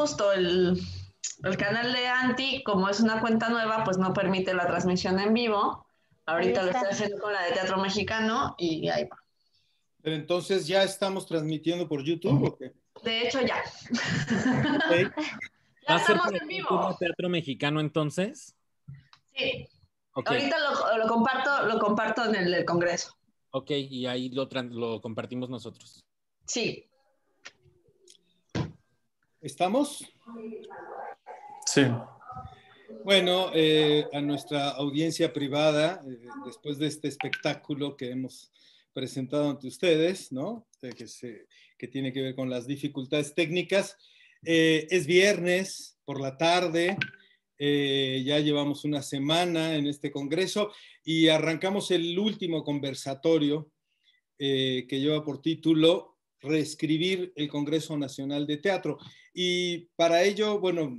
justo el, canal de Anti, como es una cuenta nueva, pues no permite la transmisión en vivo. Ahorita lo estoy haciendo con la de Teatro Mexicano y ahí va. Pero entonces ya estamos transmitiendo por YouTube o qué? De hecho, ya. ya estamos en vivo. Teatro Mexicano entonces? Sí. Ahorita lo, comparto, lo comparto en el, Congreso. Ok, y ahí lo compartimos nosotros. Sí, ¿Estamos? Sí. Bueno, eh, a nuestra audiencia privada, eh, después de este espectáculo que hemos presentado ante ustedes, ¿no? Eh, que, que, tiene que ver con las dificultades técnicas, es viernes por la tarde, ya llevamos una semana en este congreso y arrancamos el último conversatorio que lleva por título Reescribir el Congreso Nacional de Teatro. Y para ello, bueno,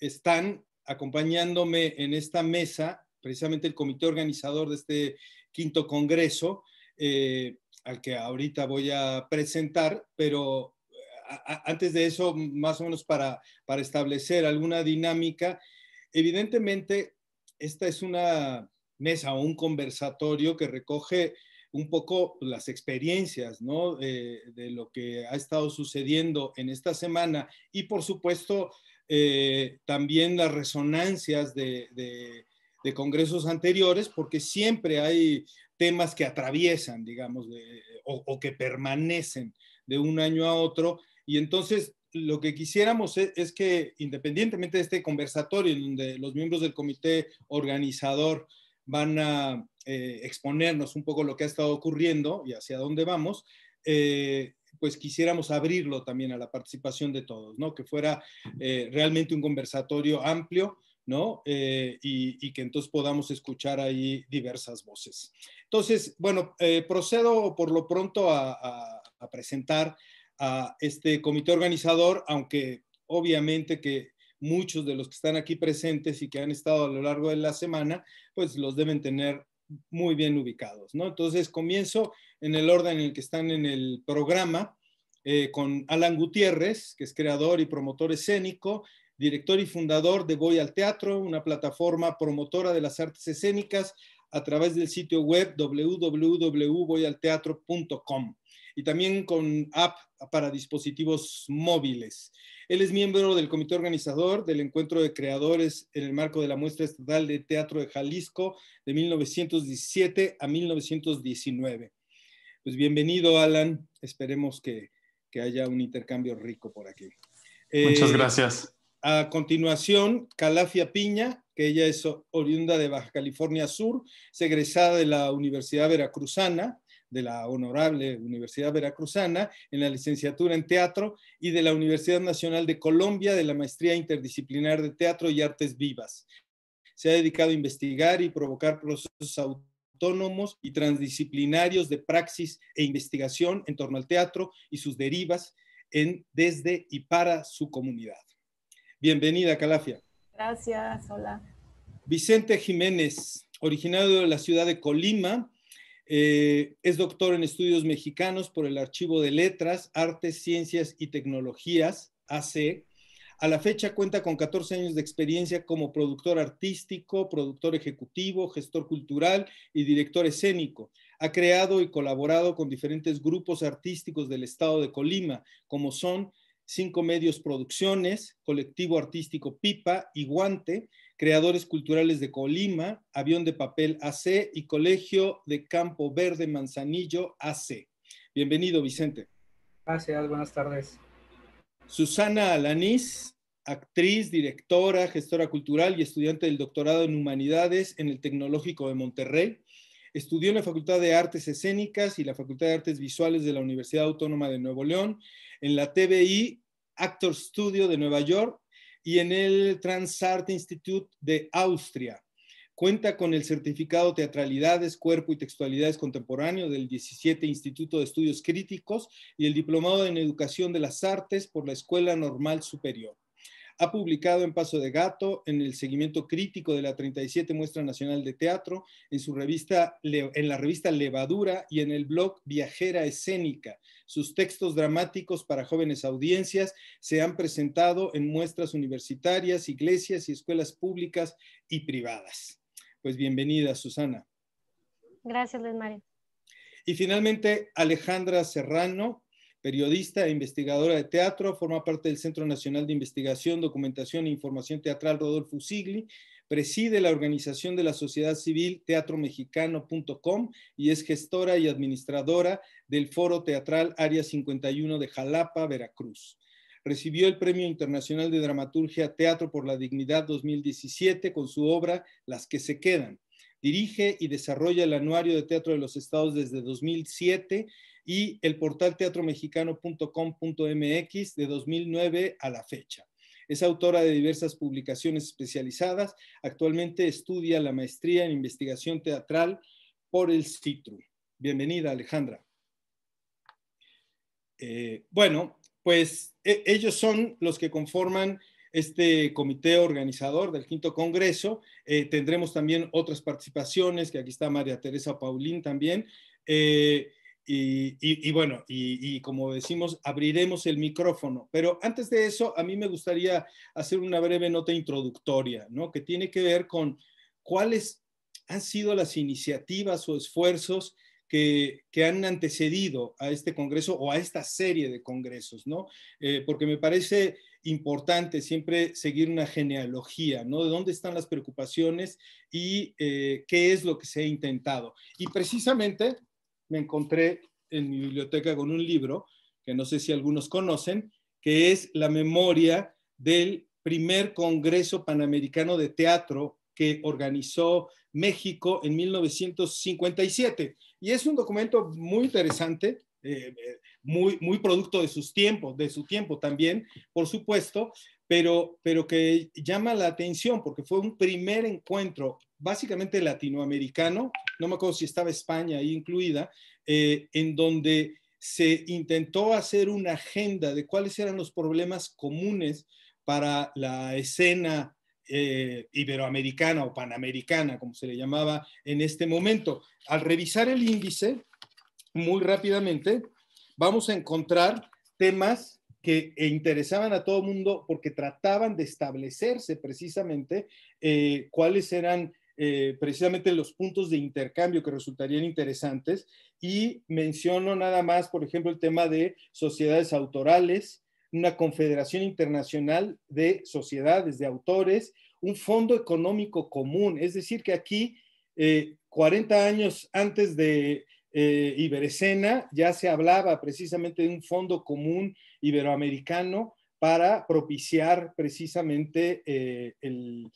están acompañándome en esta mesa precisamente el comité organizador de este quinto congreso, eh, al que ahorita voy a presentar, pero antes de eso, más o menos para establecer alguna dinámica, evidentemente esta es una mesa o un conversatorio que recoge un poco las experiencias, eh, de lo que ha estado sucediendo en esta semana y por supuesto eh, también las resonancias de, congresos anteriores, porque siempre hay temas que atraviesan, digamos, eh, o, que permanecen de un año a otro. Y entonces lo que quisiéramos es, es que independientemente de este conversatorio en donde los miembros del comité organizador van a eh, exponernos un poco lo que ha estado ocurriendo y hacia dónde vamos, eh, pues quisiéramos abrirlo también a la participación de todos, ¿no? Que fuera eh, realmente un conversatorio amplio, ¿no? y, que entonces podamos escuchar ahí diversas voces. Entonces, bueno, procedo por lo pronto a, presentar a este comité organizador, aunque obviamente que muchos de los que están aquí presentes y que han estado a lo largo de la semana, pues los deben tener muy bien ubicados, ¿no? Entonces comienzo en el orden en el que están en el programa eh, con Alan Gutiérrez, que es creador y promotor escénico, director y fundador de Voy al Teatro, una plataforma promotora de las artes escénicas a través del sitio web www.voyalteatro.com y también con app para dispositivos móviles. Él es miembro del comité organizador del encuentro de creadores en el marco de la muestra estatal de teatro de Jalisco de 1917 a 1919. Pues bienvenido, Alan. Esperemos que, haya un intercambio rico por aquí. Eh, Muchas gracias. A continuación, Calafia Piña, que ella es oriunda de Baja California Sur, es egresada de la Universidad Veracruzana de la Honorable Universidad Veracruzana en la licenciatura en teatro y de la Universidad Nacional de Colombia de la Maestría Interdisciplinar de Teatro y Artes Vivas. Se ha dedicado a investigar y provocar procesos autónomos y transdisciplinarios de praxis e investigación en torno al teatro y sus derivas en, desde y para su comunidad. Bienvenida, Calafia. Gracias, hola. Vicente Jiménez, originario de la ciudad de Colima, eh, es doctor en estudios mexicanos por el Archivo de Letras, Artes, Ciencias y Tecnologías, AC. A la fecha cuenta con 14 años de experiencia como productor artístico, productor ejecutivo, gestor cultural y director escénico. Ha creado y colaborado con diferentes grupos artísticos del estado de Colima, como son Cinco Medios Producciones, Colectivo Artístico Pipa y Guante, Creadores Culturales de Colima, Avión de Papel AC y Colegio de Campo Verde Manzanillo AC. Bienvenido, Vicente. Gracias, buenas tardes. Susana Alaniz, actriz, directora, gestora cultural y estudiante del doctorado en humanidades en el Tecnológico de Monterrey. Estudió en la Facultad de Artes Escénicas y la Facultad de Artes Visuales de la Universidad Autónoma de Nuevo León, en la TBI Actor Studio de Nueva York y en el Art Institute de Austria. Cuenta con el certificado Teatralidades, Cuerpo y Textualidades Contemporáneo del 17 Instituto de Estudios Críticos y el Diplomado en Educación de las Artes por la Escuela Normal Superior. Ha publicado en Paso de Gato, en el seguimiento crítico de la 37 Muestra Nacional de Teatro, en, su revista, en la revista Levadura y en el blog Viajera Escénica. Sus textos dramáticos para jóvenes audiencias se han presentado en muestras universitarias, iglesias y escuelas públicas y privadas. Pues bienvenida, Susana. Gracias, Luis Mario. Y finalmente, Alejandra Serrano, periodista e investigadora de teatro, forma parte del Centro Nacional de Investigación, Documentación e Información Teatral Rodolfo Sigli, preside la organización de la sociedad civil teatromexicano.com y es gestora y administradora del Foro Teatral Área 51 de Jalapa, Veracruz. Recibió el Premio Internacional de Dramaturgia Teatro por la Dignidad 2017 con su obra Las que se quedan. Dirige y desarrolla el Anuario de Teatro de los Estados desde 2007 y el portal teatromexicano.com.mx de 2009 a la fecha. Es autora de diversas publicaciones especializadas. Actualmente estudia la maestría en investigación teatral por el CITRU. Bienvenida, Alejandra. Eh, bueno, pues e, ellos son los que conforman este comité organizador del quinto congreso. Eh, tendremos también otras participaciones, que aquí está María Teresa Paulín también. Eh, y, bueno, y, como decimos, abriremos el micrófono. Pero antes de eso, a mí me gustaría hacer una breve nota introductoria, ¿no? Que tiene que ver con cuáles han sido las iniciativas o esfuerzos que, han antecedido a este Congreso o a esta serie de Congresos, ¿no? Eh, porque me parece importante siempre seguir una genealogía, ¿no? De dónde están las preocupaciones y eh, qué es lo que se ha intentado. Y precisamente me encontré en mi biblioteca con un libro que no sé si algunos conocen, que es la memoria del primer Congreso Panamericano de Teatro que organizó México en 1957. Y es un documento muy interesante, eh, eh, muy, muy producto de sus tiempos, de su tiempo también, por supuesto, pero, pero que llama la atención porque fue un primer encuentro básicamente latinoamericano, no me acuerdo si estaba España ahí incluida, eh, en donde se intentó hacer una agenda de cuáles eran los problemas comunes para la escena eh, iberoamericana o panamericana, como se le llamaba en este momento. Al revisar el índice, muy rápidamente, vamos a encontrar temas que interesaban a todo el mundo porque trataban de establecerse precisamente eh, cuáles eran eh, precisamente los puntos de intercambio que resultarían interesantes. Y menciono nada más, por ejemplo, el tema de sociedades autorales, una confederación internacional de sociedades, de autores, un fondo económico común. Es decir, que aquí, 40 eh, años antes de eh, Iberescena, ya se hablaba precisamente de un fondo común iberoamericano para propiciar precisamente eh, el,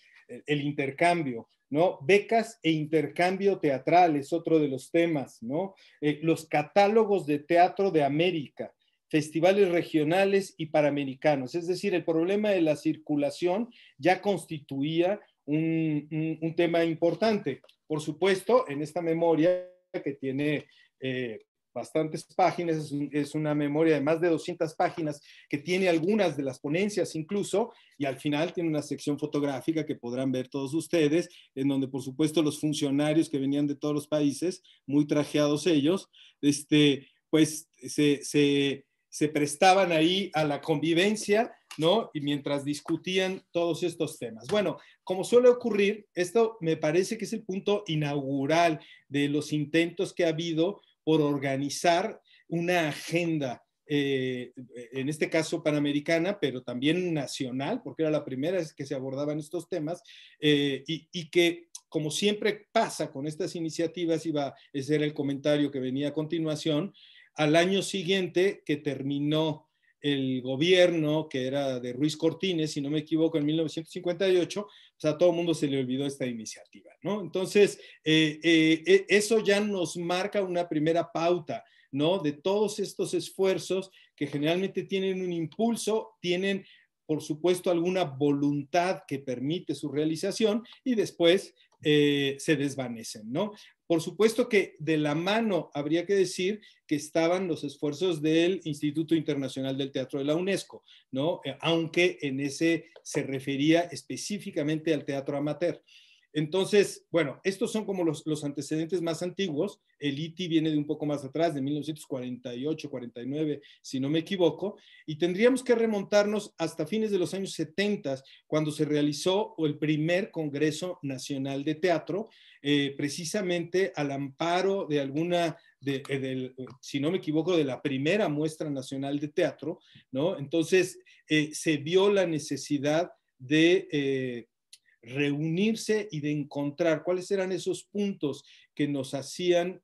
intercambio, ¿no? Becas e intercambio teatral es otro de los temas, ¿no? Eh, los catálogos de teatro de América, festivales regionales y paraamericanos, Es decir, el problema de la circulación ya constituía un tema importante. Por supuesto, en esta memoria que tiene eh, bastantes páginas, es, una memoria de más de 200 páginas que tiene algunas de las ponencias incluso, y al final tiene una sección fotográfica que podrán ver todos ustedes, en donde por supuesto los funcionarios que venían de todos los países, muy trajeados ellos, este, pues se prestaban ahí a la convivencia ¿no? Y mientras discutían todos estos temas. Bueno, como suele ocurrir, esto me parece que es el punto inaugural de los intentos que ha habido por organizar una agenda, eh, en este caso panamericana, pero también nacional, porque era la primera vez que se abordaban estos temas, eh, y, que como siempre pasa con estas iniciativas, iba, a ser el comentario que venía a continuación, al año siguiente que terminó el gobierno que era de Ruiz Cortines, si no me equivoco, en 1958, o a todo el mundo se le olvidó esta iniciativa, ¿no? Entonces, eh, eh, eh, eso ya nos marca una primera pauta, ¿no? De todos estos esfuerzos que generalmente tienen un impulso, tienen, por supuesto, alguna voluntad que permite su realización y después eh, se desvanecen, ¿no? Por supuesto que de la mano habría que decir que estaban los esfuerzos del Instituto Internacional del Teatro de la UNESCO, ¿no? Eh, aunque en ese se refería específicamente al teatro amateur. Entonces, bueno, estos son como los, antecedentes más antiguos. El ITI e viene de un poco más atrás, de 1948, 49, si no me equivoco, y tendríamos que remontarnos hasta fines de los años 70, cuando se realizó el primer Congreso Nacional de Teatro, eh, precisamente al amparo de alguna de, eh, si no me equivoco, de la primera muestra nacional de teatro, ¿no? Entonces, eh, se vio la necesidad de reunirse y de encontrar cuáles eran esos puntos que nos hacían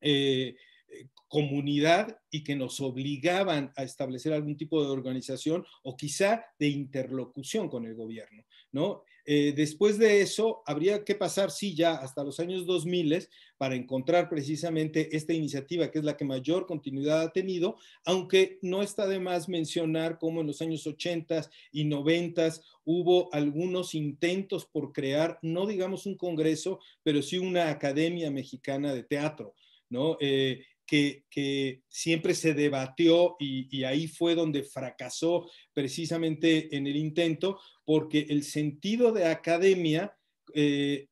eh, eh, comunidad y que nos obligaban a establecer algún tipo de organización o quizá de interlocución con el gobierno, ¿no? Eh, después de eso, habría que pasar, sí, ya hasta los años 2000 para encontrar precisamente esta iniciativa que es la que mayor continuidad ha tenido, aunque no está de más mencionar cómo en los años 80 y 90 hubo algunos intentos por crear, no digamos un congreso, pero sí una academia mexicana de teatro. ¿no? Eh, que, siempre se debatió y, ahí fue donde fracasó precisamente en el intento, porque el sentido de academia eh,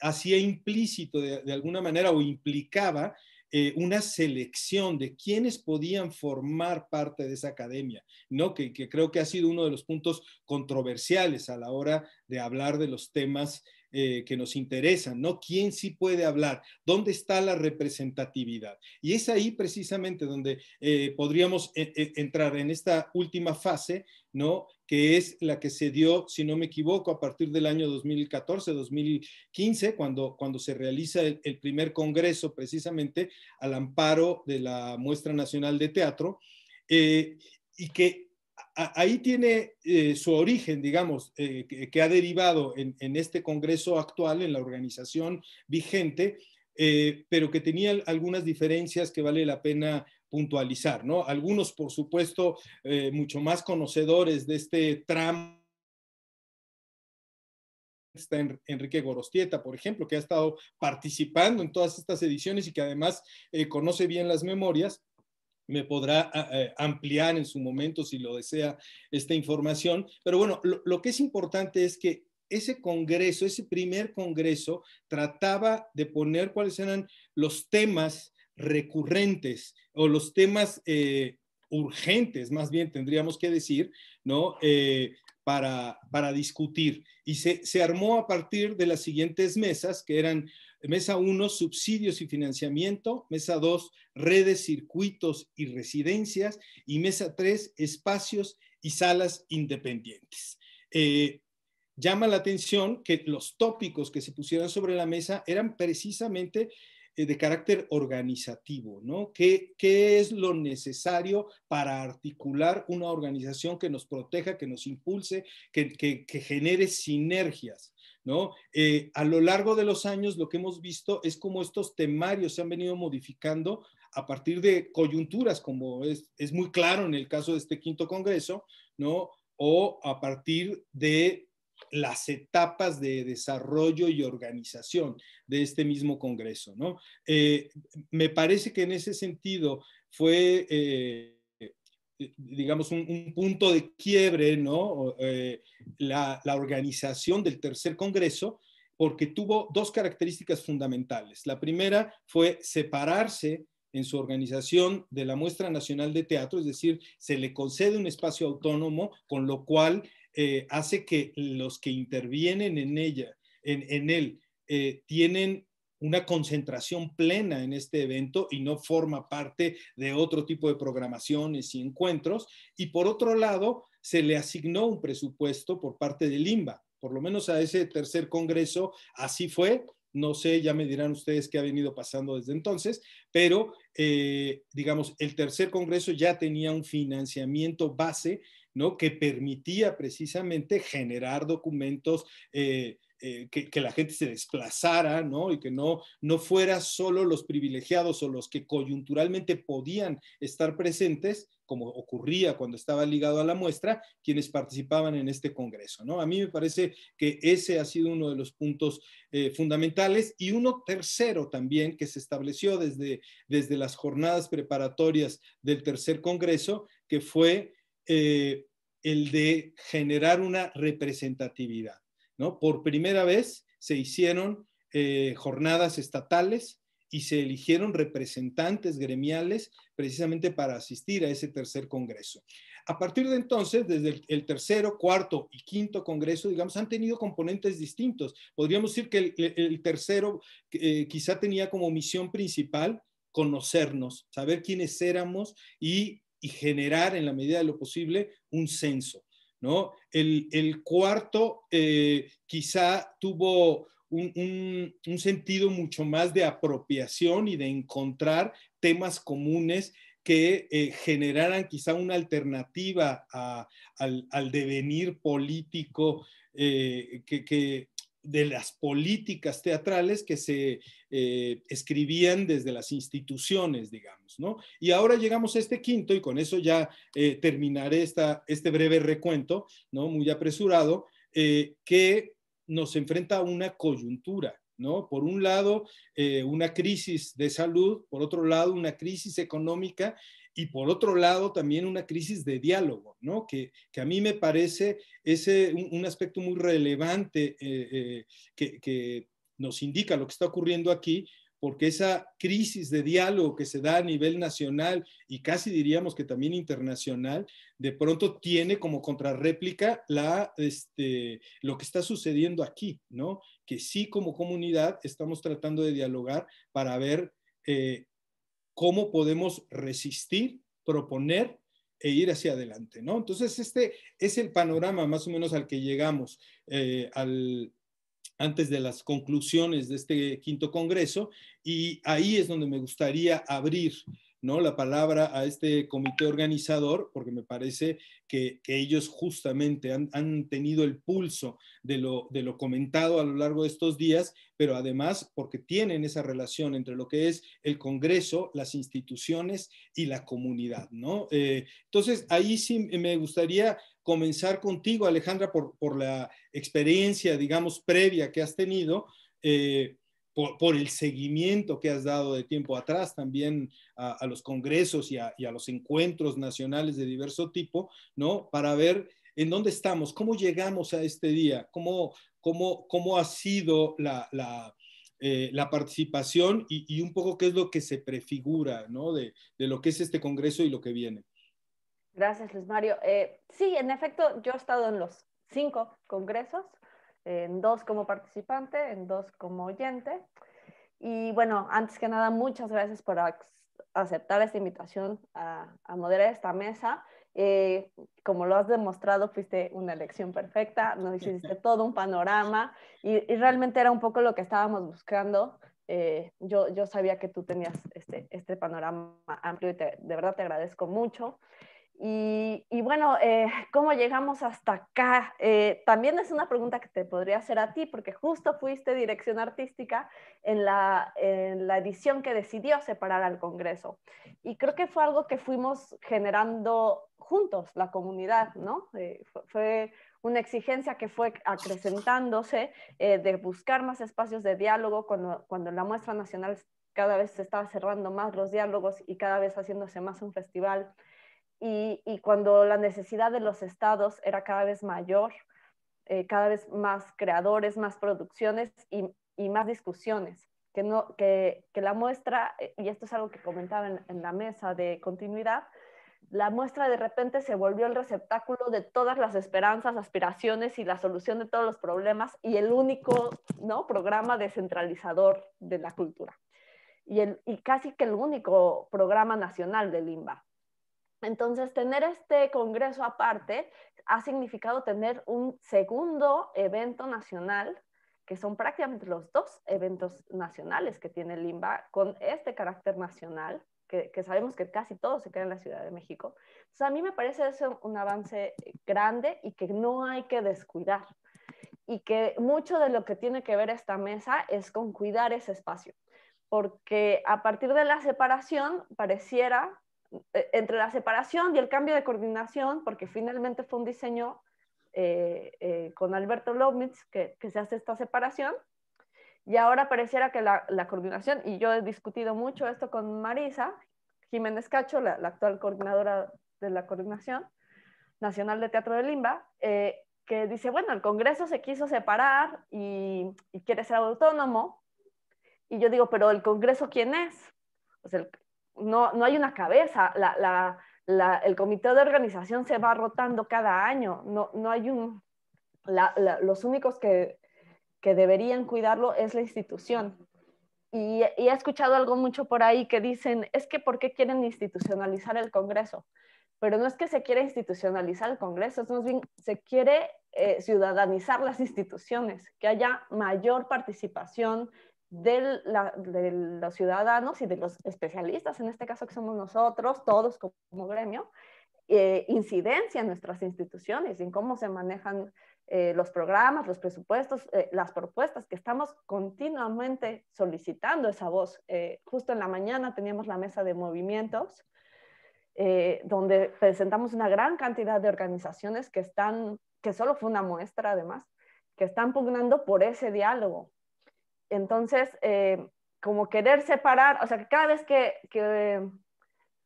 hacía implícito de, alguna manera o implicaba eh, una selección de quienes podían formar parte de esa academia, ¿no? Que, que, creo que ha sido uno de los puntos controversiales a la hora de hablar de los temas eh, que nos interesan, ¿no? ¿Quién sí puede hablar? ¿Dónde está la representatividad? Y es ahí precisamente donde eh, podríamos eh, entrar en esta última fase, ¿no? Que es la que se dio, si no me equivoco, a partir del año 2014-2015, cuando, cuando se realiza el, primer congreso precisamente al amparo de la Muestra Nacional de Teatro. y que ahí tiene eh, su origen, digamos, eh, que, ha derivado en, este Congreso actual, en la organización vigente, eh, pero que tenía algunas diferencias que vale la pena puntualizar, ¿no? Algunos, por supuesto, mucho más conocedores de este tramo está Enrique Gorostieta, por ejemplo, que ha estado participando en todas estas ediciones y que además conoce bien las memorias, me podrá ampliar en su momento, si lo desea, esta información. Pero bueno, lo, que es importante es que ese congreso, ese primer congreso, trataba de poner cuáles eran los temas recurrentes o los temas eh, urgentes, más bien tendríamos que decir, ¿no? Eh, para, para, discutir. Y se, se, armó a partir de las siguientes mesas, que eran Mesa 1, subsidios y financiamiento. Mesa 2, redes, circuitos y residencias. Y mesa 3, espacios y salas independientes. Eh, llama la atención que los tópicos que se pusieron sobre la mesa eran precisamente eh, de carácter organizativo, ¿no? ¿Qué, es lo necesario para articular una organización que nos proteja, que nos impulse, que genere sinergias? ¿no? Eh, a lo largo de los años lo que hemos visto es cómo estos temarios se han venido modificando a partir de coyunturas, como es, muy claro en el caso de este quinto Congreso, ¿no? O a partir de las etapas de desarrollo y organización de este mismo Congreso, ¿no? Eh, me parece que en ese sentido fue eh, eh, digamos, un, punto de quiebre, ¿no? Eh, la, organización del tercer Congreso, porque tuvo dos características fundamentales. La primera fue separarse en su organización de la Muestra Nacional de Teatro, es decir, se le concede un espacio autónomo, con lo cual eh, hace que los que intervienen en ella, en, él, tienen una concentración plena en este evento y no forma parte de otro tipo de programaciones y encuentros. Y por otro lado, se le asignó un presupuesto por parte del limba por lo menos a ese tercer congreso, así fue. No sé, ya me dirán ustedes qué ha venido pasando desde entonces, pero eh, digamos, el tercer congreso ya tenía un financiamiento base ¿no? que permitía precisamente generar documentos eh, eh, que, la gente se desplazara, ¿no? Y que no, no fuera solo los privilegiados o los que coyunturalmente podían estar presentes, como ocurría cuando estaba ligado a la muestra, quienes participaban en este Congreso, ¿no? A mí me parece que ese ha sido uno de los puntos eh, fundamentales y uno tercero también que se estableció desde, desde las jornadas preparatorias del tercer Congreso, que fue... Eh, el de generar una representatividad. Por primera vez se hicieron eh, jornadas estatales y se eligieron representantes gremiales precisamente para asistir a ese tercer congreso. A partir de entonces, desde el, tercero, cuarto y quinto congreso, digamos, han tenido componentes distintos. Podríamos decir que el, tercero eh, quizá tenía como misión principal conocernos, saber quiénes éramos y generar en la medida de lo posible un censo. El, cuarto eh, quizá tuvo un, sentido mucho más de apropiación y de encontrar temas comunes que eh, generaran quizá una alternativa al, devenir político eh, que, de las políticas teatrales que se eh, escribían desde las instituciones, digamos, ¿no? Y ahora llegamos a este quinto, y con eso ya eh, terminaré esta, este breve recuento, ¿no? Muy apresurado, eh, que nos enfrenta a una coyuntura, ¿no? Por un lado, una crisis de salud, por otro lado, una crisis económica y por otro lado también una crisis de diálogo, ¿no? que, a mí me parece ese un, aspecto muy relevante eh, eh, que, nos indica lo que está ocurriendo aquí, porque esa crisis de diálogo que se da a nivel nacional y casi diríamos que también internacional, de pronto tiene como contrarréplica la, este, lo que está sucediendo aquí, ¿no? que sí como comunidad estamos tratando de dialogar para ver... Eh, cómo podemos resistir, proponer e ir hacia adelante, ¿no? Entonces, este es el panorama más o menos al que llegamos eh, antes de las conclusiones de este quinto congreso y ahí es donde me gustaría abrir ¿no? la palabra a este comité organizador, porque me parece que, ellos justamente han, tenido el pulso de lo, comentado a lo largo de estos días, pero además porque tienen esa relación entre lo que es el Congreso, las instituciones y la comunidad. ¿no? Eh, entonces, ahí sí me gustaría comenzar contigo, Alejandra, por, la experiencia, digamos, previa que has tenido. Eh, por, el seguimiento que has dado de tiempo atrás también a, los congresos y a, los encuentros nacionales de diverso tipo, ¿no? Para ver en dónde estamos, cómo llegamos a este día, cómo, cómo, cómo ha sido la, la, eh, participación y, un poco qué es lo que se prefigura, ¿no? De, de, lo que es este congreso y lo que viene. Gracias, Luis Mario. Eh, sí, en efecto, yo he estado en los cinco congresos en dos como participante, en dos como oyente. Y bueno, antes que nada, muchas gracias por aceptar esta invitación a, moderar esta mesa. Eh, como lo has demostrado, fuiste una elección perfecta, nos hiciste todo un panorama y, realmente era un poco lo que estábamos buscando. Eh, yo, yo sabía que tú tenías este, este panorama amplio y de verdad te agradezco mucho. Y, bueno, eh, ¿cómo llegamos hasta acá? Eh, también es una pregunta que te podría hacer a ti, porque justo fuiste dirección artística en la, en la edición que decidió separar al Congreso. Y creo que fue algo que fuimos generando juntos, la comunidad, ¿no? Eh, fue, una exigencia que fue acrecentándose de buscar más espacios de diálogo cuando, cuando la muestra nacional cada vez se estaba cerrando más los diálogos y cada vez haciéndose más un festival y, cuando la necesidad de los estados era cada vez mayor, eh, cada vez más creadores, más producciones y, más discusiones. Que, no, que, la muestra, eh, y esto es algo que comentaba en, la mesa de continuidad, la muestra de repente se volvió el receptáculo de todas las esperanzas, aspiraciones y la solución de todos los problemas y el único ¿no? programa descentralizador de la cultura. Y, el, y casi que el único programa nacional de limba entonces, tener este congreso aparte ha significado tener un segundo evento nacional, que son prácticamente los dos eventos nacionales que tiene Limba, con este carácter nacional, que, sabemos que casi todos se queda en la Ciudad de México. Entonces, a mí me parece eso un avance grande y que no hay que descuidar. Y que mucho de lo que tiene que ver esta mesa es con cuidar ese espacio porque a partir de la separación pareciera eh, entre la separación y el cambio de coordinación, porque finalmente fue un diseño eh, eh, con Alberto Lomitz que, se hace esta separación, y ahora pareciera que la, coordinación, y yo he discutido mucho esto con Marisa Jiménez Cacho, la, actual coordinadora de la Coordinación Nacional de Teatro de Limba, que dice, bueno, el Congreso se quiso separar y, quiere ser autónomo, y yo digo, pero el Congreso, ¿quién es? el, no, hay una cabeza, el comité de organización se va rotando cada año, no, hay un, los únicos que, que, deberían cuidarlo es la institución. Y, he escuchado algo mucho por ahí que dicen, es que ¿por qué quieren institucionalizar el Congreso? pero no es que se quiera institucionalizar el Congreso, es más bien se quiere eh, ciudadanizar las instituciones, que haya mayor participación de, los ciudadanos y de los especialistas, en este caso que somos nosotros, todos como, gremio, eh, incidencia en nuestras instituciones, en cómo se manejan eh, los programas, los presupuestos, eh, las propuestas, que estamos continuamente solicitando esa voz. justo en la mañana teníamos la mesa de movimientos, donde presentamos una gran cantidad de organizaciones que están, que solo fue una muestra además, que están pugnando por ese diálogo, entonces, eh, como querer separar, o sea, que cada vez que,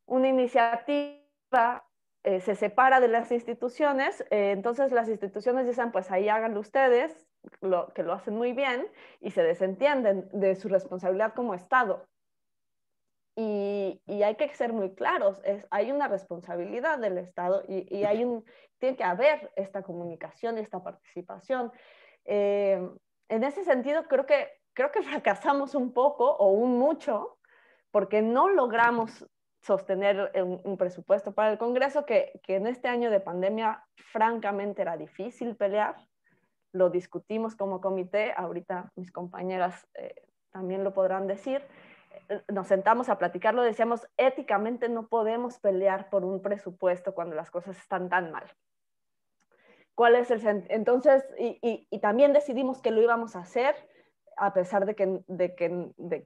una iniciativa eh, se separa de las instituciones, eh, entonces las instituciones dicen, pues ahí háganlo ustedes, lo, que lo hacen muy bien, y se desentienden de su responsabilidad como Estado. Y, hay que ser muy claros, es, hay una responsabilidad del Estado y, hay un, tiene que haber esta comunicación y esta participación. en ese sentido, creo que creo que fracasamos un poco o un mucho porque no logramos sostener un, presupuesto para el Congreso que, que en este año de pandemia francamente era difícil pelear. Lo discutimos como comité, ahorita mis compañeras eh, también lo podrán decir eh, nos sentamos a platicarlo, decíamos, éticamente no podemos pelear por un presupuesto cuando las cosas están tan mal. ¿Cuál es el Entonces, y, y, también decidimos que lo íbamos a hacer a pesar de que,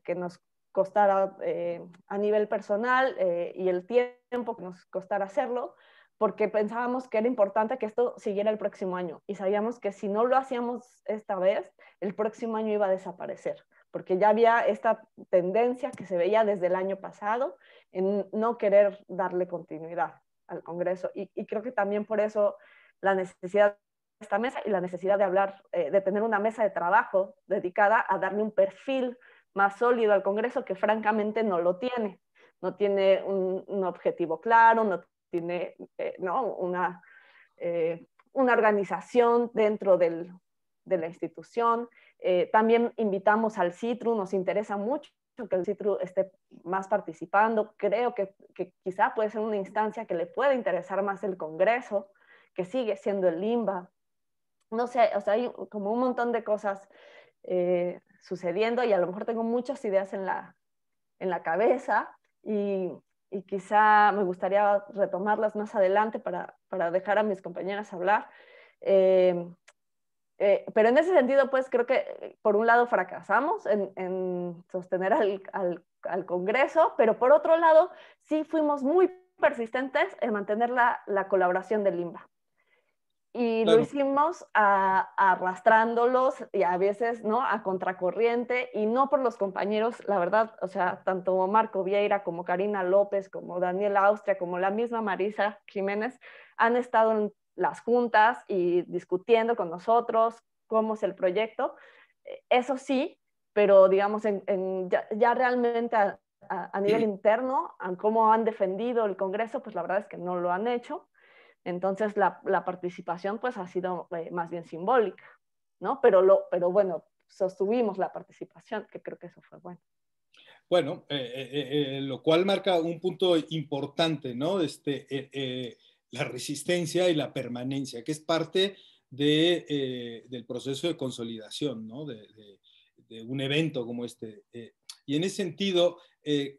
que, nos costara eh, a nivel personal eh, y el tiempo que nos costara hacerlo, porque pensábamos que era importante que esto siguiera el próximo año y sabíamos que si no lo hacíamos esta vez, el próximo año iba a desaparecer, porque ya había esta tendencia que se veía desde el año pasado en no querer darle continuidad al Congreso. y creo que también por eso la necesidad esta mesa y la necesidad de hablar, eh, de tener una mesa de trabajo dedicada a darle un perfil más sólido al Congreso que francamente no lo tiene. No tiene un, objetivo claro, no tiene eh, ¿no? Una, eh, una, organización dentro del, de la institución. también invitamos al CITRU, nos interesa mucho que el CITRU esté más participando. Creo que, que quizá puede ser una instancia que le pueda interesar más el Congreso, que sigue siendo el LIMBA, no sé, o sea, hay como un montón de cosas eh, sucediendo y a lo mejor tengo muchas ideas en la, en la cabeza y, quizá me gustaría retomarlas más adelante para, dejar a mis compañeras hablar. Eh, eh, pero en ese sentido, pues creo que por un lado fracasamos en, sostener al, Congreso, pero por otro lado sí fuimos muy persistentes en mantener la, la colaboración del IMBA. Y lo hicimos arrastrándolos y a veces, ¿no? A contracorriente y no por los compañeros, la verdad, o sea, tanto Marco Vieira como Karina López, como Daniel Austria, como la misma Marisa Jiménez, han estado en las juntas y discutiendo con nosotros cómo es el proyecto. Eh, eso sí, pero digamos, en, ya, realmente a, nivel interno, en cómo han defendido el Congreso, pues la verdad es que no lo han hecho. Entonces la, participación pues ha sido eh, más bien simbólica, ¿no? Pero, lo, pero bueno, sostuvimos la participación, que creo que eso fue bueno. Bueno, eh, eh, lo cual marca un punto importante, ¿no? Este, la resistencia y la permanencia, que es parte de, del proceso de consolidación, ¿no? De, un evento como este. Y en ese sentido,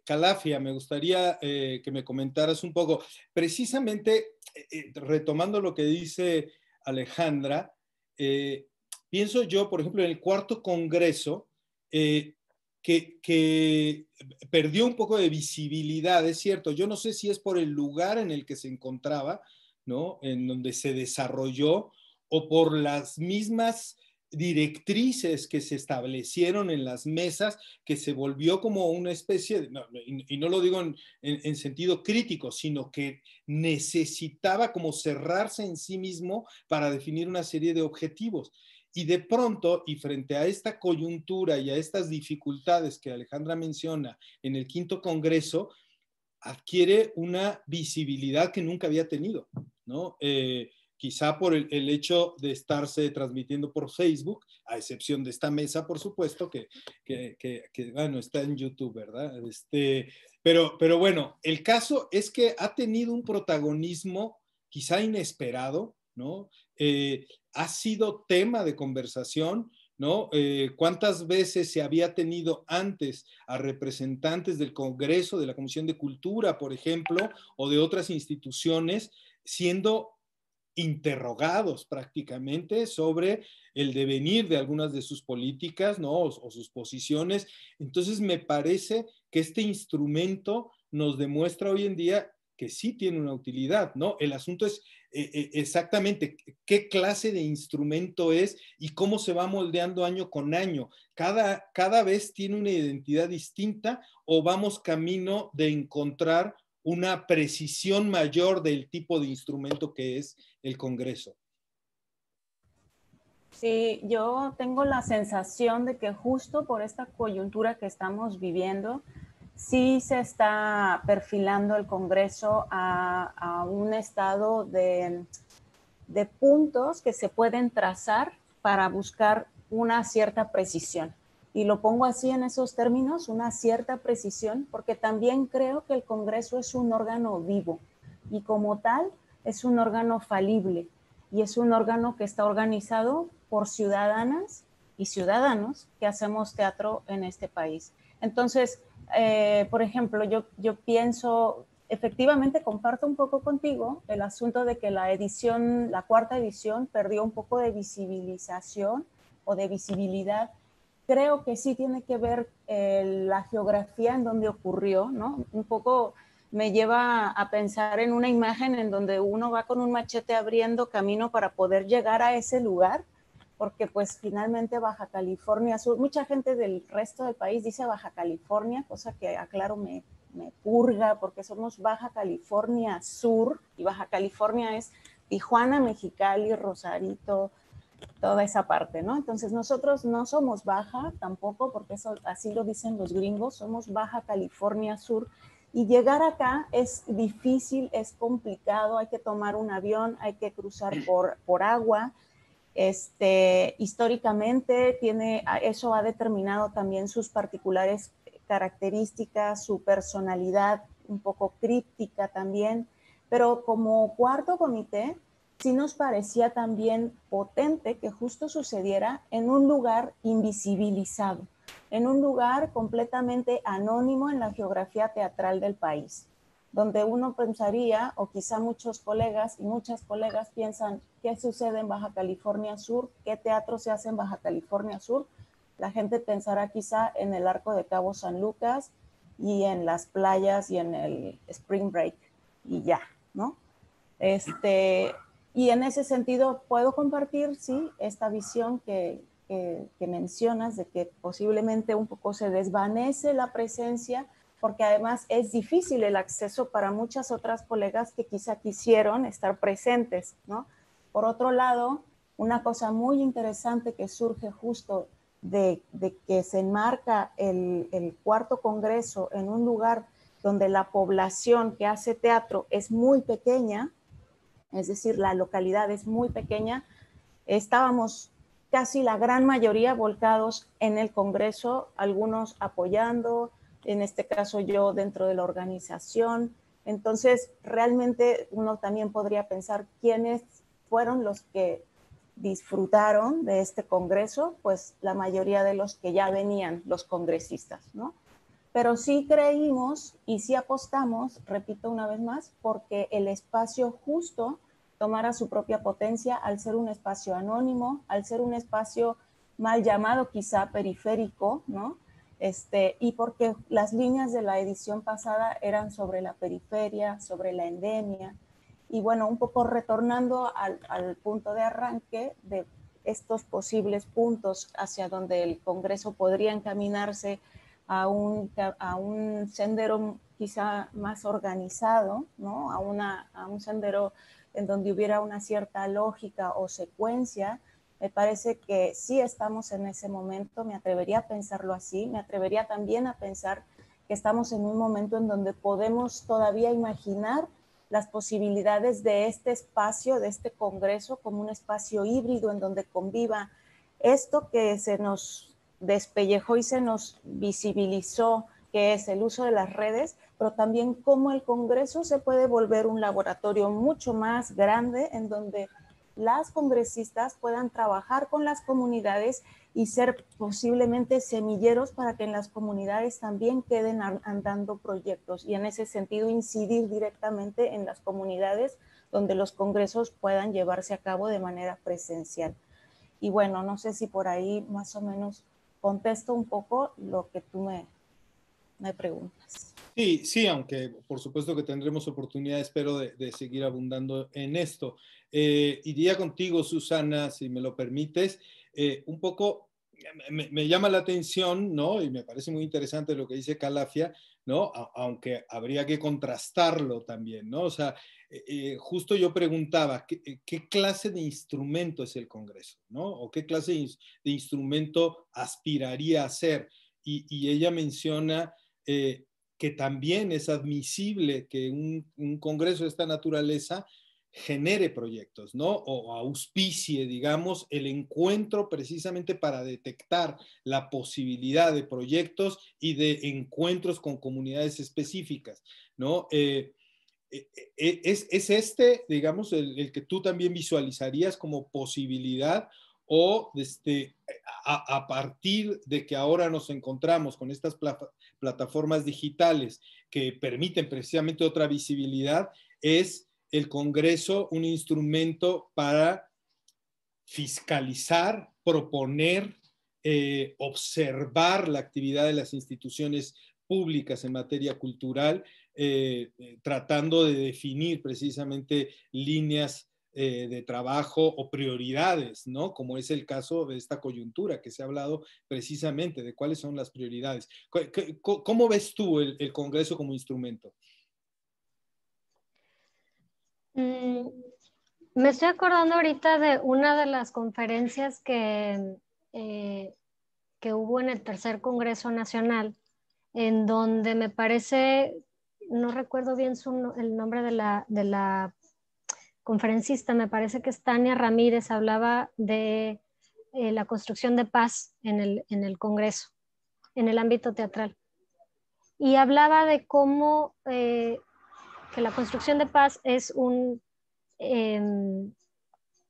Calafia, me gustaría que me comentaras un poco, precisamente eh, eh, retomando lo que dice Alejandra, eh, pienso yo, por ejemplo, en el cuarto Congreso, que, que, perdió un poco de visibilidad, es cierto, yo no sé si es por el lugar en el que se encontraba, ¿no? En donde se desarrolló, o por las mismas directrices que se establecieron en las mesas, que se volvió como una especie, y, no lo digo en, sentido crítico, sino que necesitaba como cerrarse en sí mismo para definir una serie de objetivos. Y de pronto, y frente a esta coyuntura y a estas dificultades que Alejandra menciona en el quinto Congreso, adquiere una visibilidad que nunca había tenido, ¿no? Eh, quizá por el, hecho de estarse transmitiendo por Facebook, a excepción de esta mesa, por supuesto, que, está en YouTube, ¿verdad? Este, pero, pero bueno, el caso es que ha tenido un protagonismo quizá inesperado, ¿no? Eh, ha sido tema de conversación, ¿no? Eh, ¿Cuántas veces se había tenido antes a representantes del Congreso, de la Comisión de Cultura, por ejemplo, o de otras instituciones, siendo interrogados prácticamente sobre el devenir de algunas de sus políticas, O, sus posiciones. Entonces, me parece que este instrumento nos demuestra hoy en día que sí tiene una utilidad, ¿no? El asunto es eh, eh, exactamente qué clase de instrumento es y cómo se va moldeando año con año. Cada, cada vez tiene una identidad distinta o vamos camino de encontrar una precisión mayor del tipo de instrumento que es el Congreso. Sí, yo tengo la sensación de que justo por esta coyuntura que estamos viviendo, sí se está perfilando el Congreso a, un estado de puntos que se pueden trazar para buscar una cierta precisión y lo pongo así en esos términos, una cierta precisión, porque también creo que el Congreso es un órgano vivo y como tal es un órgano falible y es un órgano que está organizado por ciudadanas y ciudadanos que hacemos teatro en este país. Entonces, eh, por ejemplo, yo, yo pienso, efectivamente comparto un poco contigo el asunto de que la edición, la cuarta edición, perdió un poco de visibilización o de visibilidad creo que sí tiene que ver eh, la geografía en donde ocurrió, ¿no? Un poco me lleva a pensar en una imagen en donde uno va con un machete abriendo camino para poder llegar a ese lugar, porque pues finalmente Baja California Sur, mucha gente del resto del país dice Baja California, cosa que aclaro me, me purga, porque somos Baja California Sur y Baja California es Tijuana, Mexicali, Rosarito, toda esa parte, ¿no? Entonces nosotros no somos baja tampoco, porque eso así lo dicen los gringos, somos baja California Sur y llegar acá es difícil, es complicado, hay que tomar un avión, hay que cruzar por, por agua. Este, históricamente tiene, eso ha determinado también sus particulares eh, características, su personalidad un poco críptica también, pero como cuarto comité, sí nos parecía también potente que justo sucediera en un lugar invisibilizado, en un lugar completamente anónimo en la geografía teatral del país, donde uno pensaría, o quizá muchos colegas y muchas colegas piensan, ¿qué sucede en Baja California Sur? ¿Qué teatro se hace en Baja California Sur? La gente pensará quizá en el arco de Cabo San Lucas y en las playas y en el Spring Break y ya, ¿no? Este, y en ese sentido, puedo compartir, sí, esta visión que, mencionas de que posiblemente un poco se desvanece la presencia, porque además es difícil el acceso para muchas otras colegas que quizá quisieron estar presentes, ¿no? Por otro lado, una cosa muy interesante que surge justo de, que se enmarca el cuarto congreso en un lugar donde la población que hace teatro es muy pequeña, es decir, la localidad es muy pequeña. Estábamos casi la gran mayoría volcados en el Congreso, algunos apoyando, en este caso yo dentro de la organización. Entonces, realmente uno también podría pensar quiénes fueron los que disfrutaron de este Congreso, pues la mayoría de los que ya venían, los congresistas, ¿no? Pero sí creímos y sí apostamos, repito una vez más, porque el espacio justo tomara su propia potencia al ser un espacio anónimo, al ser un espacio mal llamado quizá periférico, ¿no? Este, y porque las líneas de la edición pasada eran sobre la periferia, sobre la endemia, y bueno, un poco retornando al, punto de arranque de estos posibles puntos hacia donde el Congreso podría encaminarse a un, a un sendero quizá más organizado, ¿no? a, una, a un sendero en donde hubiera una cierta lógica o secuencia, me parece que sí estamos en ese momento, me atrevería a pensarlo así, me atrevería también a pensar que estamos en un momento en donde podemos todavía imaginar las posibilidades de este espacio, de este Congreso, como un espacio híbrido en donde conviva esto que se nos despellejó y se nos visibilizó, que es el uso de las redes, pero también cómo el Congreso se puede volver un laboratorio mucho más grande en donde las congresistas puedan trabajar con las comunidades y ser posiblemente semilleros para que en las comunidades también queden andando proyectos y en ese sentido incidir directamente en las comunidades donde los congresos puedan llevarse a cabo de manera presencial. Y bueno, no sé si por ahí más o menos contesto un poco lo que tú me, me preguntas. Sí, sí, aunque por supuesto que tendremos oportunidad, espero, de, seguir abundando en esto. Eh, iría contigo, Susana, si me lo permites, eh, un poco me, llama la atención, ¿no? Y me parece muy interesante lo que dice Calafia, ¿no? aunque habría que contrastarlo también, ¿no? O sea, eh, justo yo preguntaba, ¿qué, clase de instrumento es el Congreso, ¿no? O qué clase de instrumento aspiraría a ser. Y, ella menciona que también es admisible que un, congreso de esta naturaleza genere proyectos, ¿no? O auspicie, digamos, el encuentro precisamente para detectar la posibilidad de proyectos y de encuentros con comunidades específicas, ¿no? Eh, eh, eh, es, este, digamos, el, el, que tú también visualizarías como posibilidad o este, a, partir de que ahora nos encontramos con estas plataformas digitales que permiten precisamente otra visibilidad, es el Congreso un instrumento para fiscalizar, proponer, eh, observar la actividad de las instituciones públicas en materia cultural, eh, eh, tratando de definir precisamente líneas eh, de trabajo o prioridades, ¿no? Como es el caso de esta coyuntura que se ha hablado precisamente de cuáles son las prioridades. ¿Cómo ves tú el, Congreso como instrumento? Mm, me estoy acordando ahorita de una de las conferencias que, eh, que hubo en el tercer Congreso Nacional, en donde me parece, no recuerdo bien el nombre de la, de la conferencista, me parece que es Tania Ramírez, hablaba de eh, la construcción de paz en el, Congreso, en el ámbito teatral. Y hablaba de cómo eh, que la construcción de paz es un... Em,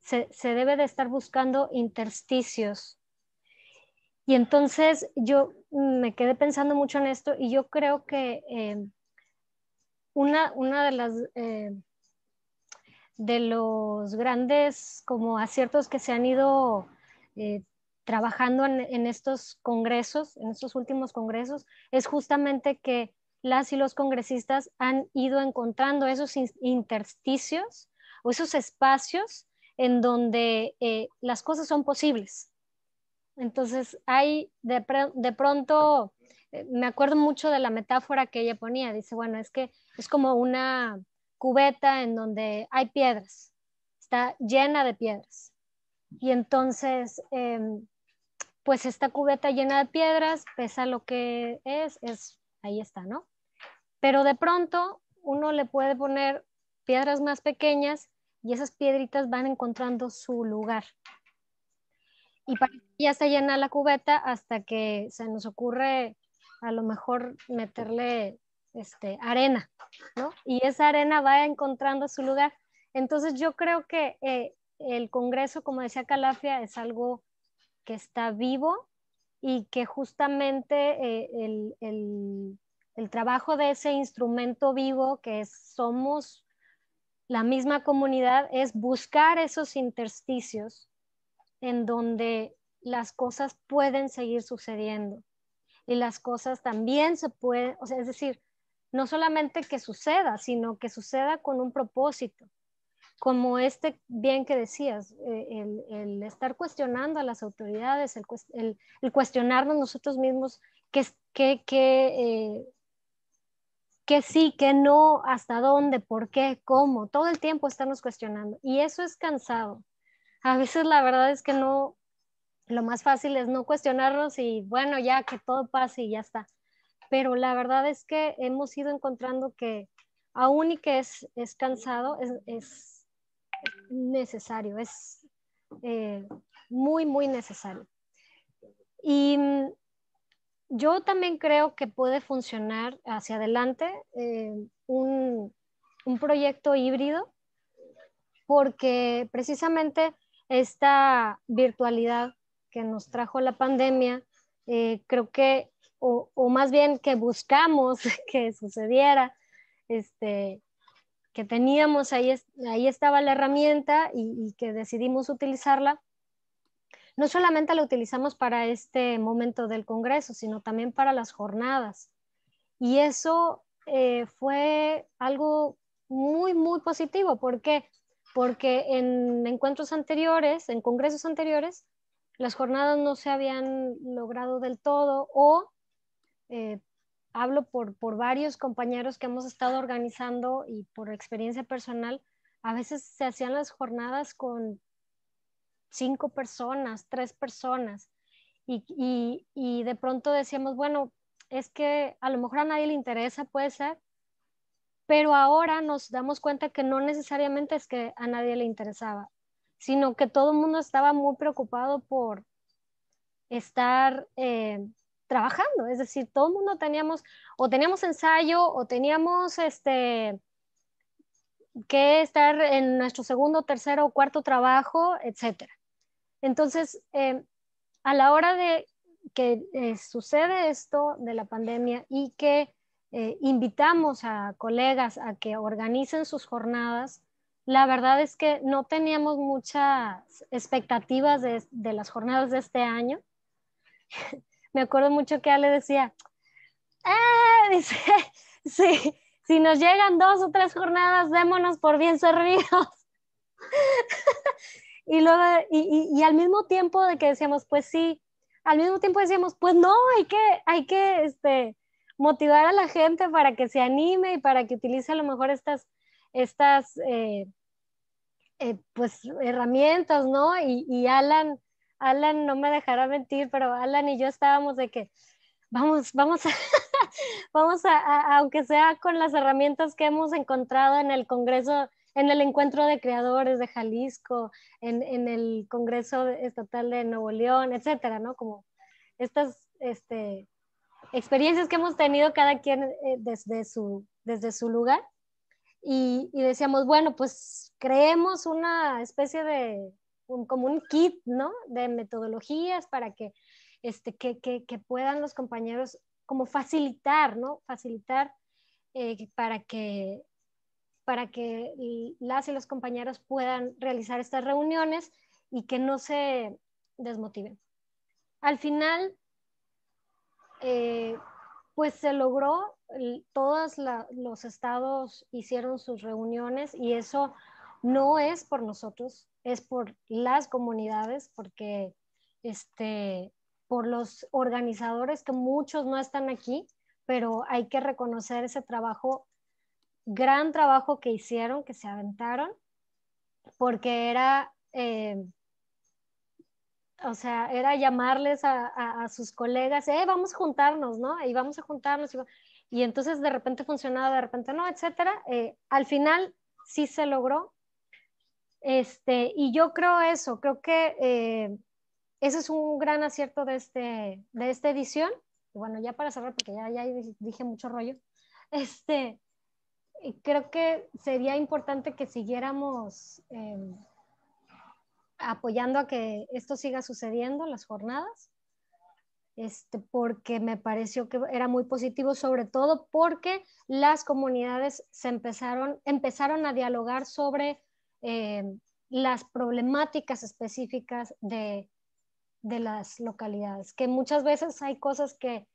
se, debe de estar buscando intersticios. Y entonces yo me quedé pensando mucho en esto y yo creo que... Em, una, una, de las em, de los grandes como aciertos que se han ido eh, trabajando en, estos congresos, en estos últimos congresos, es justamente que las y los congresistas han ido encontrando esos intersticios o esos espacios en donde eh, las cosas son posibles. Entonces, hay de, pronto, eh, me acuerdo mucho de la metáfora que ella ponía, dice, bueno, es que es como una, cubeta en donde hay piedras, está llena de piedras. Y entonces, em, pues esta cubeta llena de piedras, pesa lo que es, es, ahí está, ¿no? Pero de pronto uno le puede poner piedras más pequeñas y esas piedritas van encontrando su lugar. Y ya está llena la cubeta hasta que se nos ocurre a lo mejor meterle este, arena, ¿no? Y esa arena va encontrando su lugar. Entonces yo creo que eh, el Congreso, como decía Calafia, es algo que está vivo y que justamente eh, el, trabajo de ese instrumento vivo que somos la misma comunidad es buscar esos intersticios en donde las cosas pueden seguir sucediendo y las cosas también se pueden, o sea, es decir, no solamente que suceda, sino que suceda con un propósito, como este bien que decías, eh, el, estar cuestionando a las autoridades, el, el, cuestionarnos nosotros mismos qué, qué, eh, qué, sí, qué no, hasta dónde, por qué, cómo, todo el tiempo estarnos cuestionando. Y eso es cansado. A veces la verdad es que no, lo más fácil es no cuestionarnos y bueno, ya que todo pase y ya está pero la verdad es que hemos ido encontrando que aún y que es, es cansado, es, necesario, es eh, muy, muy necesario. Y mm, yo también creo que puede funcionar hacia adelante eh, un, proyecto híbrido porque precisamente esta virtualidad que nos trajo la pandemia, eh, creo que o, más bien que buscamos que sucediera, este, que teníamos, ahí, ahí estaba la herramienta y, que decidimos utilizarla, no solamente la utilizamos para este momento del Congreso, sino también para las jornadas. Y eso eh, fue algo muy, muy positivo. ¿Por qué? Porque en encuentros anteriores, en congresos anteriores, las jornadas no se habían logrado del todo o eh, hablo por, por varios compañeros que hemos estado organizando y por experiencia personal, a veces se hacían las jornadas con cinco personas, tres personas, y, de pronto decíamos, bueno, es que a lo mejor a nadie le interesa, puede ser, pero ahora nos damos cuenta que no necesariamente es que a nadie le interesaba, sino que todo el mundo estaba muy preocupado por estar... Eh, trabajando, es decir, todo el mundo teníamos o teníamos ensayo o teníamos este que estar en nuestro segundo, tercero o cuarto trabajo, etc. Entonces, em, a la hora de que eh, sucede esto de la pandemia y que eh, invitamos a colegas a que organicen sus jornadas, la verdad es que no teníamos muchas expectativas de las jornadas de este año me acuerdo mucho que Ale decía, ah", dice, sí, si nos llegan dos o tres jornadas, démonos por bien servidos. y luego, y, al mismo tiempo de que decíamos, pues sí, al mismo tiempo decíamos, pues no, hay que, hay que este, motivar a la gente para que se anime y para que utilice a lo mejor estas, estas eh, eh, pues, herramientas, ¿no? Y, y Alan Alan no me dejará mentir, pero Alan y yo estábamos de que vamos, vamos, a, vamos a, aunque sea con las herramientas que hemos encontrado en el Congreso, en el encuentro de creadores de Jalisco, en, el Congreso Estatal de Nuevo León, etcétera, ¿no? Como estas este, experiencias que hemos tenido cada quien eh, desde, su, desde su lugar. y decíamos, bueno, pues creemos una especie de un, como un kit, ¿no? De metodologías para que, este, puedan los compañeros como facilitar, ¿no? Facilitar eh, para que para que las y los compañeros puedan realizar estas reuniones y que no se desmotiven. Al final, eh, pues se logró, todos los estados hicieron sus reuniones y eso no es por nosotros, es por las comunidades, porque este, por los organizadores que muchos no están aquí, pero hay que reconocer ese trabajo, gran trabajo que hicieron, que se aventaron, porque era, eh, o sea, era llamarles a, sus colegas, eh, vamos a juntarnos, ¿no? Y vamos a juntarnos. Y, entonces de repente funcionaba, de repente no, etcétera. Eh, al final sí se logró, este, y yo creo eso, creo que eh, ese es un gran acierto de, este, de esta edición. Y bueno, ya para cerrar, porque ya, dije mucho rollo, este, creo que sería importante que siguiéramos em, apoyando a que esto siga sucediendo, las jornadas, este, porque me pareció que era muy positivo, sobre todo porque las comunidades se empezaron, empezaron a dialogar sobre eh, las problemáticas específicas de, las localidades, que muchas veces hay cosas que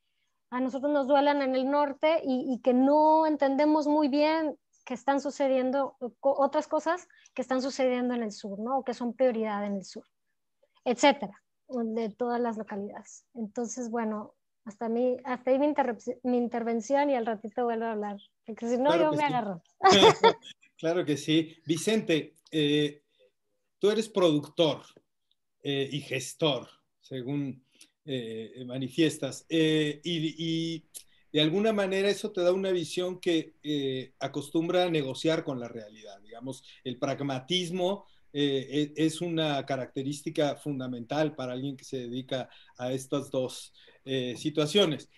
a nosotros nos duelen en el norte y, que no entendemos muy bien que están sucediendo, otras cosas que están sucediendo en el sur, ¿no? O que son prioridad en el sur, etcétera, de todas las localidades. Entonces, bueno, hasta, mí, hasta ahí mi, intervención y al ratito vuelvo a hablar, porque si no yo me agarro. claro que sí. Vicente, eh, tú eres productor eh, y gestor, según eh, manifiestas, y, de alguna manera eso te da una visión que acostumbra a negociar con la realidad. Digamos, el pragmatismo e, es una característica fundamental para alguien que se dedica a estas dos situaciones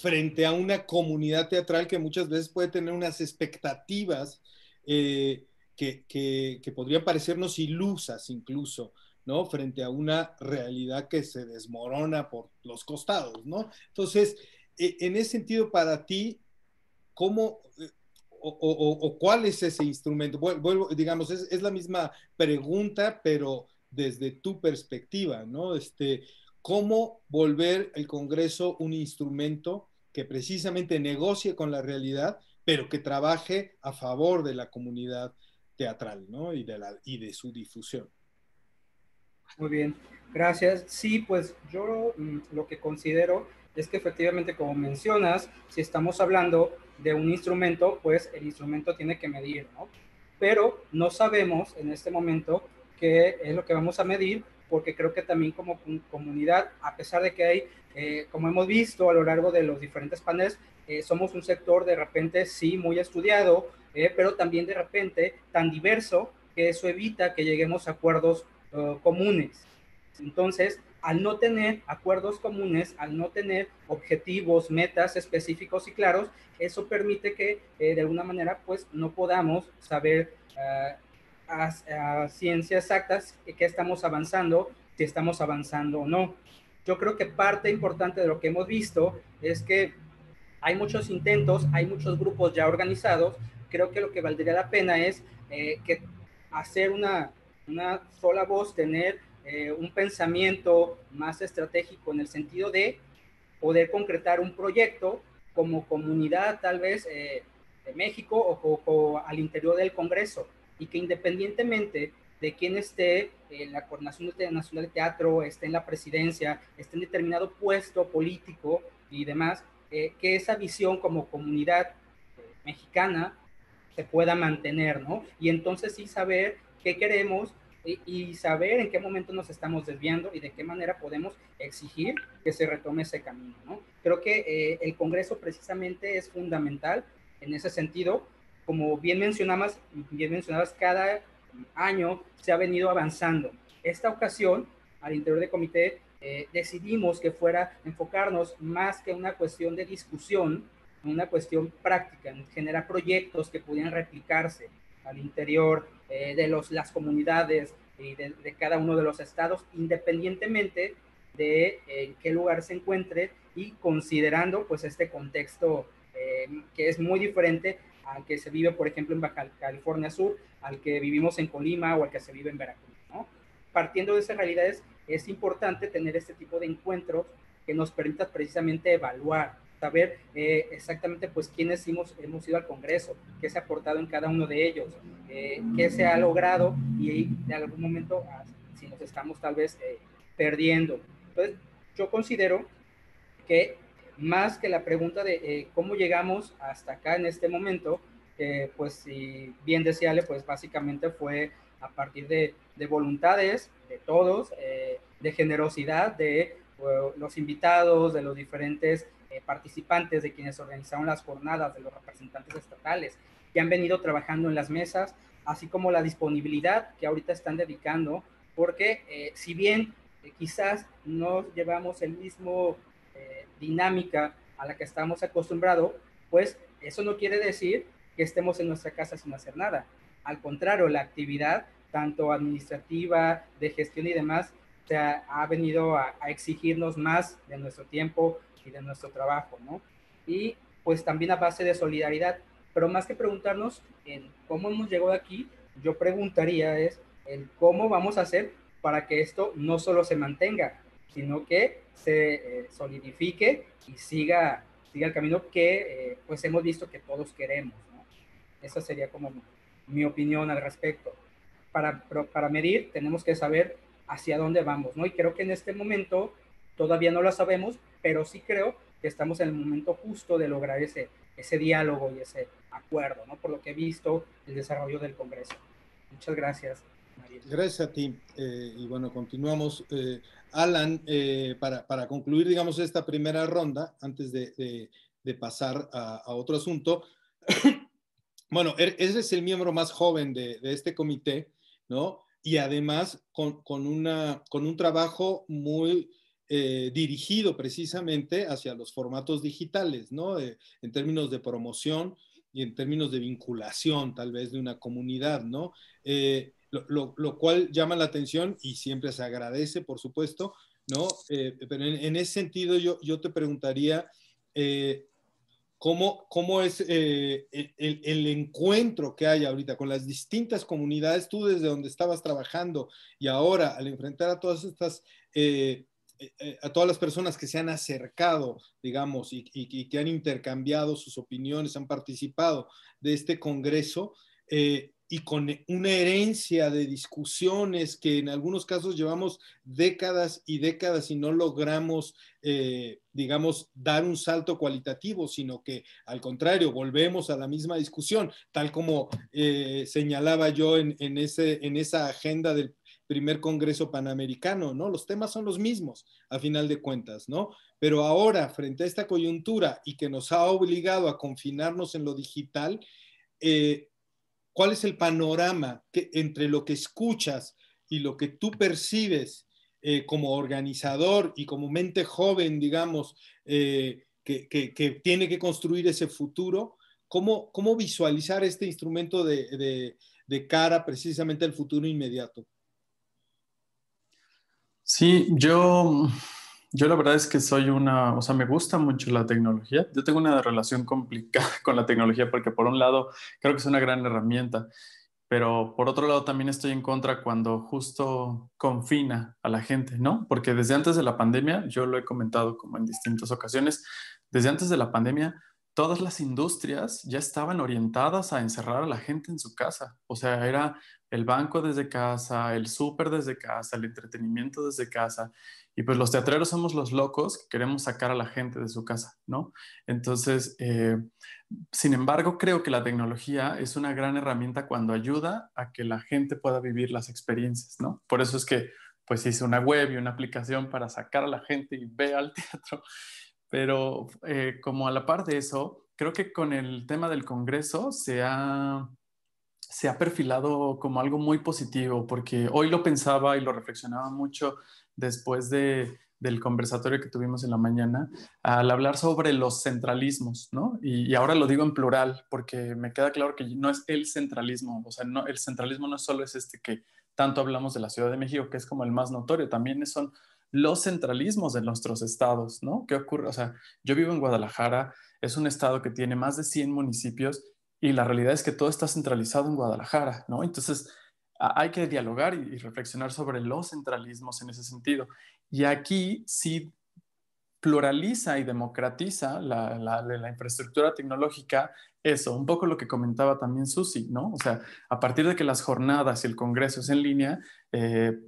frente a una comunidad teatral que muchas veces puede tener unas expectativas eh, que, que, podrían parecernos ilusas incluso, ¿no? Frente a una realidad que se desmorona por los costados, ¿no? Entonces, e, en ese sentido, para ti, ¿cómo... Eh, o, cuál es ese instrumento? Vuelvo, digamos, es, la misma pregunta, pero desde tu perspectiva, ¿no? Este, ¿Cómo volver el Congreso un instrumento que precisamente negocie con la realidad, pero que trabaje a favor de la comunidad teatral ¿no? y, de la, y de su difusión. Muy bien, gracias. Sí, pues yo mm, lo que considero es que efectivamente, como mencionas, si estamos hablando de un instrumento, pues el instrumento tiene que medir, ¿no? Pero no sabemos en este momento qué es lo que vamos a medir, porque creo que también como mm, comunidad, a pesar de que hay eh, como hemos visto a lo largo de los diferentes paneles, eh, somos un sector de repente sí muy estudiado, eh, pero también de repente tan diverso que eso evita que lleguemos a acuerdos comunes. Entonces, al no tener acuerdos comunes, al no tener objetivos, metas específicos y claros, eso permite que de alguna manera pues no podamos saber a, ciencias ciencia exactas qué estamos avanzando, si estamos avanzando o no yo creo que parte importante de lo que hemos visto es que hay muchos intentos, hay muchos grupos ya organizados. Creo que lo que valdría la pena es eh, que hacer una, sola voz, tener eh, un pensamiento más estratégico en el sentido de poder concretar un proyecto como comunidad tal vez eh, de México o, o, al interior del Congreso y que independientemente de quien esté en la Coordinación Nacional de Teatro, esté en la presidencia, esté en determinado puesto político y demás, eh, que esa visión como comunidad eh, mexicana se pueda mantener, ¿no? Y entonces sí saber qué queremos y, saber en qué momento nos estamos desviando y de qué manera podemos exigir que se retome ese camino, ¿no? Creo que eh, el Congreso precisamente es fundamental en ese sentido. Como bien mencionabas, bien mencionabas, cada año se ha venido avanzando. Esta ocasión, al interior del comité, eh, decidimos que fuera enfocarnos más que una cuestión de discusión, una cuestión práctica, en generar proyectos que pudieran replicarse al interior eh, de los, las comunidades y de, cada uno de los estados, independientemente de eh, en qué lugar se encuentre y considerando pues este contexto que es muy diferente al que se vive, por ejemplo, en Baja California Sur, al que vivimos en Colima o al que se vive en Veracruz. Partiendo de esas realidades, es importante tener este tipo de encuentros que nos permita precisamente evaluar, saber eh, exactamente pues quiénes hemos, hemos ido al Congreso, qué se ha aportado en cada uno de ellos, eh, qué se ha logrado y de algún momento ah, si nos estamos tal vez eh, perdiendo. Entonces, yo considero que más que la pregunta de eh, cómo llegamos hasta acá en este momento, pues si bien decía pues básicamente fue a partir de, voluntades de todos, eh, de generosidad de eh, los invitados, de los diferentes participantes, de quienes organizaron las jornadas, de los representantes estatales que han venido trabajando en las mesas, así como la disponibilidad que ahorita están dedicando, porque si bien quizás no llevamos el mismo dinámica a la que estamos acostumbrados, pues eso no quiere decir que estemos en nuestra casa sin hacer nada. Al contrario, la actividad, tanto administrativa, de gestión y demás, se ha, venido a, exigirnos más de nuestro tiempo y de nuestro trabajo, ¿no? Y pues también a base de solidaridad. Pero más que preguntarnos en cómo hemos llegado aquí, yo preguntaría es el cómo vamos a hacer para que esto no solo se mantenga, sino que se eh, solidifique y siga, siga el camino que eh, pues hemos visto que todos queremos. Esa sería como mi, mi opinión al respecto. Para, para medir tenemos que saber hacia dónde vamos, ¿no? Y creo que en este momento todavía no lo sabemos, pero sí creo que estamos en el momento justo de lograr ese, ese diálogo y ese acuerdo, ¿no? Por lo que he visto el desarrollo del Congreso. Muchas gracias. Gracias a ti. Eh, y bueno, continuamos. Eh, Alan, eh, para, para, concluir, digamos, esta primera ronda, antes de, de, pasar a, otro asunto, bueno, er, ese es el miembro más joven de, de este comité, ¿no? Y además con, con una, con un trabajo muy dirigido precisamente hacia los formatos digitales, ¿no? en términos de promoción, y en términos de vinculación tal vez de una comunidad, ¿no? Eh, lo, cual llama la atención y siempre se agradece, por supuesto, ¿no? Eh, pero en, ese sentido yo, yo te preguntaría, eh, ¿cómo, es eh, e, el, encuentro que hay ahorita con las distintas comunidades, tú desde donde estabas trabajando y ahora al enfrentar a todas estas... a todas las personas que se han acercado, digamos, y, que han intercambiado sus opiniones, han participado de este congreso, y con una herencia de discusiones que en algunos casos llevamos décadas y décadas y no logramos, eh, digamos, dar un salto cualitativo, sino que al contrario, volvemos a la misma discusión, tal como eh, señalaba yo en, ese, en esa agenda del primer Congreso Panamericano, ¿no? Los temas son los mismos, a final de cuentas, ¿no? Pero ahora, frente a esta coyuntura y que nos ha obligado a confinarnos en lo digital, eh, ¿Cuál es el panorama entre lo que escuchas y lo que tú percibes eh, como organizador y como mente joven, digamos, eh, que, tiene que construir ese futuro? ¿Cómo, cómo visualizar este instrumento de, de cara precisamente al futuro inmediato? Sí, yo yo la verdad es que soy una, o sea, me gusta mucho la tecnología. Yo tengo una relación complicada con la tecnología porque por un lado creo que es una gran herramienta, pero por otro lado también estoy en contra cuando justo confina a la gente, ¿no? Porque desde antes de la pandemia, yo lo he comentado como en distintas ocasiones, desde antes de la pandemia todas las industrias ya estaban orientadas a encerrar a la gente en su casa. O sea, era el banco desde casa, el súper desde casa, el entretenimiento desde casa. Y pues los teatreros somos los locos que queremos sacar a la gente de su casa, ¿no? Entonces, eh, sin embargo, creo que la tecnología es una gran herramienta cuando ayuda a que la gente pueda vivir las experiencias, ¿no? Por eso es que pues hice una web y una aplicación para sacar a la gente y ve al teatro. Pero eh, como a la par de eso, creo que con el tema del Congreso se ha, se ha perfilado como algo muy positivo, porque hoy lo pensaba y lo reflexionaba mucho después de, del conversatorio que tuvimos en la mañana, al hablar sobre los centralismos, ¿no? Y, ahora lo digo en plural, porque me queda claro que no es el centralismo, o sea, no, el centralismo no solo es este que tanto hablamos de la Ciudad de México, que es como el más notorio, también son los centralismos de nuestros estados, ¿no? ¿Qué ocurre? O sea, yo vivo en Guadalajara, es un estado que tiene más de 100 municipios y la realidad es que todo está centralizado en Guadalajara, ¿no? Entonces, hay que dialogar y, reflexionar sobre los centralismos en ese sentido. Y aquí si pluraliza y democratiza la, infraestructura tecnológica eso, un poco lo que comentaba también Susi, ¿no? O sea, a partir de que las jornadas y el Congreso es en línea, eh,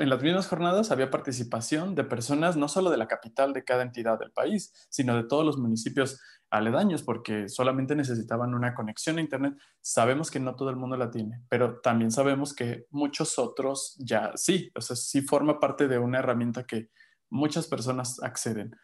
en las mismas jornadas había participación de personas no solo de la capital de cada entidad del país, sino de todos los municipios aledaños, porque solamente necesitaban una conexión a Internet. Sabemos que no todo el mundo la tiene, pero también sabemos que muchos otros ya sí, o sea, sí forma parte de una herramienta que muchas personas acceden.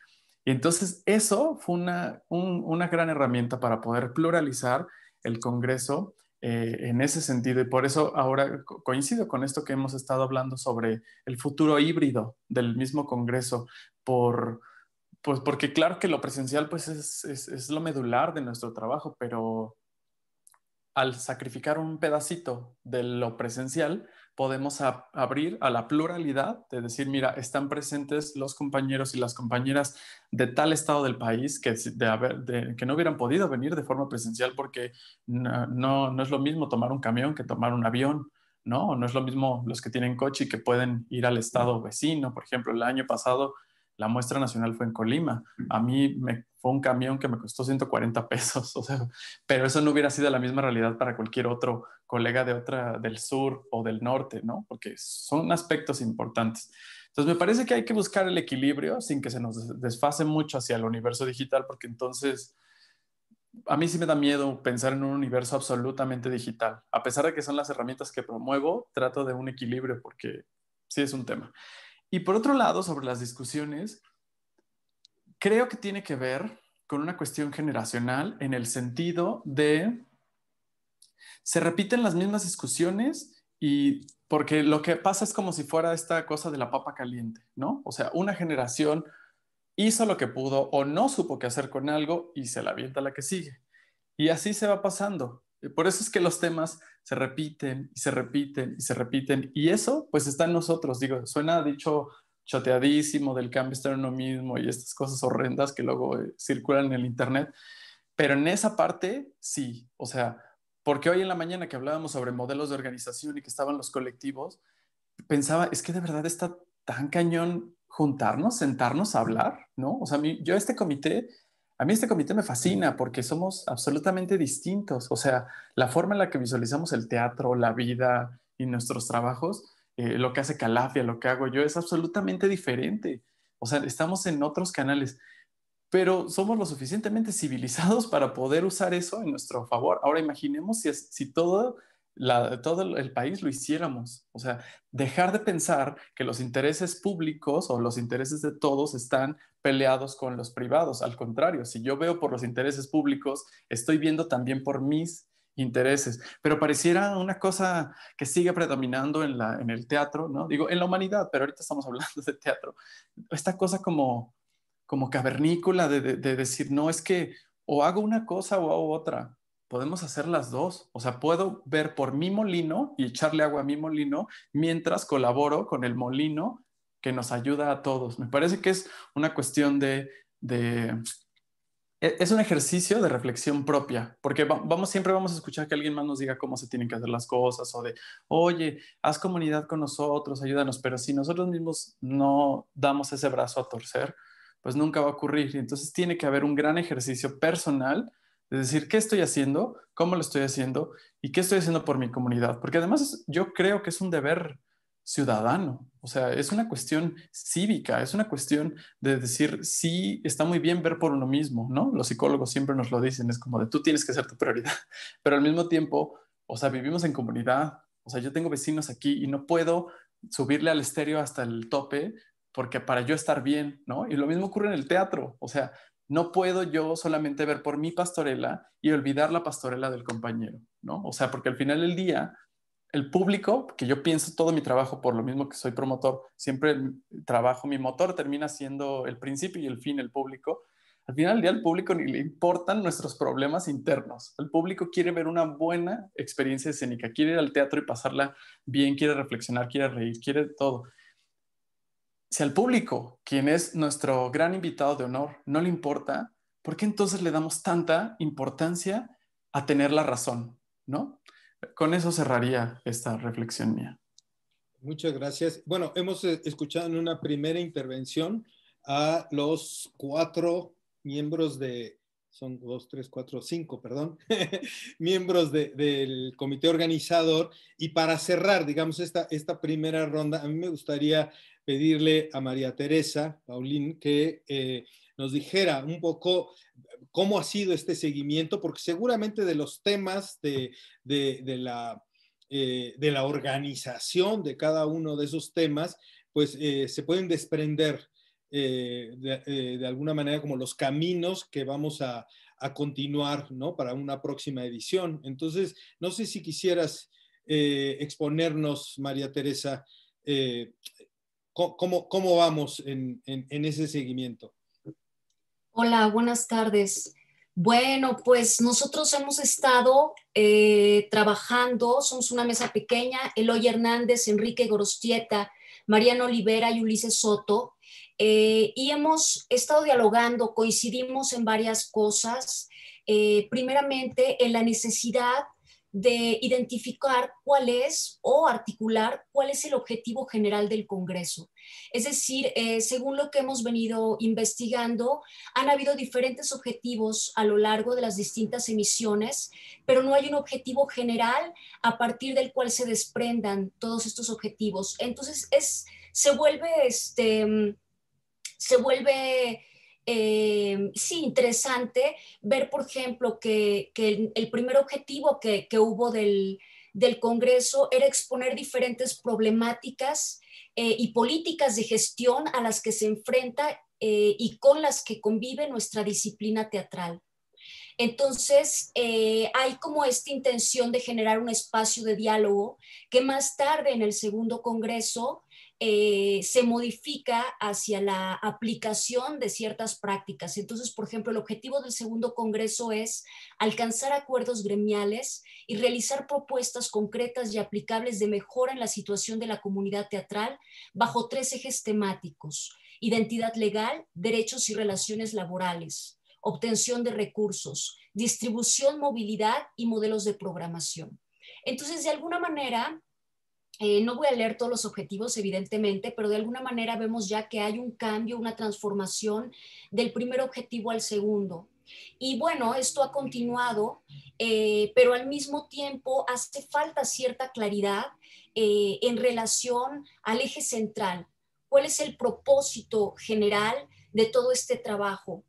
Y entonces eso fue una, una gran herramienta para poder pluralizar el Congreso eh, en ese sentido. Y por eso ahora coincido con esto que hemos estado hablando sobre el futuro híbrido del mismo Congreso, por, pues porque claro que lo presencial pues es lo medular de nuestro trabajo, pero al sacrificar un pedacito de lo presencial, podemos abrir a la pluralidad de decir, mira, están presentes los compañeros y las compañeras de tal estado del país que, de que no hubieran podido venir de forma presencial porque no, no, no, es lo mismo tomar un camión que tomar un avión. No, no es lo mismo los que tienen coche y que pueden ir al estado vecino. Por ejemplo, el año pasado la muestra nacional fue en Colima. A mí me fue un camión que me costó 140 pesos, pero eso no hubiera sido la misma realidad para cualquier otro colega de otra del sur o del norte, ¿no? Porque son aspectos importantes. Entonces, me parece que hay que buscar el equilibrio sin que se nos desfase mucho hacia el universo digital, porque entonces a mí sí me da miedo pensar en un universo absolutamente digital. A pesar de que son las herramientas que promuevo, trato de un equilibrio porque sí es un tema. Y por otro lado, sobre las discusiones, creo que tiene que ver con una cuestión generacional en el sentido de se repiten las mismas discusiones y porque lo que pasa es como si fuera esta cosa de la papa caliente, ¿no? O sea, una generación hizo lo que pudo o no supo qué hacer con algo y se la avienta la que sigue. Y así se va pasando. Eh, por eso es que los temas se repiten y se repiten y se repiten. Y eso, pues, está en nosotros. Digo, suena dicho choteadísimo del cambio estar mismo y estas cosas horrendas que luego eh, circulan en el Internet. Pero en esa parte, sí. O sea, porque hoy en la mañana que hablábamos sobre modelos de organización y que estaban los colectivos, pensaba, es que de verdad está tan cañón juntarnos, sentarnos a hablar, ¿no? O sea, mí, yo este comité, a mí este comité me fascina porque somos absolutamente distintos. O sea, la forma en la que visualizamos el teatro, la vida y nuestros trabajos eh, lo que hace Calafia, lo que hago yo, es absolutamente diferente. O sea, estamos en otros canales, pero somos lo suficientemente civilizados para poder usar eso en nuestro favor. Ahora imaginemos si, si todo, todo el país lo hiciéramos. O sea, dejar de pensar que los intereses públicos o los intereses de todos están peleados con los privados. Al contrario, si yo veo por los intereses públicos, estoy viendo también por mis intereses. Pero pareciera una cosa que sigue predominando en, la, en el teatro, ¿no? Digo, en la humanidad, pero ahorita estamos hablando de teatro. Esta cosa como, como cavernícola de, decir, no, es que o hago una cosa o hago otra. Podemos hacer las dos. O sea, puedo ver por mi molino y echarle agua a mi molino mientras colaboro con el molino que nos ayuda a todos. Me parece que es una cuestión de, de e, es un ejercicio de reflexión propia, porque vamos, siempre vamos a escuchar que alguien más nos diga cómo se tienen que hacer las cosas o de, oye, haz comunidad con nosotros, ayúdanos, pero si nosotros mismos no damos ese brazo a torcer, pues nunca va a ocurrir. Entonces tiene que haber un gran ejercicio personal de decir, ¿qué estoy haciendo? ¿Cómo lo estoy haciendo? ¿Y qué estoy haciendo por mi comunidad? Porque además yo creo que es un deber ciudadano. O sea, es una cuestión cívica, es una cuestión de decir, sí, está muy bien ver por uno mismo, ¿no? Los psicólogos siempre nos lo dicen, es como de tú tienes que ser tu prioridad, pero al mismo tiempo, o sea, vivimos en comunidad, o sea, yo tengo vecinos aquí y no puedo subirle al estéreo hasta el tope porque para yo estar bien, ¿no? Y lo mismo ocurre en el teatro, o sea, no puedo yo solamente ver por mi pastorela y olvidar la pastorela del compañero, ¿no? O sea, porque al final del día el público, que yo pienso todo mi trabajo por lo mismo que soy promotor, siempre trabajo, mi motor termina siendo el principio y el fin, el público. Al final del día al público ni le importan nuestros problemas internos. El público quiere ver una buena experiencia escénica, quiere ir al teatro y pasarla bien, quiere reflexionar, quiere reír, quiere todo. Si al público, quien es nuestro gran invitado de honor, no le importa, ¿por qué entonces le damos tanta importancia a tener la razón? ¿No? con eso cerraría esta reflexión mía. Muchas gracias. Bueno, hemos eh, escuchado en una primera intervención a los cuatro miembros de, son dos, tres, cuatro, cinco, perdón, miembros del comité organizador. Y para cerrar, digamos, esta, esta primera ronda, a mí me gustaría pedirle a María Teresa, Paulín, que... Eh, nos dijera un poco cómo ha sido este seguimiento, porque seguramente de los temas de, la, eh, de la organización de cada uno de esos temas, pues eh, se pueden desprender eh, de, alguna manera como los caminos que vamos a, continuar, Para una próxima edición. Entonces, no sé si quisieras exponernos, María Teresa, ¿Cómo, cómo, vamos en, ese seguimiento? Hola, buenas tardes. Bueno, pues nosotros hemos estado eh, trabajando, somos una mesa pequeña, Eloy Hernández, Enrique Gorostieta, Mariano Olivera y Ulises Soto, eh, y hemos estado dialogando, coincidimos en varias cosas. Eh, primeramente, en la necesidad de identificar cuál es o articular cuál es el objetivo general del Congreso. Es decir, eh, según lo que hemos venido investigando, han habido diferentes objetivos a lo largo de las distintas emisiones, pero no hay un objetivo general a partir del cual se desprendan todos estos objetivos. Entonces, es, se vuelve, este, mm, se vuelve eh, sí, interesante ver, por ejemplo, que, el, primer objetivo que, hubo del, Congreso era exponer diferentes problemáticas eh, y políticas de gestión a las que se enfrenta eh, y con las que convive nuestra disciplina teatral. Entonces, hay como esta intención de generar un espacio de diálogo que más tarde en el segundo congreso eh, se modifica hacia la aplicación de ciertas prácticas. Entonces, por ejemplo, el objetivo del segundo Congreso es alcanzar acuerdos gremiales y realizar propuestas concretas y aplicables de mejora en la situación de la comunidad teatral bajo tres ejes temáticos, identidad legal, derechos y relaciones laborales, obtención de recursos, distribución, movilidad y modelos de programación. Entonces, de alguna manera, eh, no voy a leer todos los objetivos, evidentemente, pero de alguna manera vemos ya que hay un cambio, una transformación del primer objetivo al segundo. Y bueno, esto ha continuado, eh, pero al mismo tiempo hace falta cierta claridad eh, en relación al eje central. ¿Cuál es el propósito general de todo este trabajo?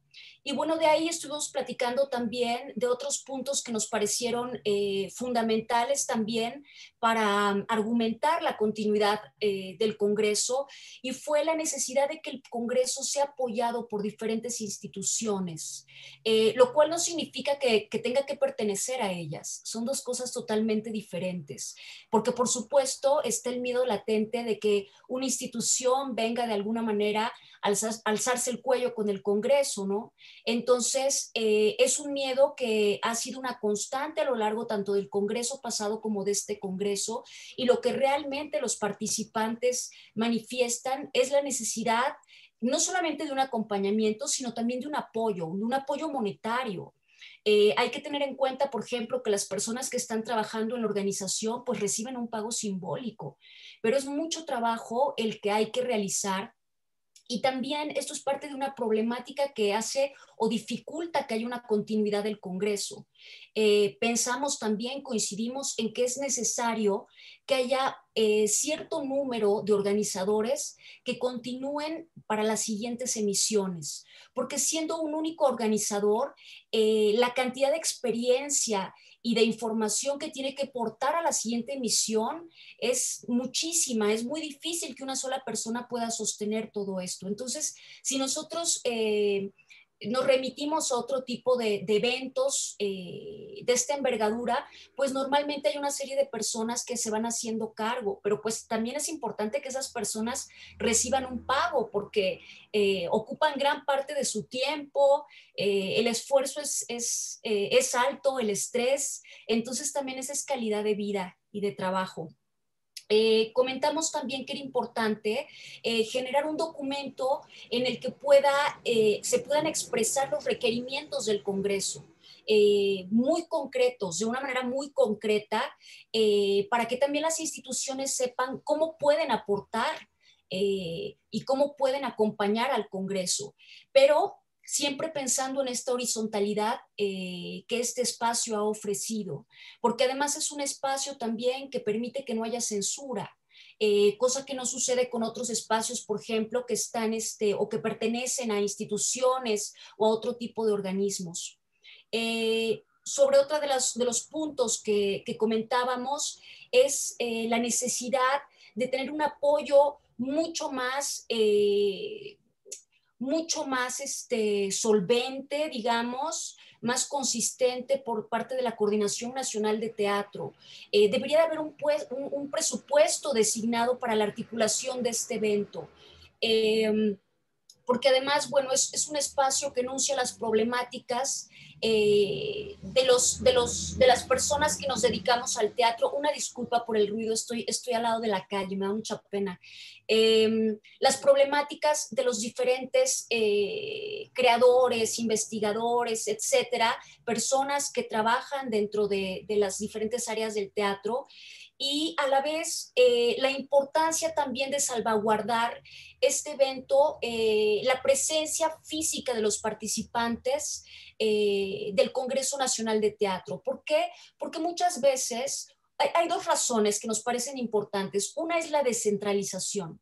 Y bueno, de ahí estuvimos platicando también de otros puntos que nos parecieron eh, fundamentales también para um, argumentar la continuidad eh, del Congreso y fue la necesidad de que el Congreso sea apoyado por diferentes instituciones, eh, lo cual no significa que, que tenga que pertenecer a ellas. Son dos cosas totalmente diferentes, porque por supuesto está el miedo latente de que una institución venga de alguna manera alzarse el cuello con el Congreso, ¿no? Entonces, eh, es un miedo que ha sido una constante a lo largo tanto del Congreso pasado como de este Congreso y lo que realmente los participantes manifiestan es la necesidad no solamente de un acompañamiento, sino también de un apoyo, de un apoyo monetario, eh, hay que tener en cuenta, por ejemplo, que las personas que están trabajando en la organización pues reciben un pago simbólico, pero es mucho trabajo el que hay que realizar y también esto es parte de una problemática que hace o dificulta que haya una continuidad del Congreso. Eh, pensamos también, coincidimos en que es necesario que haya eh, cierto número de organizadores que continúen para las siguientes emisiones, porque siendo un único organizador, eh, la cantidad de experiencia y de información que tiene que portar a la siguiente misión es muchísima, es muy difícil que una sola persona pueda sostener todo esto. Entonces, si nosotros... Eh, nos remitimos a otro tipo de, eventos eh, de esta envergadura, pues normalmente hay una serie de personas que se van haciendo cargo, pero pues también es importante que esas personas reciban un pago porque eh, ocupan gran parte de su tiempo, eh, el esfuerzo es, es alto, el estrés, entonces también esa es calidad de vida y de trabajo. Eh, comentamos también que era importante eh, generar un documento en el que pueda, eh, se puedan expresar los requerimientos del Congreso. muy concretos, de una manera muy concreta, para que también las instituciones sepan cómo pueden aportar y cómo pueden acompañar al Congreso. Pero siempre pensando en esta horizontalidad eh, que este espacio ha ofrecido, porque además es un espacio también que permite que no haya censura. Eh, cosa que no sucede con otros espacios, por ejemplo, que están este, o que pertenecen a instituciones o a otro tipo de organismos. Eh, sobre otro de, de los puntos que, comentábamos es la necesidad de tener un apoyo mucho más mucho más este, solvente, digamos, más consistente por parte de la Coordinación Nacional de Teatro. Eh, debería de haber un, presupuesto designado para la articulación de este evento. Em, porque además, bueno, es, un espacio que enuncia las problemáticas eh, de, los, de, los, de las personas que nos dedicamos al teatro. Una disculpa por el ruido, estoy, estoy al lado de la calle, me da mucha pena. Em, las problemáticas de los diferentes eh, creadores, investigadores, etcétera, personas que trabajan dentro de, de las diferentes áreas del teatro y a la vez eh, la importancia también de salvaguardar este evento, eh, la presencia física de los participantes eh, del Congreso Nacional de Teatro. ¿Por qué? Porque muchas veces hay dos razones que nos parecen importantes. Una es la descentralización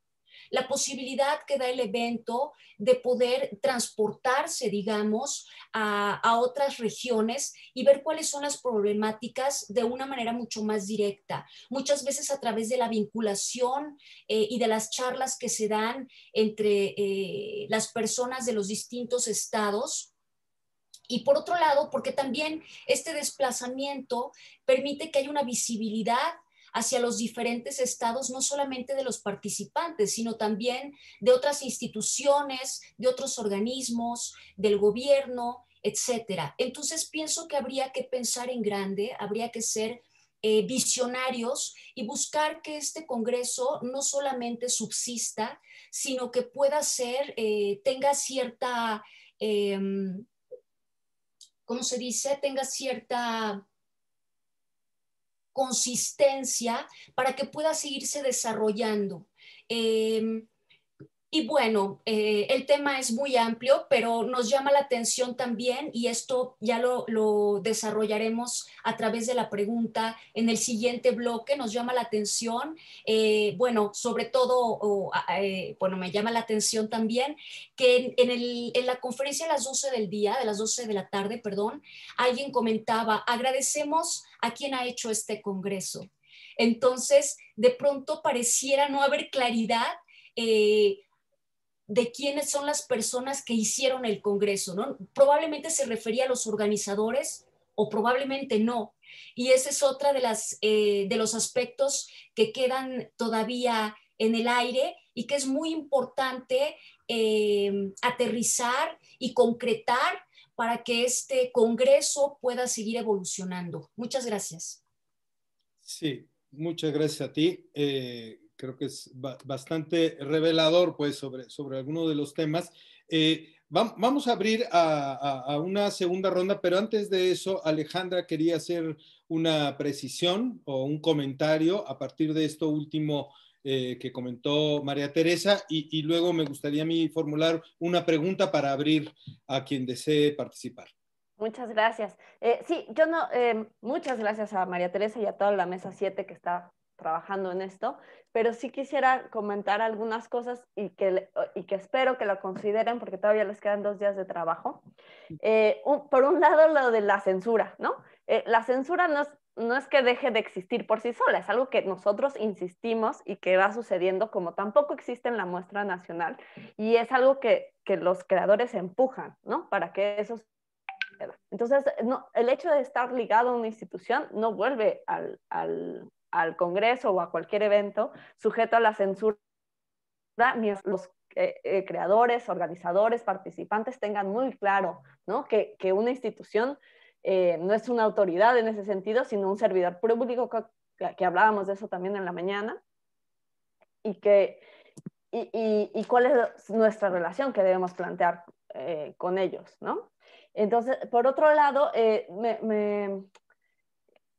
la posibilidad que da el evento de poder transportarse, digamos, a, otras regiones y ver cuáles son las problemáticas de una manera mucho más directa. Muchas veces a través de la vinculación eh, y de las charlas que se dan entre eh, las personas de los distintos estados y por otro lado, porque también este desplazamiento permite que haya una visibilidad hacia los diferentes estados, no solamente de los participantes, sino también de otras instituciones, de otros organismos, del gobierno, etcétera. Entonces pienso que habría que pensar en grande, habría que ser eh, visionarios y buscar que este Congreso no solamente subsista, sino que pueda ser, eh, tenga cierta, em, ¿cómo se dice? Tenga cierta consistencia para que pueda seguirse desarrollando. Em, y bueno, eh, el tema es muy amplio, pero nos llama la atención también, y esto ya lo, desarrollaremos a través de la pregunta en el siguiente bloque, nos llama la atención, eh, bueno, sobre todo, eh, bueno, me llama la atención también que en, la conferencia a las 12 del día, de las 12 de la tarde, perdón, alguien comentaba, agradecemos a quien ha hecho este Congreso. Entonces, de pronto pareciera no haber claridad de quiénes son las personas que hicieron el Congreso, ¿no? Probablemente se refería a los organizadores o probablemente no. Y ese es otra de, las, eh, de los aspectos que quedan todavía en el aire y que es muy importante em, aterrizar y concretar para que este Congreso pueda seguir evolucionando. Muchas gracias. Sí, muchas gracias a ti. Eh, creo que es bastante revelador pues, sobre, sobre algunos de los temas. Eh, vamos a abrir a, a, una segunda ronda, pero antes de eso, Alejandra quería hacer una precisión o un comentario a partir de esto último eh, que comentó María Teresa y, y, luego me gustaría a mí formular una pregunta para abrir a quien desee participar. Muchas gracias. Eh, sí, yo no, muchas gracias a María Teresa y a toda la mesa 7 que está trabajando en esto, pero sí quisiera comentar algunas cosas y que, y que espero que lo consideren porque todavía les quedan dos días de trabajo. Eh, por un lado, lo de la censura, ¿no? Eh, la censura no es, no es que deje de existir por sí sola, es algo que nosotros insistimos y que va sucediendo como tampoco existe en la muestra nacional y es algo que, los creadores empujan, ¿no? Para que eso entonces, el hecho de estar ligado a una institución no vuelve al, al Congreso o a cualquier evento sujeto a la censura los eh, eh, creadores, organizadores, participantes tengan muy claro que, una institución eh, no es una autoridad en ese sentido, sino un servidor público, que, que hablábamos de eso también en la mañana, y, que, y, cuál es nuestra relación que debemos plantear con ellos. Entonces, por otro lado, me,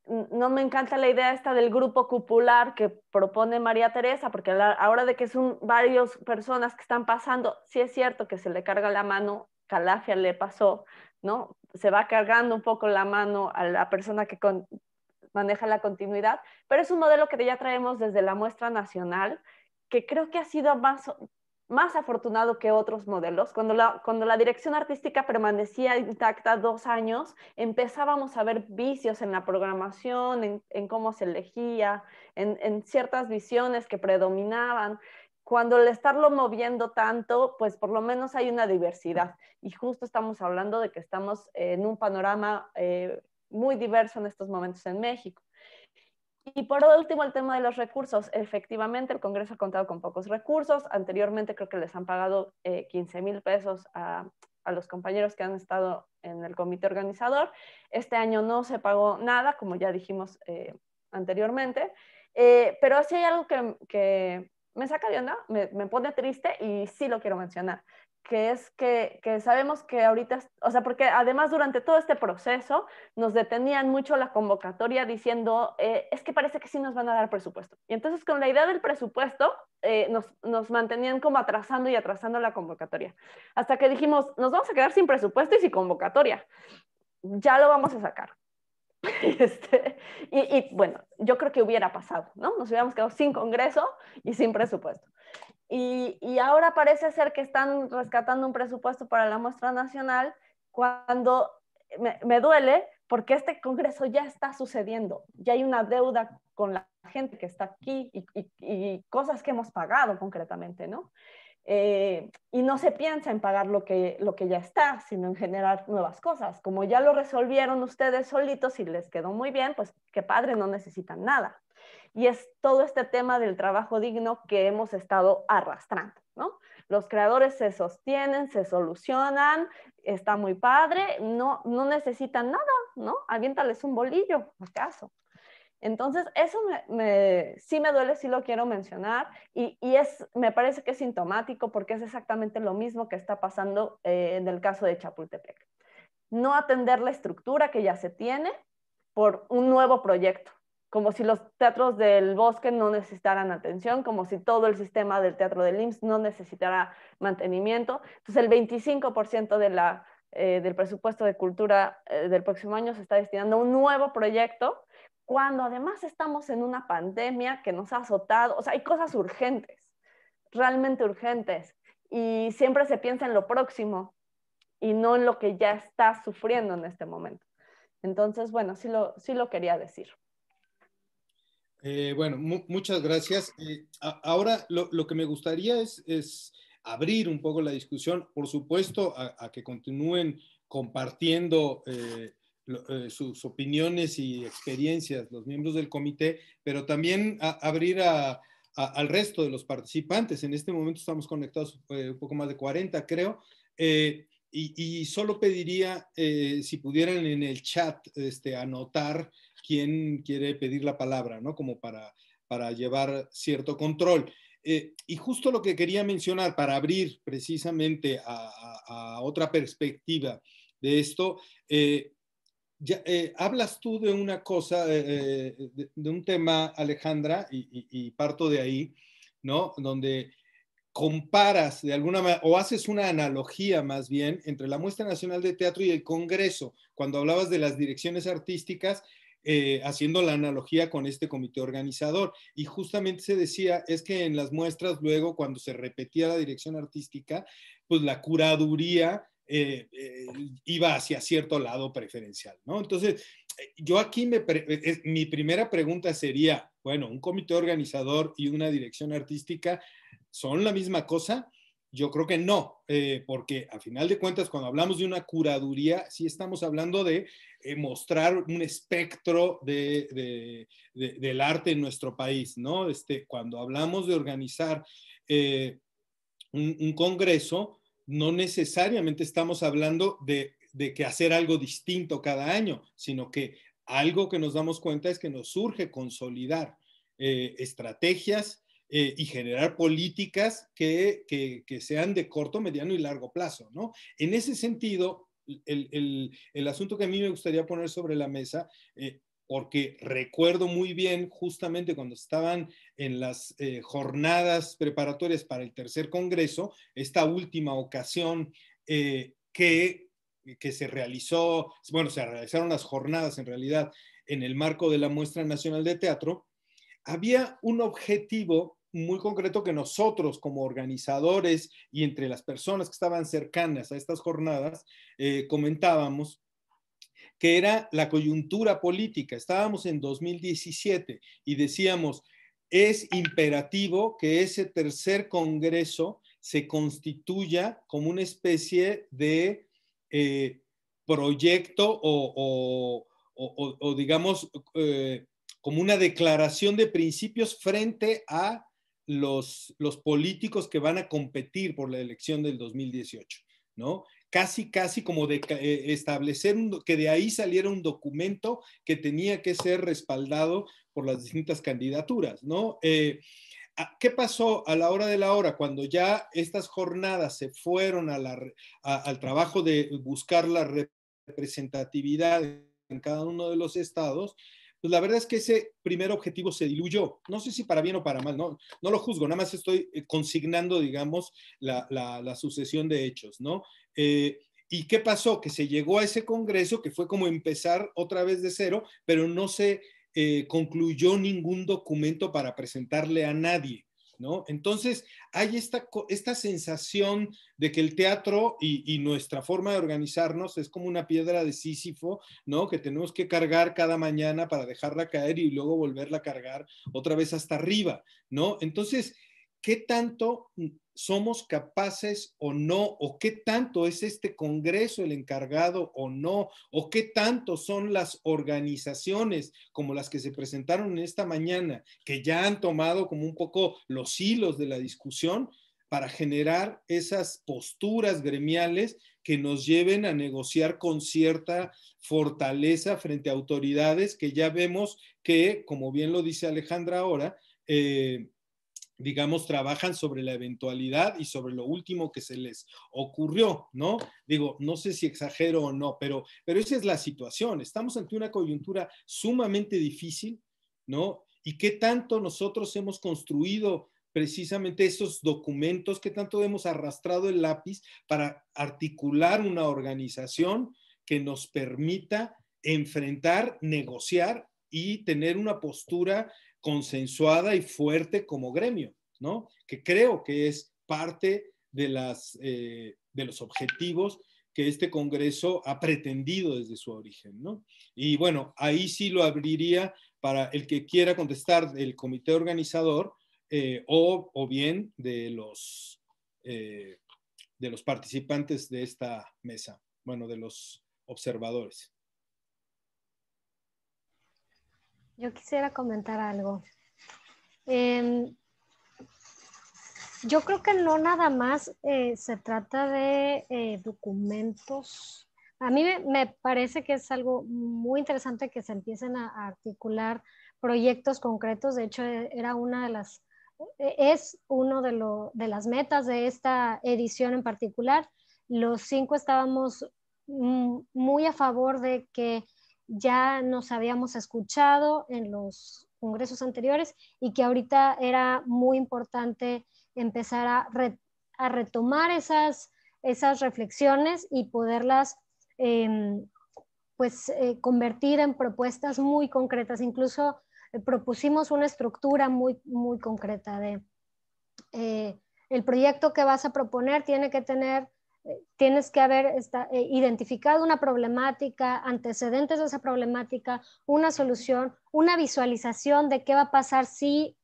no me encanta la idea esta del grupo cupular que propone María Teresa, porque a la hora de que son varias personas que están pasando, sí es cierto que se le carga la mano, Calafia le pasó, ¿no? Se va cargando un poco la mano a la persona que maneja la continuidad, pero es un modelo que ya traemos desde la muestra nacional, que creo que ha sido más más afortunado que otros modelos. Cuando la, cuando la dirección artística permanecía intacta dos años, empezábamos a ver vicios en la programación, en, en cómo se elegía, en, en ciertas visiones que predominaban cuando el estarlo moviendo tanto, pues por lo menos hay una diversidad. Y justo estamos hablando de que estamos en un panorama eh, muy diverso en estos momentos en México. Y por último, el tema de los recursos. Efectivamente, el Congreso ha contado con pocos recursos. Anteriormente creo que les han pagado 15 eh, mil pesos a, los compañeros que han estado en el comité organizador. Este año no se pagó nada, como ya dijimos eh, anteriormente. Eh, pero sí hay algo que, me saca de onda, me, me, pone triste y sí lo quiero mencionar que es que, sabemos que ahorita, o sea, porque además durante todo este proceso nos detenían mucho la convocatoria diciendo, eh, es que parece que sí nos van a dar presupuesto. Y entonces con la idea del presupuesto eh, nos, nos, mantenían como atrasando y atrasando la convocatoria. Hasta que dijimos, nos vamos a quedar sin presupuesto y sin convocatoria. Ya lo vamos a sacar. Este, y, bueno, yo creo que hubiera pasado, ¿no? Nos hubiéramos quedado sin Congreso y sin presupuesto. Y, ahora parece ser que están rescatando un presupuesto para la muestra nacional cuando me, duele porque este Congreso ya está sucediendo, ya hay una deuda con la gente que está aquí y, y cosas que hemos pagado concretamente, ¿no? Eh, y no se piensa en pagar lo que, lo que ya está, sino en generar nuevas cosas. Como ya lo resolvieron ustedes solitos y les quedó muy bien, pues qué padre, no necesitan nada. Y es todo este tema del trabajo digno que hemos estado arrastrando, ¿no? Los creadores se sostienen, se solucionan, está muy padre, no, no necesitan nada, ¿no? Aviéntales un bolillo, acaso. Entonces, eso sí me duele, sí lo quiero mencionar y, me parece que es sintomático porque es exactamente lo mismo que está pasando eh, en el caso de Chapultepec. No atender la estructura que ya se tiene por un nuevo proyecto, como si los teatros del bosque no necesitaran atención, como si todo el sistema del teatro del IMSS no necesitara mantenimiento. Entonces, el 25% eh, del presupuesto de cultura eh, del próximo año se está destinando a un nuevo proyecto cuando además estamos en una pandemia que nos ha azotado, o sea, hay cosas urgentes, realmente urgentes, y siempre se piensa en lo próximo y no en lo que ya está sufriendo en este momento. Entonces, bueno, sí lo, sí lo quería decir. Eh, bueno, muchas gracias. Eh, ahora lo, lo, que me gustaría es, es, abrir un poco la discusión, por supuesto, a, que continúen compartiendo. Eh, eh, sus opiniones y experiencias los miembros del comité, pero también abrir al resto de los participantes. En este momento estamos conectados eh, un poco más de 40, creo. Eh, y, solo pediría, si pudieran en el chat este, anotar quién quiere pedir la palabra, ¿no? Como para, para llevar cierto control. y justo lo que quería mencionar para abrir precisamente a, otra perspectiva de esto, eh, eh, hablas tú de una cosa, eh, eh, de, un tema, Alejandra, y, parto de ahí, ¿no? Donde comparas de alguna o haces una analogía más bien, entre la Muestra Nacional de Teatro y el Congreso, cuando hablabas de las direcciones artísticas, haciendo la analogía con este comité organizador. Y justamente se decía, es que en las muestras luego, cuando se repetía la dirección artística, pues la curaduría eh, eh, iba hacia cierto lado preferencial, Entonces, eh, yo aquí mi primera pregunta sería, bueno, un comité organizador y una dirección artística son la misma cosa. Yo creo que no, porque a final de cuentas, cuando hablamos de una curaduría, sí estamos hablando de mostrar un espectro del arte en nuestro país, ¿no? Este, cuando hablamos de organizar un, congreso, no necesariamente estamos hablando de, que hacer algo distinto cada año, sino que algo que nos damos cuenta es que nos surge consolidar eh, estrategias eh, y generar políticas que, sean de corto, mediano y largo plazo, ¿no? En ese sentido, el, asunto que a mí me gustaría poner sobre la mesa eh, porque recuerdo muy bien justamente cuando estaban en las eh, jornadas preparatorias para el tercer Congreso, esta última ocasión eh, que, se realizó, bueno, se realizaron las jornadas en realidad en el marco de la Muestra Nacional de Teatro, había un objetivo muy concreto que nosotros como organizadores y entre las personas que estaban cercanas a estas jornadas eh, comentábamos que era la coyuntura política. Estábamos en 2017 y decíamos, es imperativo que ese tercer Congreso se constituya como una especie de eh, proyecto o, digamos, eh, como una declaración de principios frente a los, los políticos que van a competir por la elección del 2018, ¿no? casi, casi como de eh, establecer que de ahí saliera un documento que tenía que ser respaldado por las distintas candidaturas, ¿no? Eh, ah, ¿Qué pasó a la hora de la hora cuando ya estas jornadas se fueron al trabajo de buscar la representatividad en cada uno de los estados? pues la verdad es que ese primer objetivo se diluyó. No sé si para bien o para mal, no, lo juzgo, nada más estoy eh, consignando, digamos, la, sucesión de hechos, ¿no? Eh, ¿Y qué pasó? Que se llegó a ese Congreso, que fue como empezar otra vez de cero, pero no se eh, concluyó ningún documento para presentarle a nadie. Entonces, hay esta, esta sensación de que el teatro y, nuestra forma de organizarnos es como una piedra de Sísifo, ¿no? Que tenemos que cargar cada mañana para dejarla caer y luego volverla a cargar otra vez hasta arriba, ¿no? Entonces, qué tanto somos capaces o no, o qué tanto es este Congreso el encargado o no, o qué tanto son las organizaciones como las que se presentaron en esta mañana, que ya han tomado como un poco los hilos de la discusión para generar esas posturas gremiales que nos lleven a negociar con cierta fortaleza frente a autoridades que ya vemos que, como bien lo dice Alejandra ahora, eh, digamos, trabajan sobre la eventualidad y sobre lo último que se les ocurrió, ¿no? Digo, no sé si exagero o no, pero, pero esa es la situación. Estamos ante una coyuntura sumamente difícil, ¿no? Y qué tanto nosotros hemos construido precisamente esos documentos, qué tanto hemos arrastrado el lápiz para articular una organización que nos permita enfrentar, negociar y tener una postura consensuada y fuerte como gremio, ¿no? Que creo que es parte de, las, eh, de los objetivos que este Congreso ha pretendido desde su origen, ¿no? Y bueno, ahí sí lo abriría para el que quiera contestar del comité organizador eh, o, bien de los, eh, de los participantes de esta mesa, bueno, de los observadores. Yo quisiera comentar algo. Em, yo creo que no nada más eh, se trata de eh, documentos. A mí me parece que es algo muy interesante que se empiecen a, articular proyectos concretos. De hecho, e, era una de las, e, es uno de, de las metas de esta edición en particular. Los cinco estábamos mm, muy a favor de que ya nos habíamos escuchado en los congresos anteriores y que ahorita era muy importante empezar a, retomar esas, esas reflexiones y poderlas em, pues eh, convertir en propuestas muy concretas. Incluso eh, propusimos una estructura muy, muy concreta de eh, el proyecto que vas a proponer tiene que tener tienes que haber eh, identificado una problemática, antecedentes de esa problemática, una solución, una visualización de qué va a pasar si,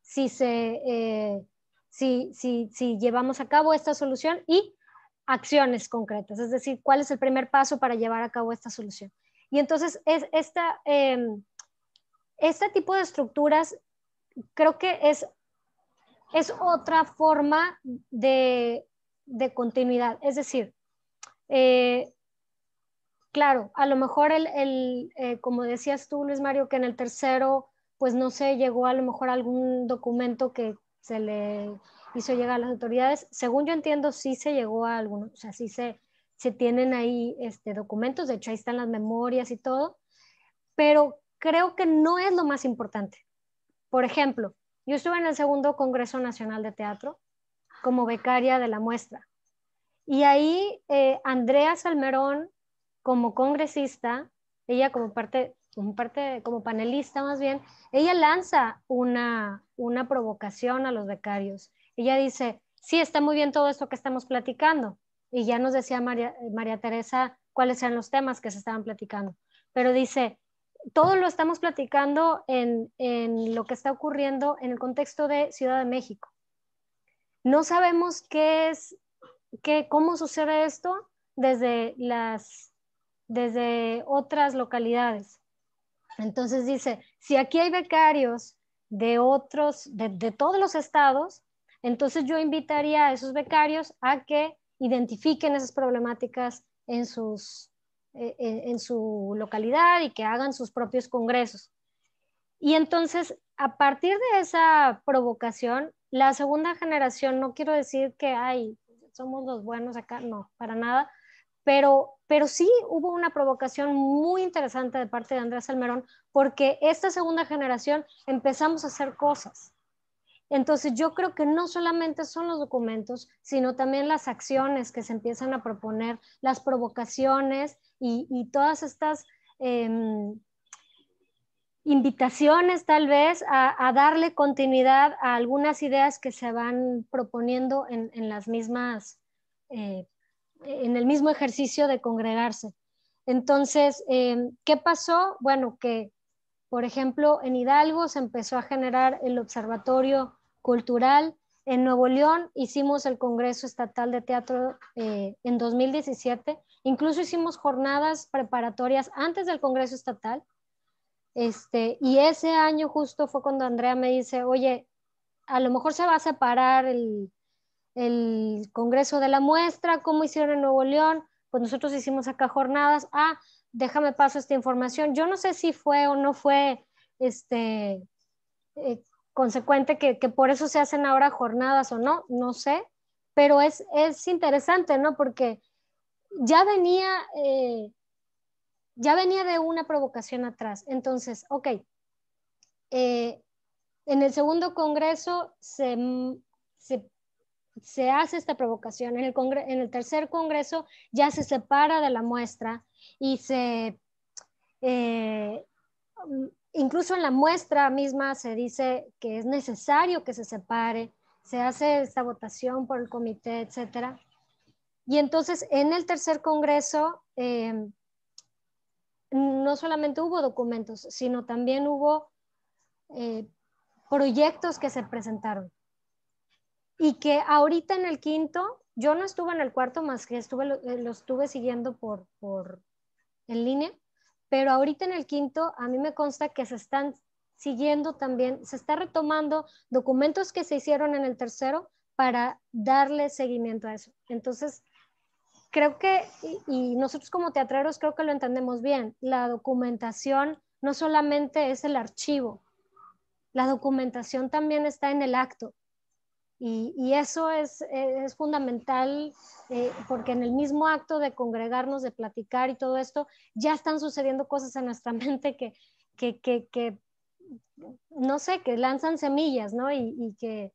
si, se, eh, si, si, si llevamos a cabo esta solución y acciones concretas, es decir, cuál es el primer paso para llevar a cabo esta solución. Y entonces, es, esta, em, este tipo de estructuras creo que es, es otra forma de de continuidad. Es decir, eh, claro, a lo mejor, el, eh, como decías tú, Luis Mario, que en el tercero, pues no se llegó a lo mejor algún documento que se le hizo llegar a las autoridades. Según yo entiendo, sí se llegó a algunos, o sea, sí se, se tienen ahí este, documentos, de hecho ahí están las memorias y todo, pero creo que no es lo más importante. Por ejemplo, yo estuve en el segundo Congreso Nacional de Teatro como becaria de la muestra. Y ahí eh, Andrea Salmerón, como congresista, ella como parte, como parte, como panelista más bien, ella lanza una, una provocación a los becarios. Ella dice, sí, está muy bien todo esto que estamos platicando. Y ya nos decía María, María Teresa cuáles eran los temas que se estaban platicando. Pero dice, todo lo estamos platicando en, lo que está ocurriendo en el contexto de Ciudad de México no sabemos qué es, qué, cómo sucede esto desde, las, desde otras localidades. Entonces dice, si aquí hay becarios de otros, de, todos los estados, entonces yo invitaría a esos becarios a que identifiquen esas problemáticas en, sus, e, e, en, su localidad y que hagan sus propios congresos. Y entonces, a partir de esa provocación, la segunda generación, no quiero decir que, hay somos los buenos acá, no, para nada, pero, pero sí hubo una provocación muy interesante de parte de Andrés Almerón, porque esta segunda generación empezamos a hacer cosas. Entonces yo creo que no solamente son los documentos, sino también las acciones que se empiezan a proponer, las provocaciones y, y todas estas... Em, invitaciones tal vez a, darle continuidad a algunas ideas que se van proponiendo en, las mismas, eh, en el mismo ejercicio de congregarse. Entonces, eh, ¿qué pasó? Bueno, que por ejemplo en Hidalgo se empezó a generar el Observatorio Cultural, en Nuevo León hicimos el Congreso Estatal de Teatro eh, en 2017, incluso hicimos jornadas preparatorias antes del Congreso Estatal este, y ese año justo fue cuando Andrea me dice, oye, a lo mejor se va a separar el, el Congreso de la Muestra, ¿cómo hicieron en Nuevo León? Pues nosotros hicimos acá jornadas, ah, déjame paso esta información. Yo no sé si fue o no fue este, eh, consecuente que, por eso se hacen ahora jornadas o no, no sé, pero es, interesante, ¿no? Porque ya venía eh, ya venía de una provocación atrás. Entonces, ok, eh, en el segundo Congreso se, hace esta provocación, en el, en el tercer Congreso ya se separa de la muestra y se... Eh, incluso en la muestra misma se dice que es necesario que se separe, se hace esta votación por el comité, etcétera. Y entonces en el tercer congreso eh, no solamente hubo documentos, sino también hubo eh, proyectos que se presentaron. Y que ahorita en el quinto, yo no estuve en el cuarto más que estuve, eh, lo, estuve siguiendo por, por en línea, pero ahorita en el quinto a mí me consta que se están siguiendo también, se está retomando documentos que se hicieron en el tercero para darle seguimiento a eso. Entonces, creo que, y, nosotros como teatreros creo que lo entendemos bien, la documentación no solamente es el archivo, la documentación también está en el acto. Y, y eso es, es fundamental eh, porque en el mismo acto de congregarnos, de platicar y todo esto, ya están sucediendo cosas en nuestra mente que, que, que, que no sé, que lanzan semillas, ¿no? Y, y, que,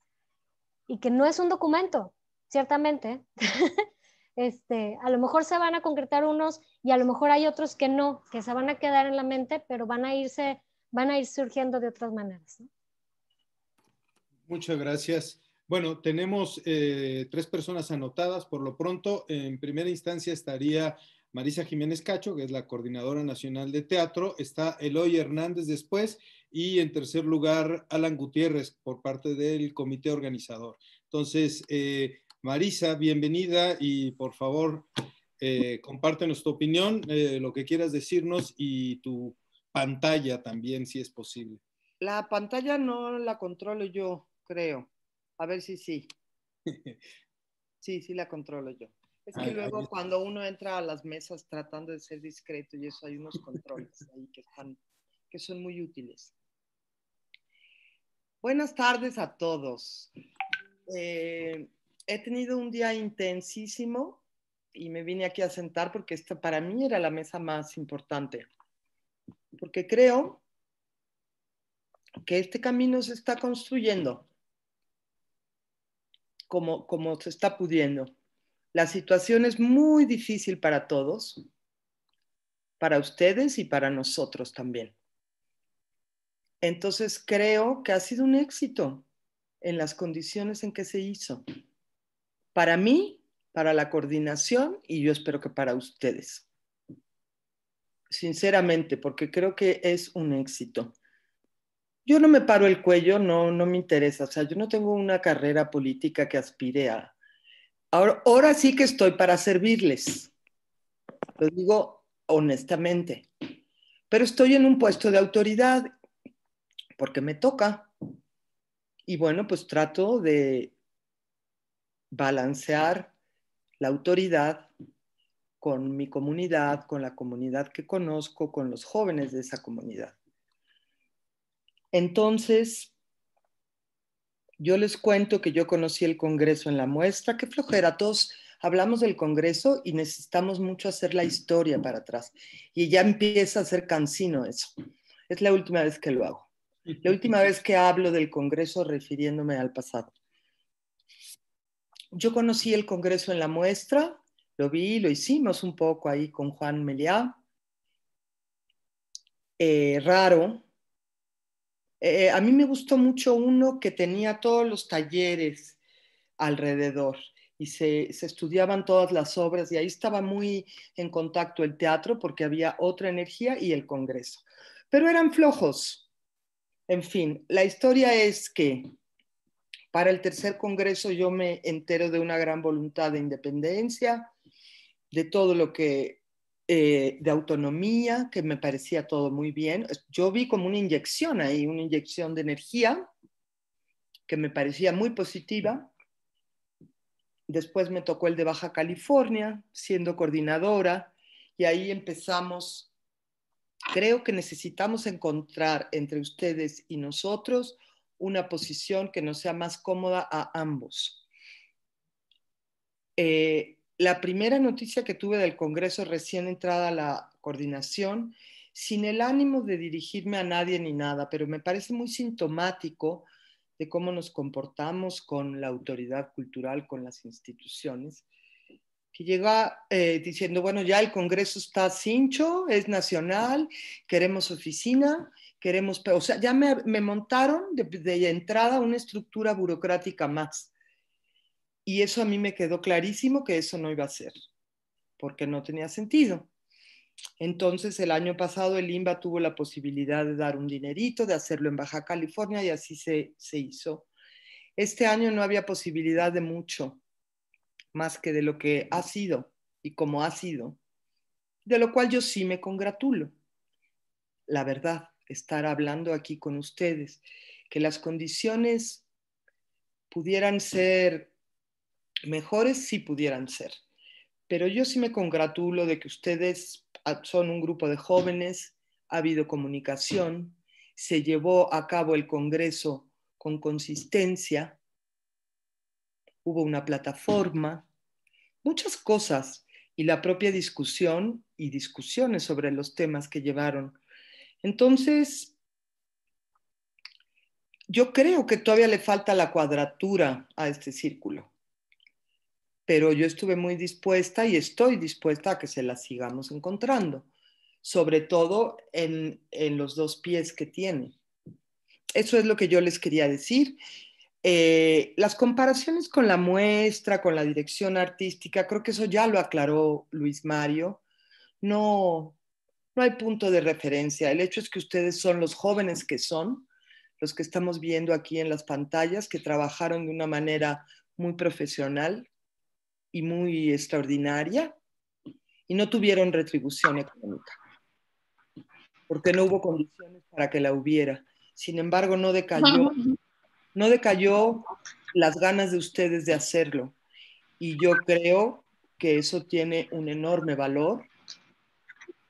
y que no es un documento, ciertamente. este, a lo mejor se van a concretar unos y a lo mejor hay otros que no, que se van a quedar en la mente, pero van a irse, van a ir surgiendo de otras maneras. Muchas gracias. Bueno, tenemos eh, tres personas anotadas. Por lo pronto, en primera instancia estaría Marisa Jiménez Cacho, que es la coordinadora nacional de teatro. Está Eloy Hernández después. Y en tercer lugar, Alan Gutiérrez, por parte del comité organizador. Entonces, eh, Marisa, bienvenida y por favor eh, compártenos tu opinión, eh, lo que quieras decirnos y tu pantalla también, si es posible. La pantalla no la controlo yo, creo. A ver si sí. Sí, sí la controlo yo. Es que luego cuando uno entra a las mesas tratando de ser discreto y eso hay unos controles ahí que, están, que son muy útiles. Buenas tardes a todos. Eh, he tenido un día intensísimo y me vine aquí a sentar porque esta para mí era la mesa más importante. Porque creo que este camino se está construyendo como, como se está pudiendo. La situación es muy difícil para todos, para ustedes y para nosotros también. Entonces creo que ha sido un éxito en las condiciones en que se hizo para mí, para la coordinación y yo espero que para ustedes. Sinceramente, porque creo que es un éxito. Yo no me paro el cuello, no, no me interesa. O sea, yo no tengo una carrera política que aspire a... Ahora, ahora sí que estoy para servirles. Lo digo honestamente. Pero estoy en un puesto de autoridad porque me toca. Y bueno, pues trato de balancear la autoridad con mi comunidad, con la comunidad que conozco, con los jóvenes de esa comunidad. Entonces, yo les cuento que yo conocí el Congreso en la muestra, que flojera, todos hablamos del Congreso y necesitamos mucho hacer la historia para atrás. Y ya empieza a ser cansino eso. Es la última vez que lo hago. La última vez que hablo del Congreso refiriéndome al pasado yo conocí el Congreso en la muestra, lo vi, lo hicimos un poco ahí con Juan Meliá. Eh, raro. Eh, a mí me gustó mucho uno que tenía todos los talleres alrededor y se, estudiaban todas las obras y ahí estaba muy en contacto el teatro porque había otra energía y el Congreso. Pero eran flojos. En fin, la historia es que para el tercer Congreso yo me entero de una gran voluntad de independencia, de todo lo que, eh, de autonomía, que me parecía todo muy bien. Yo vi como una inyección ahí, una inyección de energía que me parecía muy positiva. Después me tocó el de Baja California, siendo coordinadora, y ahí empezamos. Creo que necesitamos encontrar entre ustedes y nosotros una posición que nos sea más cómoda a ambos. Eh, la primera noticia que tuve del Congreso recién entrada a la coordinación, sin el ánimo de dirigirme a nadie ni nada, pero me parece muy sintomático de cómo nos comportamos con la autoridad cultural, con las instituciones, que llega eh, diciendo, bueno, ya el Congreso está cincho, es nacional, queremos oficina, queremos, o sea, ya me, montaron de, entrada una estructura burocrática más. Y eso a mí me quedó clarísimo que eso no iba a ser, porque no tenía sentido. Entonces, el año pasado el INBA tuvo la posibilidad de dar un dinerito, de hacerlo en Baja California y así se, se hizo. Este año no había posibilidad de mucho más que de lo que ha sido y como ha sido, de lo cual yo sí me congratulo, la verdad estar hablando aquí con ustedes, que las condiciones pudieran ser mejores, sí pudieran ser, pero yo sí me congratulo de que ustedes son un grupo de jóvenes, ha habido comunicación, se llevó a cabo el Congreso con consistencia, hubo una plataforma, muchas cosas y la propia discusión y discusiones sobre los temas que llevaron entonces, yo creo que todavía le falta la cuadratura a este círculo, pero yo estuve muy dispuesta y estoy dispuesta a que se la sigamos encontrando, sobre todo en, los dos pies que tiene. Eso es lo que yo les quería decir. Eh, las comparaciones con la muestra, con la dirección artística, creo que eso ya lo aclaró Luis Mario. No, no hay punto de referencia. El hecho es que ustedes son los jóvenes que son, los que estamos viendo aquí en las pantallas, que trabajaron de una manera muy profesional y muy extraordinaria y no tuvieron retribución económica, porque no hubo condiciones para que la hubiera. Sin embargo, no decayó, no decayó las ganas de ustedes de hacerlo. Y yo creo que eso tiene un enorme valor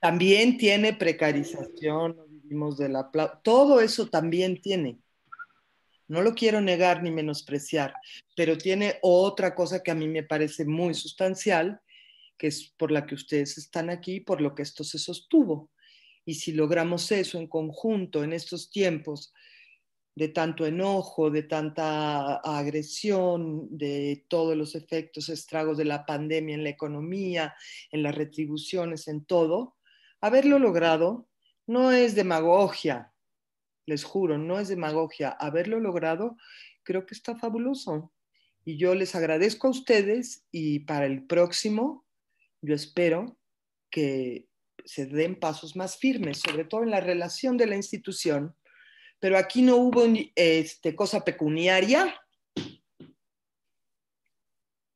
también tiene precarización, vivimos del todo eso también tiene. No lo quiero negar ni menospreciar, pero tiene otra cosa que a mí me parece muy sustancial, que es por la que ustedes están aquí, por lo que esto se sostuvo. Y si logramos eso en conjunto en estos tiempos de tanto enojo, de tanta agresión, de todos los efectos, estragos de la pandemia en la economía, en las retribuciones, en todo, Haberlo logrado no es demagogia, les juro, no es demagogia. Haberlo logrado creo que está fabuloso. Y yo les agradezco a ustedes y para el próximo yo espero que se den pasos más firmes, sobre todo en la relación de la institución. Pero aquí no hubo este, cosa pecuniaria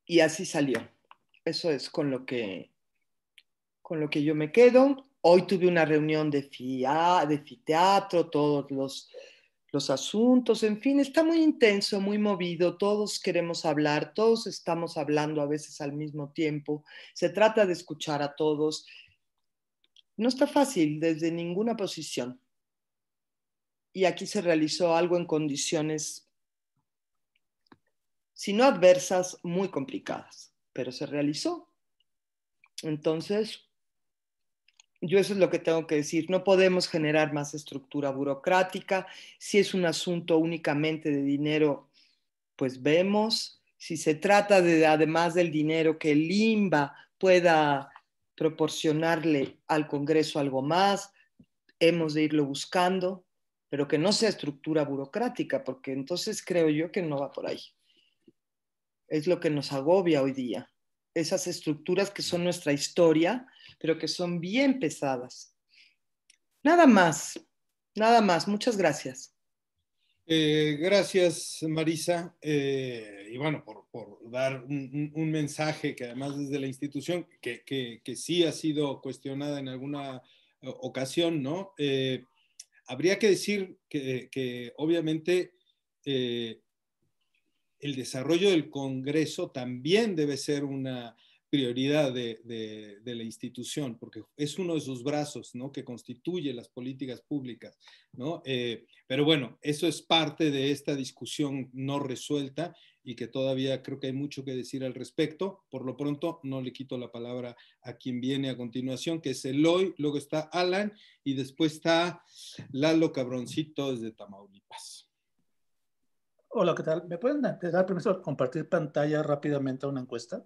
y así salió. Eso es con lo que, con lo que yo me quedo. Hoy tuve una reunión de, FIA, de FITEATRO, todos los, los asuntos, en fin, está muy intenso, muy movido, todos queremos hablar, todos estamos hablando a veces al mismo tiempo, se trata de escuchar a todos. No está fácil desde ninguna posición. Y aquí se realizó algo en condiciones, si no adversas, muy complicadas, pero se realizó. Entonces, yo eso es lo que tengo que decir. No podemos generar más estructura burocrática. Si es un asunto únicamente de dinero, pues vemos. Si se trata de, además del dinero que el pueda proporcionarle al Congreso algo más, hemos de irlo buscando, pero que no sea estructura burocrática, porque entonces creo yo que no va por ahí. Es lo que nos agobia hoy día. Esas estructuras que son nuestra historia, pero que son bien pesadas. Nada más, nada más. Muchas gracias. Eh, gracias, Marisa. Eh, y bueno, por, dar un, mensaje que además desde la institución, que, sí ha sido cuestionada en alguna eh, ocasión, ¿no? habría que decir que obviamente el desarrollo del Congreso también debe ser una prioridad de, la institución, porque es uno de sus brazos, ¿no? Que constituye las políticas públicas, ¿no? Eh, pero bueno, eso es parte de esta discusión no resuelta y que todavía creo que hay mucho que decir al respecto. Por lo pronto, no le quito la palabra a quien viene a continuación, que es Eloy, luego está Alan y después está Lalo Cabroncito desde Tamaulipas. Hola, ¿qué tal? ¿Me pueden dar permiso compartir pantalla rápidamente a una encuesta?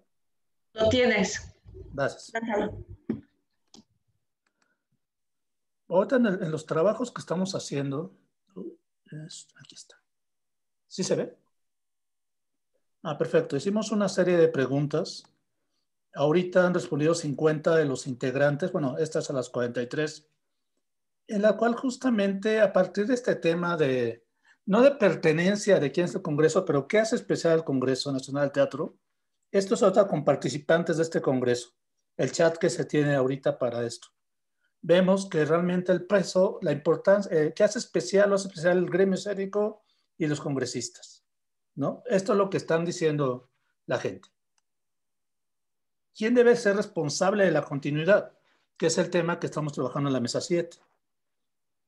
Lo tienes. Gracias. Ahorita en, los trabajos que estamos haciendo, aquí está. ¿Sí se ve? Ah, perfecto. Hicimos una serie de preguntas. Ahorita han respondido 50 de los integrantes, bueno, estas a las 43, en la cual justamente a partir de este tema de, no de pertenencia de quién es este el Congreso, pero qué hace especial el Congreso Nacional de Teatro, esto es otra con participantes de este congreso, el chat que se tiene ahorita para esto. Vemos que realmente el preso, la importancia, eh, que hace especial, lo hace especial el gremio escénico y los congresistas. ¿no? Esto es lo que están diciendo la gente. ¿Quién debe ser responsable de la continuidad? Que es el tema que estamos trabajando en la mesa 7.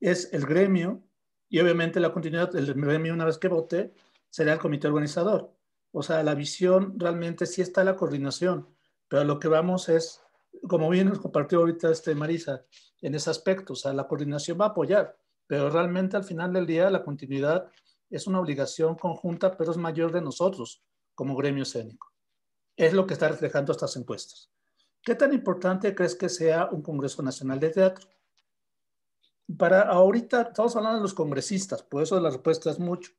Es el gremio y obviamente la continuidad del gremio una vez que vote será el comité organizador. O sea, la visión realmente sí está la coordinación, pero lo que vamos es, como bien nos compartió ahorita este Marisa, en ese aspecto, o sea, la coordinación va a apoyar, pero realmente al final del día la continuidad es una obligación conjunta, pero es mayor de nosotros como gremio escénico. Es lo que está reflejando estas encuestas. ¿Qué tan importante crees que sea un Congreso Nacional de Teatro? Para ahorita estamos hablando de los congresistas, por eso la respuesta es mucho.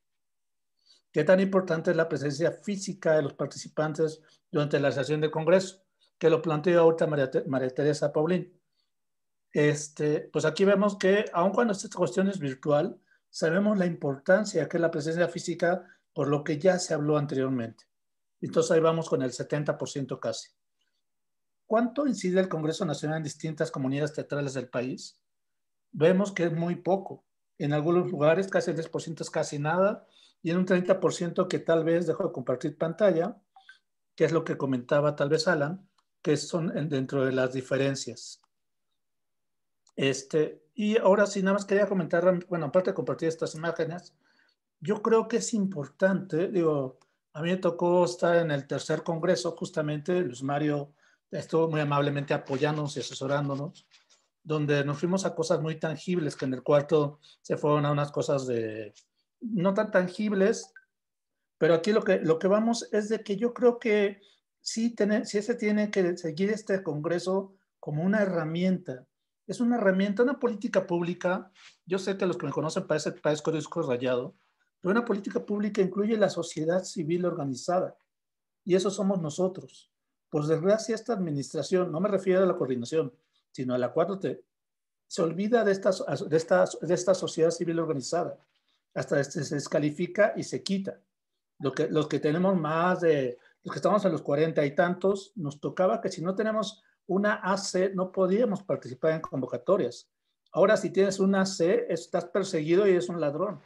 ¿Qué tan importante es la presencia física de los participantes durante la sesión del Congreso? Que lo planteó ahorita María, Teresa Paulín. Este, pues aquí vemos que aun cuando esta cuestión es virtual, sabemos la importancia que es la presencia física por lo que ya se habló anteriormente. Entonces ahí vamos con el 70% casi. ¿Cuánto incide el Congreso Nacional en distintas comunidades teatrales del país? Vemos que es muy poco. En algunos lugares casi el 10% es casi nada, y en un 30% que tal vez dejo de compartir pantalla, que es lo que comentaba tal vez Alan, que son dentro de las diferencias. Este, y ahora sí, nada más quería comentar, bueno, aparte de compartir estas imágenes, yo creo que es importante, digo, a mí me tocó estar en el tercer congreso, justamente, Luis Mario estuvo muy amablemente apoyándonos y asesorándonos, donde nos fuimos a cosas muy tangibles, que en el cuarto se fueron a unas cosas de no tan tangibles, pero aquí lo que, lo que vamos es de que yo creo que sí, tener, se tiene que seguir este Congreso como una herramienta. Es una herramienta, una política pública. Yo sé que los que me conocen parece, parece disco rayado, pero una política pública incluye la sociedad civil organizada. Y eso somos nosotros. Por desgracia, esta administración, no me refiero a la coordinación, sino a la 4T, se olvida de estas de de esta sociedad civil organizada hasta este, se descalifica y se quita. Lo que, los que tenemos más de, los que estamos en los cuarenta y tantos, nos tocaba que si no tenemos una AC, no podíamos participar en convocatorias. Ahora, si tienes una AC, estás perseguido y es un ladrón.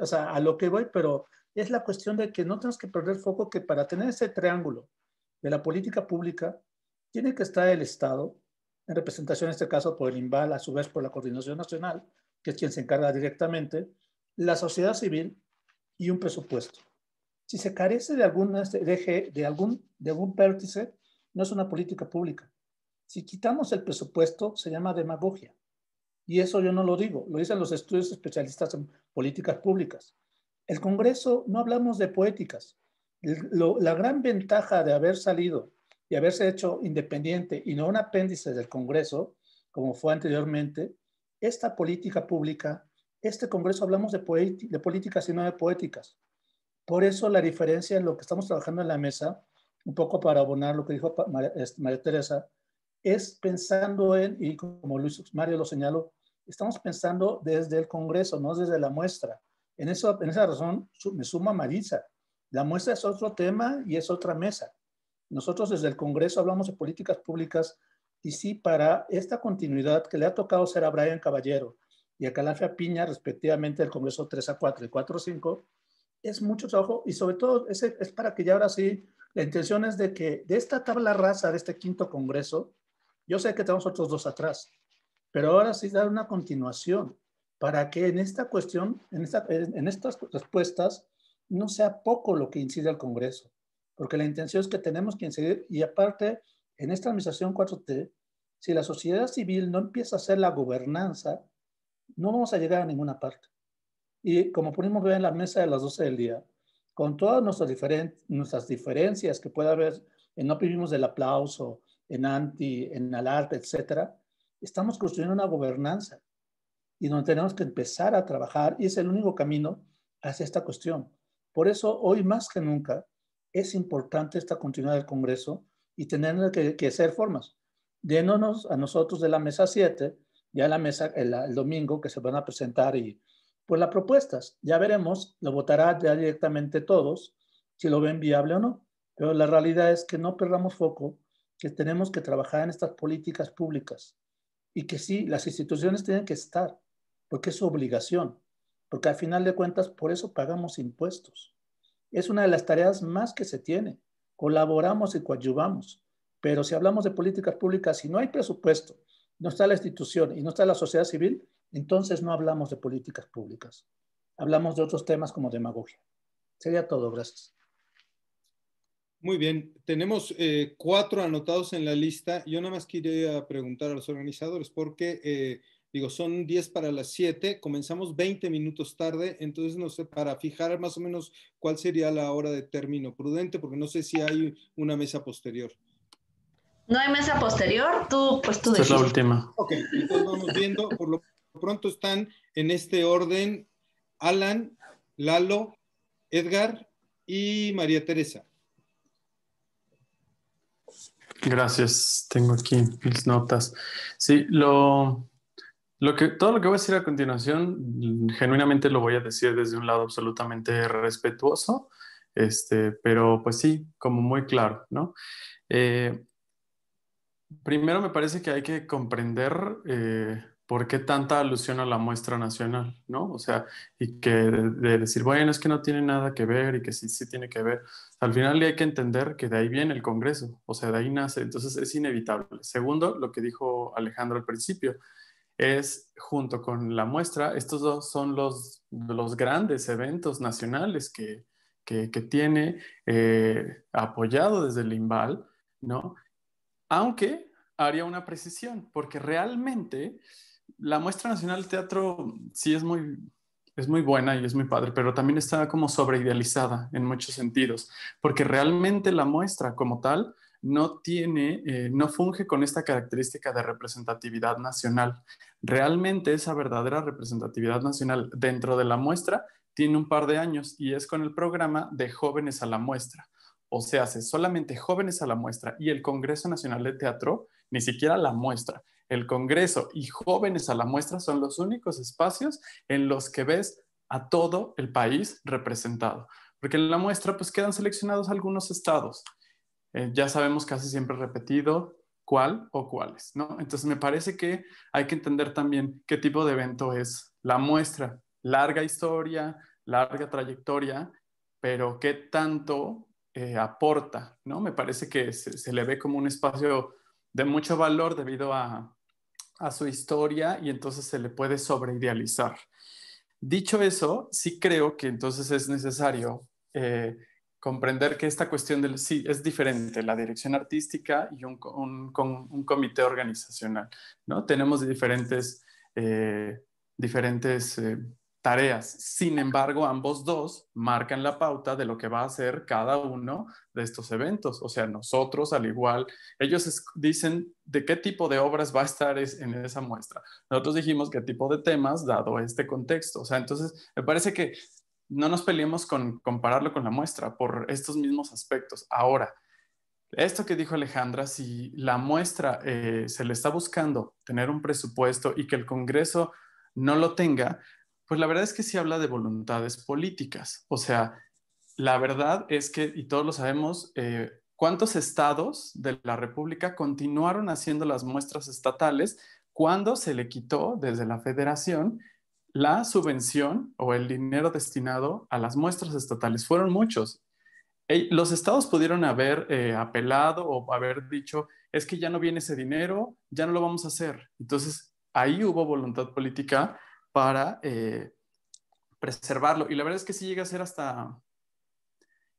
o sea, a lo que voy, pero es la cuestión de que no tenemos que perder foco que para tener ese triángulo de la política pública, tiene que estar el Estado, en representación en este caso por el INVAL, a su vez por la Coordinación Nacional, que es quien se encarga directamente, la sociedad civil y un presupuesto. Si se carece de algún eje, de algún, de vértice, no es una política pública. Si quitamos el presupuesto, se llama demagogia. Y eso yo no lo digo, lo dicen los estudios especialistas en políticas públicas. El Congreso no hablamos de poéticas. la gran ventaja de haber salido y haberse hecho independiente y no un apéndice del Congreso, como fue anteriormente, esta política pública este Congreso hablamos de, de políticas y no de poéticas. Por eso la diferencia en lo que estamos trabajando en la mesa, un poco para abonar lo que dijo este, María, Teresa, es pensando en, y como Luis Mario lo señaló, estamos pensando desde el Congreso, no desde la muestra. En, en esa razón me suma Marisa. La muestra es otro tema y es otra mesa. Nosotros desde el Congreso hablamos de políticas públicas y sí, para esta continuidad que le ha tocado ser a Brian Caballero, y a Calafia Piña, respectivamente, del Congreso 3 a 4 y 4 a 5, es mucho trabajo y sobre todo es, es para que ya ahora sí, la intención es de que de esta tabla rasa, de este quinto Congreso, yo sé que tenemos otros dos atrás, pero ahora sí dar una continuación para que en esta cuestión, en, esta, en estas respuestas, no sea poco lo que incide al Congreso, porque la intención es que tenemos que incidir y aparte, en esta administración 4T, si la sociedad civil no empieza a hacer la gobernanza, no vamos a llegar a ninguna parte. Y como ponemos ver en la mesa de las 12 del día, con todas nuestras, nuestras diferencias que pueda haber, en no vivimos del aplauso, en anti, en arte etc., estamos construyendo una gobernanza y donde tenemos que empezar a trabajar y es el único camino hacia esta cuestión. Por eso, hoy más que nunca, es importante esta continuidad del Congreso y tener que, que hacer formas. Dénonos a nosotros de la mesa 7 ya la mesa el, domingo que se van a presentar y pues las propuestas. Ya veremos, lo votará ya directamente todos, si lo ven viable o no. Pero la realidad es que no perdamos foco, que tenemos que trabajar en estas políticas públicas y que sí, las instituciones tienen que estar, porque es su obligación, porque al final de cuentas por eso pagamos impuestos. Es una de las tareas más que se tiene. Colaboramos y coadyuvamos, pero si hablamos de políticas públicas, y no hay presupuesto, no está la institución y no está la sociedad civil, entonces no hablamos de políticas públicas. Hablamos de otros temas como demagogia. Sería todo, gracias. Muy bien, tenemos eh, cuatro anotados en la lista. Yo nada más quería preguntar a los organizadores porque, eh, digo, son 10 para las 7, comenzamos 20 minutos tarde, entonces no sé, para fijar más o menos cuál sería la hora de término prudente, porque no sé si hay una mesa posterior. No hay mesa posterior, tú, pues tú Esta es la última. Ok, entonces vamos viendo. Por lo pronto están en este orden Alan, Lalo, Edgar y María Teresa. Gracias, tengo aquí mis notas. Sí, lo, lo que, todo lo que voy a decir a continuación, genuinamente lo voy a decir desde un lado absolutamente respetuoso, este, pero pues sí, como muy claro, ¿no? Eh, Primero me parece que hay que comprender eh, por qué tanta alusión a la muestra nacional, ¿no? O sea, y que de, decir, bueno, es que no tiene nada que ver y que sí, sí tiene que ver. Al final hay que entender que de ahí viene el Congreso, o sea, de ahí nace, entonces es inevitable. Segundo, lo que dijo Alejandro al principio, es junto con la muestra, estos dos son los, grandes eventos nacionales que, tiene eh, apoyado desde el INVAL, ¿no? Aunque haría una precisión, porque realmente la muestra nacional de teatro sí es muy, buena y es muy padre, pero también está como sobreidealizada en muchos sentidos, porque realmente la muestra como tal no tiene, eh, no funge con esta característica de representatividad nacional. Realmente esa verdadera representatividad nacional dentro de la muestra tiene un par de años y es con el programa de jóvenes a la muestra, o se hace solamente jóvenes a la muestra y el Congreso Nacional de Teatro, ni siquiera la muestra. El Congreso y jóvenes a la muestra son los únicos espacios en los que ves a todo el país representado. Porque en la muestra pues quedan seleccionados algunos estados. Eh, ya sabemos casi siempre repetido cuál o cuáles, ¿no? Entonces me parece que hay que entender también qué tipo de evento es la muestra. Larga historia, larga trayectoria, pero qué tanto eh, aporta, ¿no? Me parece que se, le ve como un espacio de mucho valor debido a, su historia y entonces se le puede sobreidealizar. Dicho eso, sí creo que entonces es necesario eh, comprender que esta cuestión del sí es diferente, la dirección artística y un, comité organizacional, ¿no? Tenemos diferentes, eh, diferentes tareas. Sin embargo, ambos dos marcan la pauta de lo que va a hacer cada uno de estos eventos. O sea, nosotros al igual, ellos dicen de qué tipo de obras va a estar en esa muestra. Nosotros dijimos qué tipo de temas dado este contexto. O sea, entonces me parece que no nos peleemos con compararlo con la muestra por estos mismos aspectos. Ahora, esto que dijo Alejandra, si la muestra eh, se le está buscando tener un presupuesto y que el Congreso no lo tenga, pues la verdad es que sí habla de voluntades políticas. O sea, la verdad es que, y todos lo sabemos, eh, cuántos estados de la República continuaron haciendo las muestras estatales cuando se le quitó desde la federación la subvención o el dinero destinado a las muestras estatales. Fueron muchos. Los estados pudieron haber eh, apelado o haber dicho, es que ya no viene ese dinero, ya no lo vamos a hacer. Entonces, ahí hubo voluntad política para eh, preservarlo. Y la verdad es que sí llega a ser hasta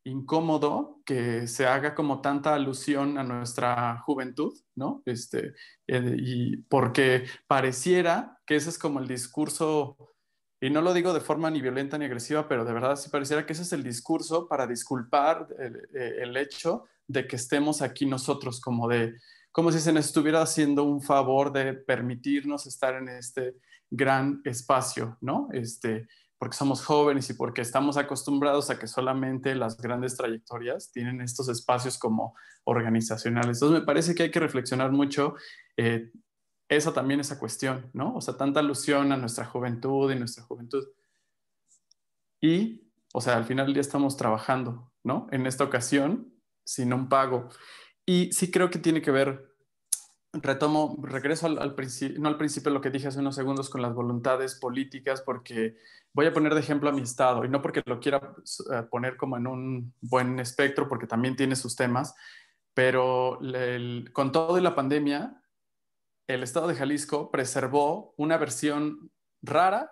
incómodo que se haga como tanta alusión a nuestra juventud, ¿no? Este, eh, y porque pareciera que ese es como el discurso, y no lo digo de forma ni violenta ni agresiva, pero de verdad sí pareciera que ese es el discurso para disculpar el, eh, el hecho de que estemos aquí nosotros, como de, como si se nos estuviera haciendo un favor de permitirnos estar en este gran espacio, ¿no? Este, porque somos jóvenes y porque estamos acostumbrados a que solamente las grandes trayectorias tienen estos espacios como organizacionales. Entonces me parece que hay que reflexionar mucho eh, esa también esa cuestión, ¿no? O sea, tanta alusión a nuestra juventud y nuestra juventud. Y, o sea, al final día estamos trabajando, ¿no? En esta ocasión, sin un pago. Y sí creo que tiene que ver retomo, regreso al, principio, no al principio lo que dije hace unos segundos con las voluntades políticas, porque voy a poner de ejemplo a mi estado, y no porque lo quiera eh, poner como en un buen espectro, porque también tiene sus temas, pero con todo y la pandemia, el estado de Jalisco preservó una versión rara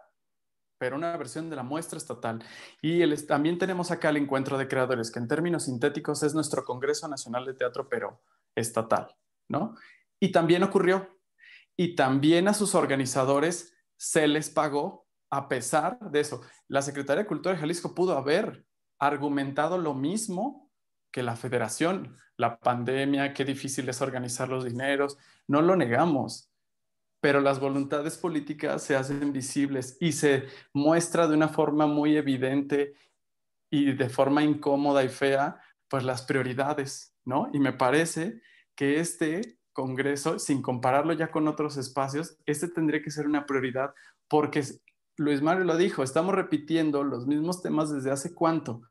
pero una versión de la muestra estatal. Y también tenemos acá el encuentro de creadores, que en términos sintéticos es nuestro Congreso Nacional de Teatro, pero estatal, ¿no? Y también ocurrió. Y también a sus organizadores se les pagó a pesar de eso. La Secretaría de Cultura de Jalisco pudo haber argumentado lo mismo que la federación, la pandemia, qué difícil es organizar los dineros, no lo negamos, pero las voluntades políticas se hacen visibles y se muestra de una forma muy evidente y de forma incómoda y fea, pues las prioridades, ¿no? Y me parece que este Congreso, sin compararlo ya con otros espacios, este tendría que ser una prioridad porque Luis Mario lo dijo, estamos repitiendo los mismos temas desde hace cuánto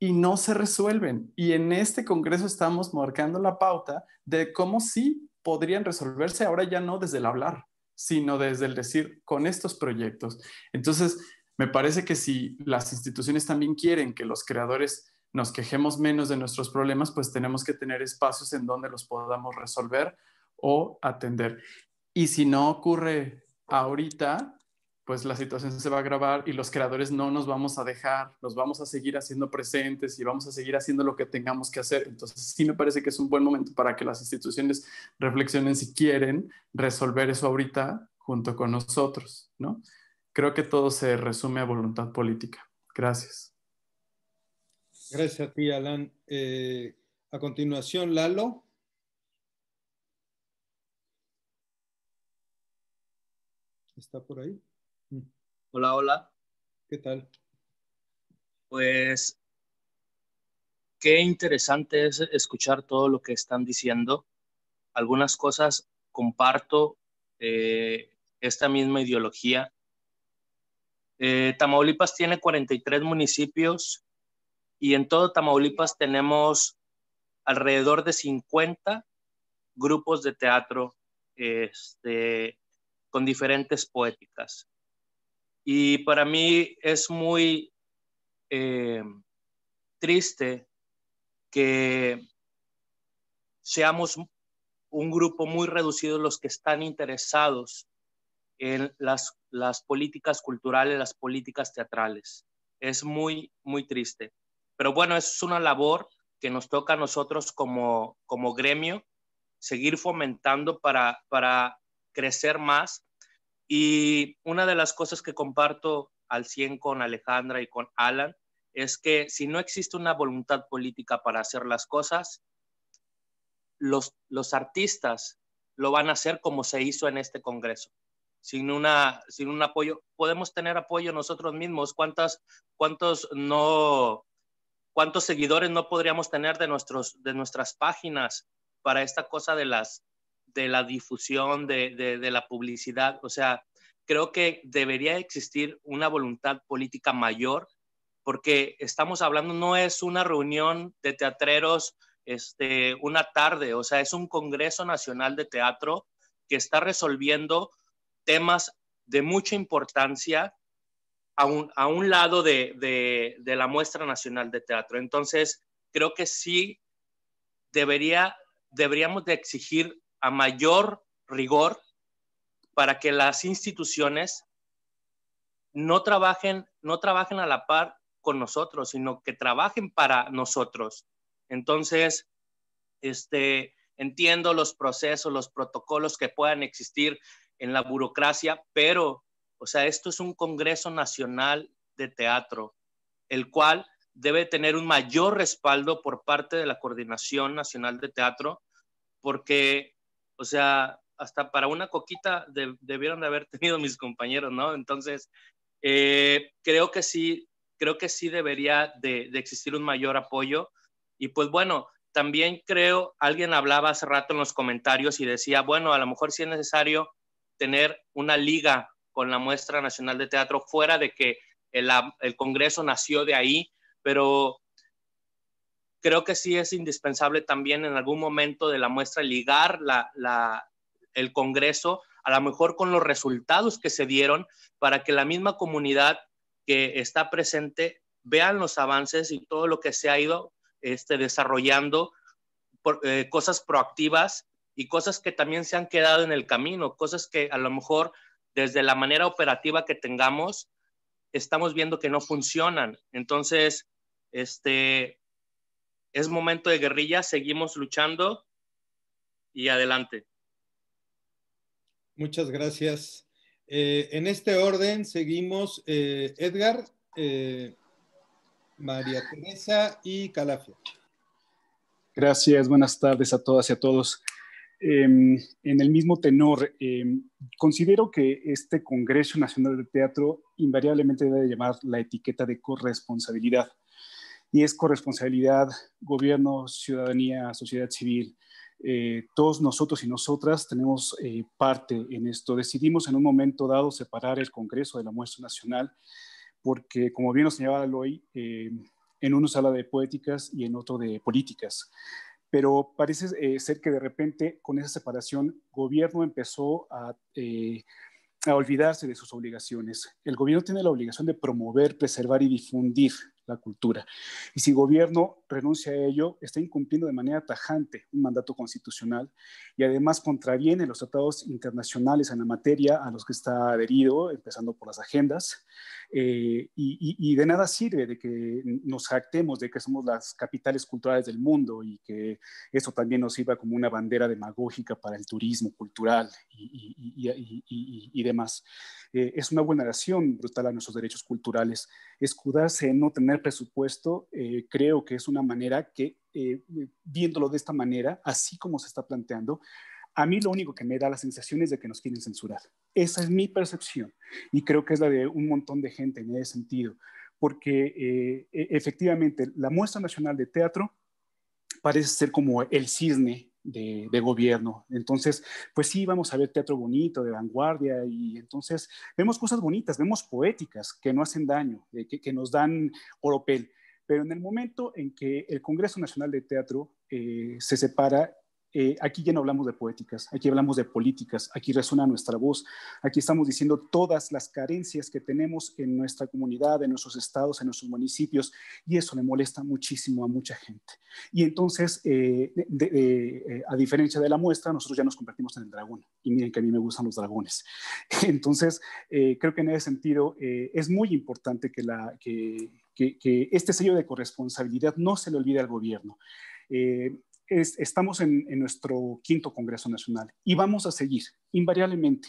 y no se resuelven. Y en este Congreso estamos marcando la pauta de cómo sí podrían resolverse ahora ya no desde el hablar, sino desde el decir con estos proyectos. Entonces, me parece que si las instituciones también quieren que los creadores nos quejemos menos de nuestros problemas, pues tenemos que tener espacios en donde los podamos resolver o atender. Y si no ocurre ahorita, pues la situación se va a agravar y los creadores no nos vamos a dejar, nos vamos a seguir haciendo presentes y vamos a seguir haciendo lo que tengamos que hacer. Entonces sí me parece que es un buen momento para que las instituciones reflexionen si quieren resolver eso ahorita junto con nosotros, ¿no? Creo que todo se resume a voluntad política. Gracias. Gracias a ti, Alan. Eh, a continuación, Lalo. ¿Está por ahí? Mm. Hola, hola. ¿Qué tal? Pues qué interesante es escuchar todo lo que están diciendo. Algunas cosas comparto eh, esta misma ideología. Eh, Tamaulipas tiene 43 municipios y en todo Tamaulipas tenemos alrededor de 50 grupos de teatro este, con diferentes poéticas. Y para mí es muy eh, triste que seamos un grupo muy reducido los que están interesados en las, las políticas culturales, las políticas teatrales. Es muy, muy triste. Pero bueno, es una labor que nos toca a nosotros como, como gremio seguir fomentando para, para crecer más. Y una de las cosas que comparto al 100 con Alejandra y con Alan es que si no existe una voluntad política para hacer las cosas, los, los artistas lo van a hacer como se hizo en este Congreso. Sin, una, sin un apoyo, podemos tener apoyo nosotros mismos. ¿Cuántas, cuántos, no, ¿Cuántos seguidores no podríamos tener de, nuestros, de nuestras páginas para esta cosa de las, de la difusión, de, la publicidad. O sea, creo que debería existir una voluntad política mayor, porque estamos hablando, no es una reunión de teatreros este, una tarde, o sea, es un Congreso Nacional de Teatro que está resolviendo temas de mucha importancia a un, a un lado de, la muestra nacional de teatro. Entonces, creo que sí debería, deberíamos de exigir a mayor rigor para que las instituciones no trabajen, no trabajen a la par con nosotros, sino que trabajen para nosotros. Entonces, este, entiendo los procesos, los protocolos que puedan existir en la burocracia, pero, o sea, esto es un Congreso Nacional de Teatro, el cual debe tener un mayor respaldo por parte de la Coordinación Nacional de Teatro, porque o sea, hasta para una coquita debieron de haber tenido mis compañeros, ¿no? Entonces, eh, creo que sí, creo que sí debería de, existir un mayor apoyo. Y pues bueno, también creo, alguien hablaba hace rato en los comentarios y decía, bueno, a lo mejor sí es necesario tener una liga con la muestra nacional de teatro fuera de que el Congreso nació de ahí, pero creo que sí es indispensable también en algún momento de la muestra ligar la, el Congreso a lo mejor con los resultados que se dieron para que la misma comunidad que está presente vean los avances y todo lo que se ha ido este, desarrollando, eh, cosas proactivas y cosas que también se han quedado en el camino, cosas que a lo mejor desde la manera operativa que tengamos, estamos viendo que no funcionan. Entonces, este, es momento de guerrilla, seguimos luchando y adelante. Muchas gracias. Eh, en este orden seguimos eh, Edgar, eh, María Teresa y Calafia. Gracias, buenas tardes a todas y a todos. Em, en el mismo tenor, em, considero que este Congreso Nacional de Teatro invariablemente debe llamar la etiqueta de corresponsabilidad y es corresponsabilidad, gobierno, ciudadanía, sociedad civil. Eh, todos nosotros y nosotras tenemos eh, parte en esto. Decidimos en un momento dado separar el Congreso de la Muestra Nacional porque, como bien nos señalaba hoy eh, en uno se habla de poéticas y en otro de políticas. Pero parece ser que de repente con esa separación, gobierno empezó a a olvidarse de sus obligaciones. El gobierno tiene la obligación de promover, preservar y difundir la cultura. Y si gobierno renuncia a ello, está incumpliendo de manera tajante un mandato constitucional y además contraviene los tratados internacionales en la materia a los que está adherido, empezando por las agendas. Eh, y, de nada sirve de que nos jactemos de que somos las capitales culturales del mundo y que eso también nos sirva como una bandera demagógica para el turismo cultural y, demás. Eh, es una vulneración brutal a nuestros derechos culturales escudarse en no tener presupuesto, eh, creo que es una manera que, eh, eh, viéndolo de esta manera, así como se está planteando, a mí lo único que me da la sensación es de que nos quieren censurar. Esa es mi percepción y creo que es la de un montón de gente en ese sentido, porque e-, efectivamente la muestra nacional de teatro parece ser como el cisne de, gobierno. Entonces, pues sí, vamos a ver teatro bonito, de vanguardia, y entonces vemos cosas bonitas, vemos poéticas que no hacen daño, eh, que, nos dan oropel. Pero en el momento en que el Congreso Nacional de Teatro eh, se separa eh, aquí ya no hablamos de poéticas, aquí hablamos de políticas, aquí resuena nuestra voz, aquí estamos diciendo todas las carencias que tenemos en nuestra comunidad, en nuestros estados, en nuestros municipios, y eso le molesta muchísimo a mucha gente. Y entonces, eh, eh, a diferencia de la muestra, nosotros ya nos convertimos en el dragón, y miren que a mí me gustan los dragones. Entonces, creo que en ese sentido es muy importante que, la, que, este sello de corresponsabilidad no se le olvide al gobierno. Eh, estamos en, nuestro quinto Congreso Nacional y vamos a seguir invariablemente.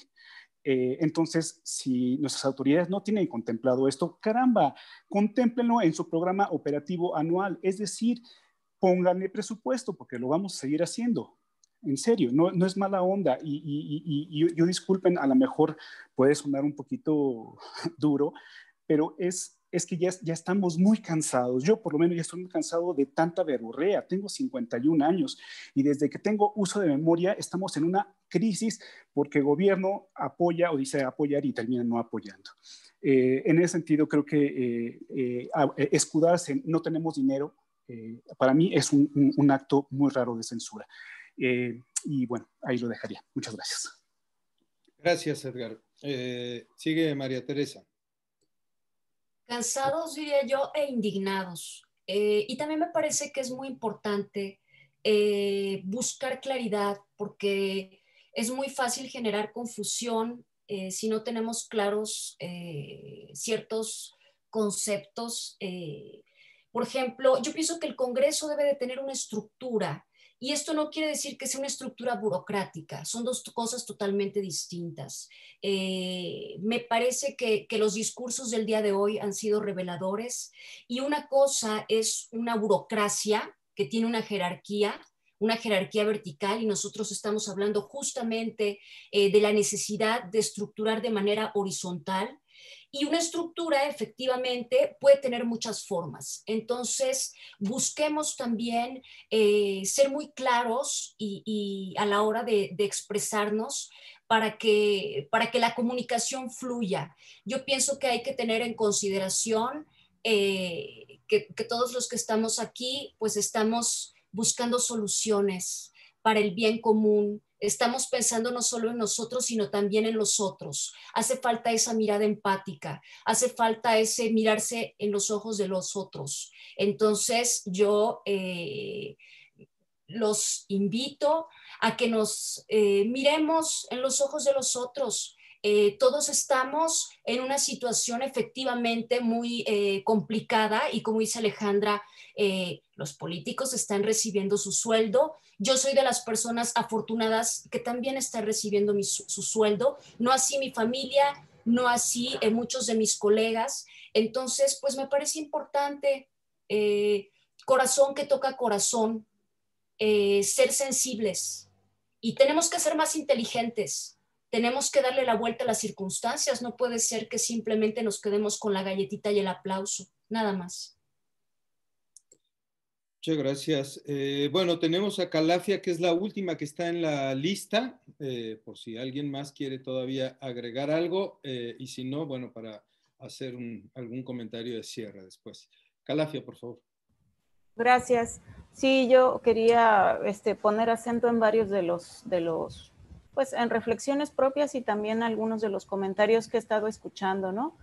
Eh, entonces, si nuestras autoridades no tienen contemplado esto, caramba, contémplenlo en su programa operativo anual, es decir, pónganle presupuesto porque lo vamos a seguir haciendo. En serio, no, es mala onda y, yo disculpen, a lo mejor puede sonar un poquito duro, pero es es que ya, estamos muy cansados. Yo por lo menos ya estoy muy cansado de tanta verborrea. Tengo 51 años y desde que tengo uso de memoria estamos en una crisis porque el gobierno apoya o dice apoyar y termina no apoyando. Eh, en ese sentido, creo que eh, eh, escudarse no tenemos dinero, para mí es un, un, acto muy raro de censura. y bueno, ahí lo dejaría. Muchas gracias. Gracias, Edgar. sigue María Teresa. Cansados, diría yo, e indignados. Eh, y también me parece que es muy importante eh, buscar claridad, porque es muy fácil generar confusión eh, si no tenemos claros ciertos conceptos. por ejemplo, yo pienso que el Congreso debe de tener una estructura y esto no quiere decir que sea una estructura burocrática, son dos cosas totalmente distintas. Eh, me parece que, los discursos del día de hoy han sido reveladores y una cosa es una burocracia que tiene una jerarquía una jerarquía vertical y nosotros estamos hablando justamente eh, de la necesidad de estructurar de manera horizontal y una estructura efectivamente puede tener muchas formas. Entonces, busquemos también eh, ser muy claros y, a la hora de, expresarnos para que, la comunicación fluya. Yo pienso que hay que tener en consideración eh, que, que, todos los que estamos aquí, pues estamos buscando soluciones para el bien común, estamos pensando no solo en nosotros, sino también en los otros. Hace falta esa mirada empática, hace falta ese mirarse en los ojos de los otros. Entonces yo eh, los invito a que nos eh, miremos en los ojos de los otros, eh, todos estamos en una situación efectivamente muy eh, complicada y como dice Alejandra, eh, los políticos están recibiendo su sueldo. Yo soy de las personas afortunadas que también están recibiendo su, sueldo, no así mi familia, no así muchos de mis colegas. Entonces, pues me parece importante, corazón que toca corazón, ser sensibles y tenemos que ser más inteligentes tenemos que darle la vuelta a las circunstancias, no puede ser que simplemente nos quedemos con la galletita y el aplauso, nada más. Muchas gracias. Eh, bueno, tenemos a Calafia, que es la última que está en la lista, eh, por si alguien más quiere todavía agregar algo, eh, y si no, bueno, para hacer algún comentario de cierre después. Calafia, por favor. Gracias. Sí, yo quería este, poner acento en varios de los, de los pues en reflexiones propias y también algunos de los comentarios que he estado escuchando, ¿no?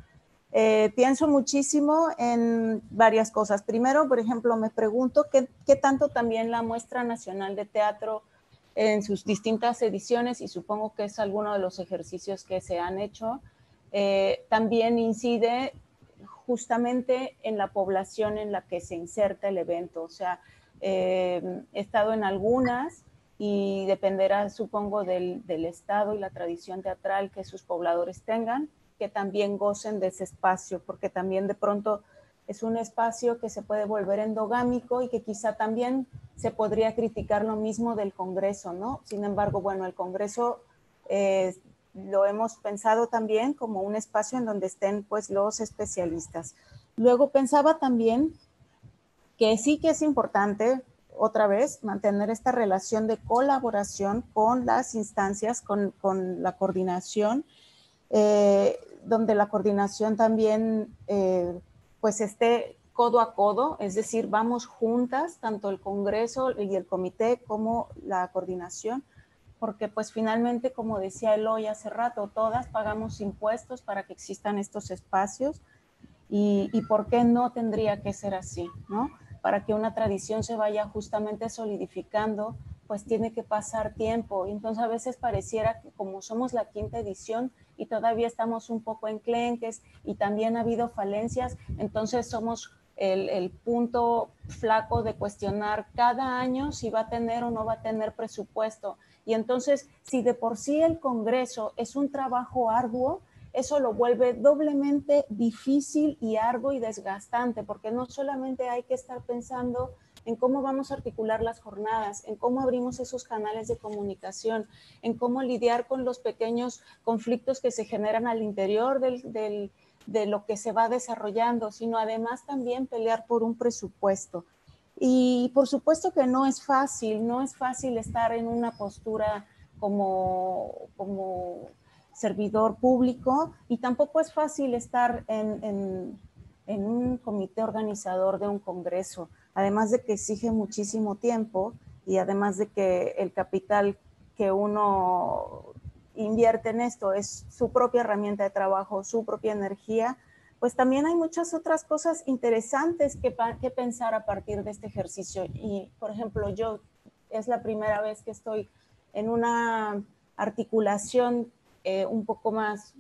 Eh, pienso muchísimo en varias cosas. Primero, por ejemplo, me pregunto qué, tanto también la muestra nacional de teatro en sus distintas ediciones, y supongo que es alguno de los ejercicios que se han hecho, eh, también incide justamente en la población en la que se inserta el evento. O sea, eh, he estado en algunas y dependerá, supongo, del, estado y la tradición teatral que sus pobladores tengan, que también gocen de ese espacio, porque también de pronto es un espacio que se puede volver endogámico y que quizá también se podría criticar lo mismo del Congreso, ¿no? Sin embargo, bueno, el Congreso eh, lo hemos pensado también como un espacio en donde estén pues los especialistas. Luego pensaba también que sí que es importante otra vez, mantener esta relación de colaboración con las instancias, con, con la coordinación, eh, donde la coordinación también eh, pues esté codo a codo, es decir, vamos juntas, tanto el Congreso y el Comité como la coordinación, porque pues finalmente, como decía Eloy hace rato, todas pagamos impuestos para que existan estos espacios y, y por qué no tendría que ser así, ¿no? para que una tradición se vaya justamente solidificando, pues tiene que pasar tiempo. Y Entonces a veces pareciera que como somos la quinta edición y todavía estamos un poco enclenques y también ha habido falencias, entonces somos el, el punto flaco de cuestionar cada año si va a tener o no va a tener presupuesto. Y entonces, si de por sí el Congreso es un trabajo arduo, eso lo vuelve doblemente difícil y arduo y desgastante, porque no solamente hay que estar pensando en cómo vamos a articular las jornadas, en cómo abrimos esos canales de comunicación, en cómo lidiar con los pequeños conflictos que se generan al interior de lo que se va desarrollando, sino además también pelear por un presupuesto. Y por supuesto que no es fácil, no es fácil estar en una postura como, como servidor público y tampoco es fácil estar en, un comité organizador de un congreso, además de que exige muchísimo tiempo y además de que el capital que uno invierte en esto es su propia herramienta de trabajo, su propia energía, pues también hay muchas otras cosas interesantes que, pensar a partir de este ejercicio. Y, por ejemplo, yo es la primera vez que estoy en una articulación eh, un poco más,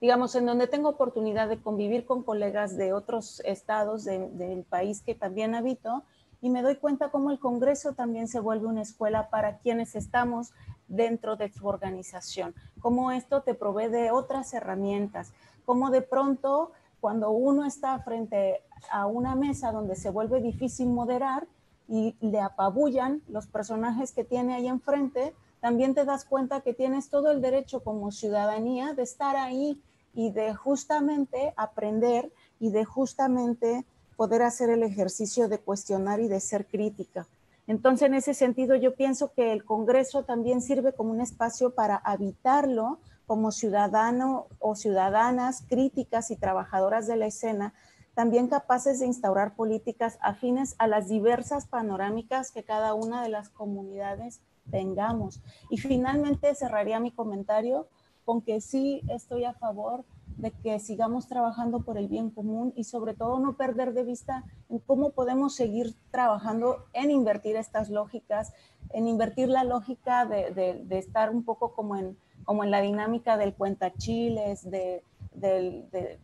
digamos, en donde tengo oportunidad de convivir con colegas de otros estados del país que también habito y me doy cuenta cómo el Congreso también se vuelve una escuela para quienes estamos dentro de su organización, cómo esto te provee de otras herramientas, cómo de pronto cuando uno está frente a una mesa donde se vuelve difícil moderar y le apabullan los personajes que tiene ahí enfrente, también te das cuenta que tienes todo el derecho como ciudadanía de estar ahí y de justamente aprender y de justamente poder hacer el ejercicio de cuestionar y de ser crítica. Entonces, en ese sentido, yo pienso que el Congreso también sirve como un espacio para habitarlo como ciudadano o ciudadanas críticas y trabajadoras de la escena, también capaces de instaurar políticas afines a las diversas panorámicas que cada una de las comunidades tengamos. Y finalmente cerraría mi comentario con que sí estoy a favor de que sigamos trabajando por el bien común y sobre todo no perder de vista en cómo podemos seguir trabajando en invertir estas lógicas, en invertir la lógica de, estar un poco como en, como en la dinámica del cuenta chiles, de, de,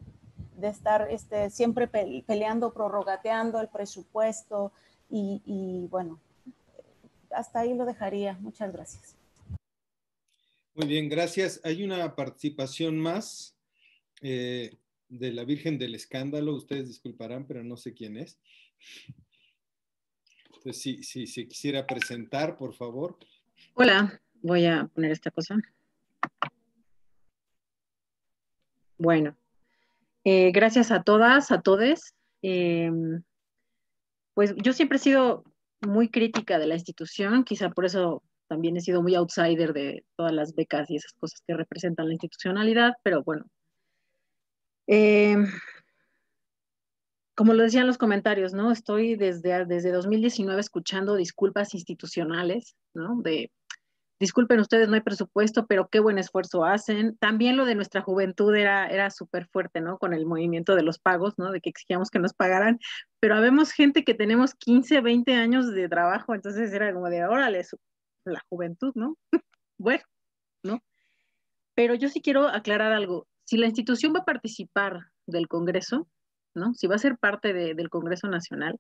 estar este, siempre peleando, prorrogateando el presupuesto y bueno, hasta ahí lo dejaría. Muchas gracias. Muy bien, gracias. Hay una participación más eh, de la Virgen del Escándalo. Ustedes disculparán, pero no sé quién es. si, quisiera presentar, por favor. Hola, voy a poner esta cosa. Bueno, eh, gracias a todas, a todes. Eh, pues yo siempre he sido muy crítica de la institución, quizá por eso también he sido muy outsider de todas las becas y esas cosas que representan la institucionalidad, pero bueno. Em, como lo decían los comentarios, ¿no? Estoy desde, desde 2019 escuchando disculpas institucionales, ¿no? De disculpen ustedes, no hay presupuesto, pero qué buen esfuerzo hacen. También lo de nuestra juventud era, era súper fuerte, ¿no? Con el movimiento de los pagos, ¿no? De que exigíamos que nos pagaran, pero habemos gente que tenemos 15, 20 años de trabajo, entonces era como de, órale, la juventud, ¿no? bueno, ¿no? Pero yo sí quiero aclarar algo. Si la institución va a participar del Congreso, ¿no? Si va a ser parte del Congreso Nacional,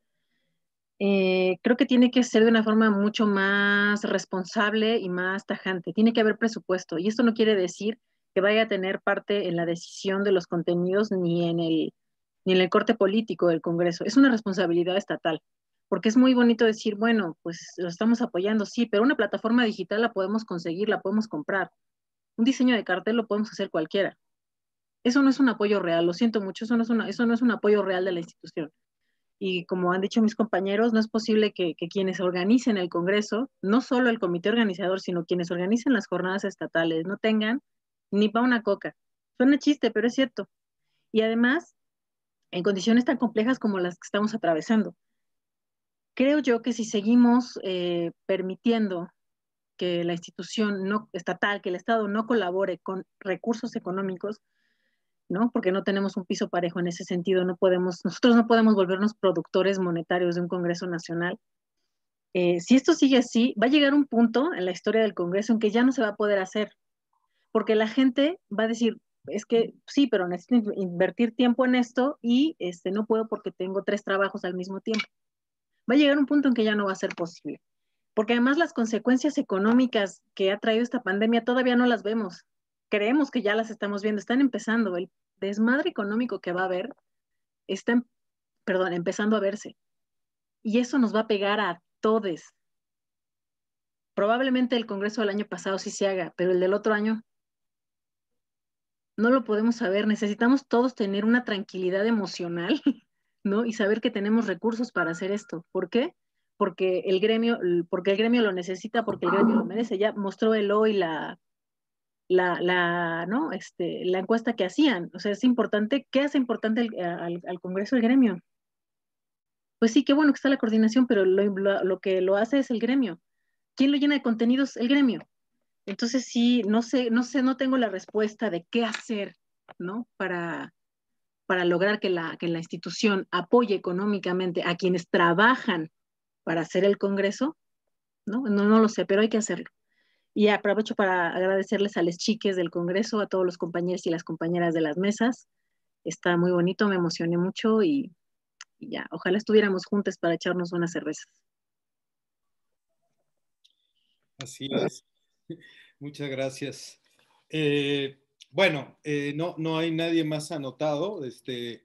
eh, creo que tiene que ser de una forma mucho más responsable y más tajante. Tiene que haber presupuesto y esto no quiere decir que vaya a tener parte en la decisión de los contenidos ni en el, ni en el corte político del Congreso. Es una responsabilidad estatal, porque es muy bonito decir, bueno, pues lo estamos apoyando, sí, pero una plataforma digital la podemos conseguir, la podemos comprar. Un diseño de cartel lo podemos hacer cualquiera. Eso no es un apoyo real, lo siento mucho, eso eso no es un apoyo real de la institución y como han dicho mis compañeros, no es posible que, quienes organicen el Congreso, no solo el comité organizador, sino quienes organicen las jornadas estatales, no tengan ni pa' una coca. Suena chiste, pero es cierto. Y además, en condiciones tan complejas como las que estamos atravesando. Creo yo que si seguimos eh, permitiendo que la institución no, estatal, que el Estado no colabore con recursos económicos, ¿no? Porque no tenemos un piso parejo en ese sentido, no podemos, nosotros no podemos volvernos productores monetarios de un Congreso Nacional. Eh, si esto sigue así, va a llegar un punto en la historia del Congreso en que ya no se va a poder hacer, porque la gente va a decir, es que sí, pero necesito invertir tiempo en esto y este, no puedo porque tengo tres trabajos al mismo tiempo. Va a llegar un punto en que ya no va a ser posible, porque además las consecuencias económicas que ha traído esta pandemia todavía no las vemos, creemos que ya las estamos viendo, están empezando, el desmadre económico que va a haber, está, em, perdón, empezando a verse. Y eso nos va a pegar a todos. Probablemente el Congreso del año pasado sí se haga, pero el del otro año no lo podemos saber. Necesitamos todos tener una tranquilidad emocional, ¿no? Y saber que tenemos recursos para hacer esto. ¿Por qué? Porque el gremio, porque el gremio lo necesita, porque el gremio lo merece. Ya mostró el hoy la la, ¿no? Este, la encuesta que hacían. O sea, es importante, ¿qué hace importante al, Congreso el gremio? Pues sí, qué bueno que está la coordinación, pero lo, que lo hace es el gremio. ¿Quién lo llena de contenidos? El gremio. Entonces sí, no sé, no sé, no tengo la respuesta de qué hacer, ¿no? Para, para lograr que la, la institución apoye económicamente a quienes trabajan para hacer el Congreso, ¿no? No lo sé, pero hay que hacerlo. Y aprovecho para agradecerles a las chiques del Congreso, a todos los compañeros y las compañeras de las mesas. Está muy bonito, me emocioné mucho y, ya, ojalá estuviéramos juntos para echarnos unas cervezas. Así es. Muchas gracias. Eh, bueno, eh, no, no hay nadie más anotado. Este,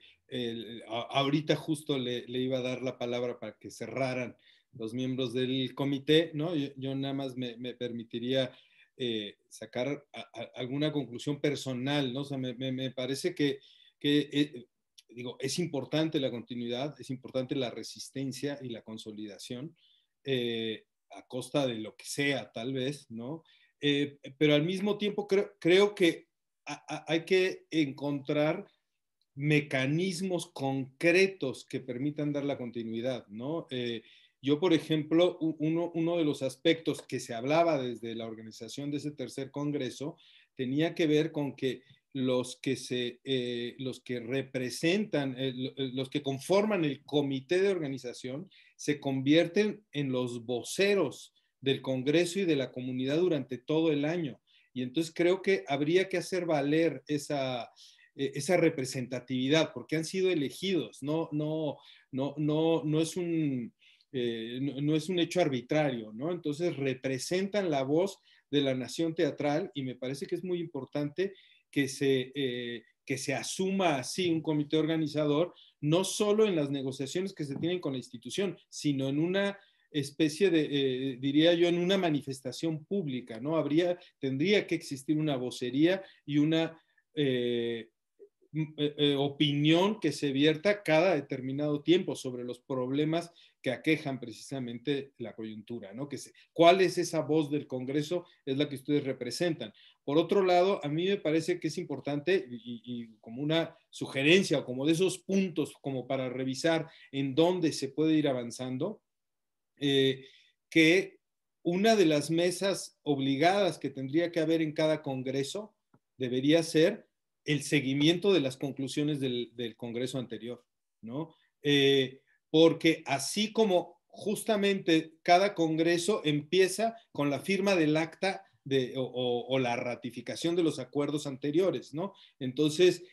ahorita justo le, iba a dar la palabra para que cerraran los miembros del comité, ¿no? Yo, nada más me, permitiría eh, sacar alguna conclusión personal, ¿no? O me, parece que, eh, digo, es importante la continuidad, es importante la resistencia y la consolidación, eh, a costa de lo que sea, tal vez, ¿no? pero al mismo tiempo creo, que hay que encontrar mecanismos concretos que permitan dar la continuidad, ¿no? Eh, yo, por ejemplo, uno, uno de los aspectos que se hablaba desde la organización de ese tercer congreso tenía que ver con que los que, se, eh, los que representan, eh, eh, los que conforman el comité de organización, se convierten en los voceros del Congreso y de la comunidad durante todo el año. Y entonces creo que habría que hacer valer esa, esa representatividad, porque han sido elegidos, no, no, no, no, no es un eh, no, es un hecho arbitrario, ¿no? Entonces representan la voz de la nación teatral y me parece que es muy importante que se, eh, que se asuma así un comité organizador, no solo en las negociaciones que se tienen con la institución, sino en una especie de, eh, diría yo, en una manifestación pública, ¿no? Habría, tendría que existir una vocería y una Mm, eh, eh, opinión que se vierta cada determinado tiempo sobre los problemas que aquejan precisamente la coyuntura, ¿no? ¿Cuál es esa voz del Congreso? Es la que ustedes representan. Por otro lado, a mí me parece que es importante y, como una sugerencia o como de esos puntos como para revisar en dónde se puede ir avanzando, eh, que una de las mesas obligadas que tendría que haber en cada Congreso debería ser el seguimiento de las conclusiones del, Congreso anterior, ¿no? Eh, porque así como justamente cada Congreso empieza con la firma del acta o, la ratificación de los acuerdos anteriores, ¿no? Entonces,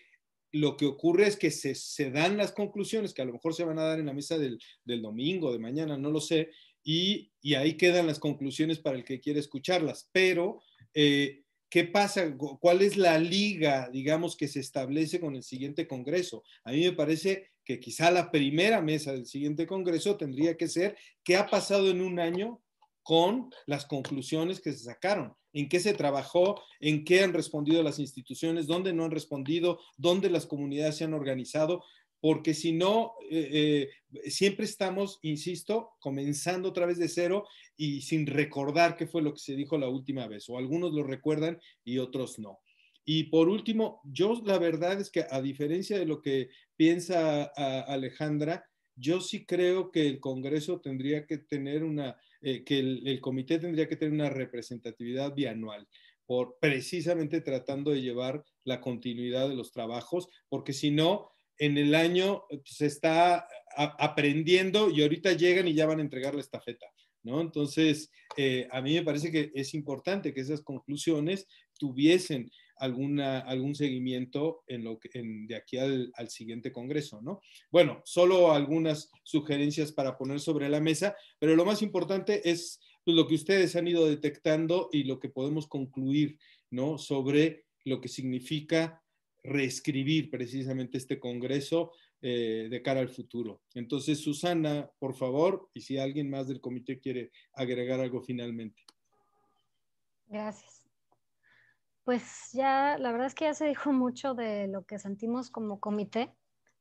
lo que ocurre es que se, dan las conclusiones, que a lo mejor se van a dar en la mesa del, domingo, de mañana, no lo sé, y, ahí quedan las conclusiones para el que quiere escucharlas, pero... Eh, ¿Qué pasa? ¿Cuál es la liga, digamos, que se establece con el siguiente Congreso? A mí me parece que quizá la primera mesa del siguiente Congreso tendría que ser qué ha pasado en un año con las conclusiones que se sacaron, en qué se trabajó, en qué han respondido las instituciones, dónde no han respondido, dónde las comunidades se han organizado porque si no, eh, eh, siempre estamos, insisto, comenzando otra vez de cero y sin recordar qué fue lo que se dijo la última vez, o algunos lo recuerdan y otros no. Y por último, yo la verdad es que a diferencia de lo que piensa Alejandra, yo sí creo que el Congreso tendría que tener una, eh, que el, comité tendría que tener una representatividad bianual. Por, precisamente tratando de llevar la continuidad de los trabajos, porque si no, en el año pues, se está aprendiendo y ahorita llegan y ya van a entregar la estafeta. ¿No? Entonces, eh, a mí me parece que es importante que esas conclusiones tuviesen alguna, algún seguimiento en lo que, de aquí al, siguiente Congreso, ¿no? Bueno, solo algunas sugerencias para poner sobre la mesa, pero lo más importante es pues, lo que ustedes han ido detectando y lo que podemos concluir, ¿no? Sobre lo que significa reescribir precisamente este Congreso eh, de cara al futuro. Entonces, Susana, por favor, y si alguien más del comité quiere agregar algo finalmente. Gracias. Pues ya, la verdad es que ya se dijo mucho de lo que sentimos como comité,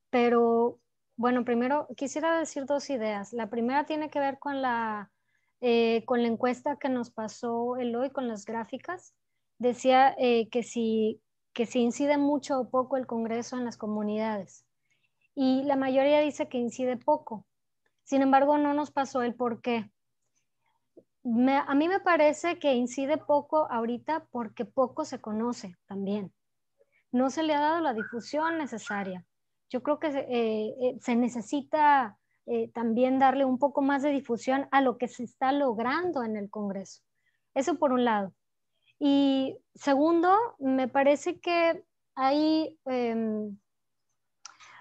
pero bueno, primero quisiera decir dos ideas. La primera tiene que ver con la, eh, con la encuesta que nos pasó hoy con las gráficas. Decía eh, que si que si incide mucho o poco el Congreso en las comunidades. Y la mayoría dice que incide poco. Sin embargo, no nos pasó el por qué. a mí me parece que incide poco ahorita porque poco se conoce también. No se le ha dado la difusión necesaria. Yo creo que se eh, eh, necesita eh, también darle un poco más de difusión a lo que se está logrando en el Congreso. Eso por un lado. Y segundo, me parece que em,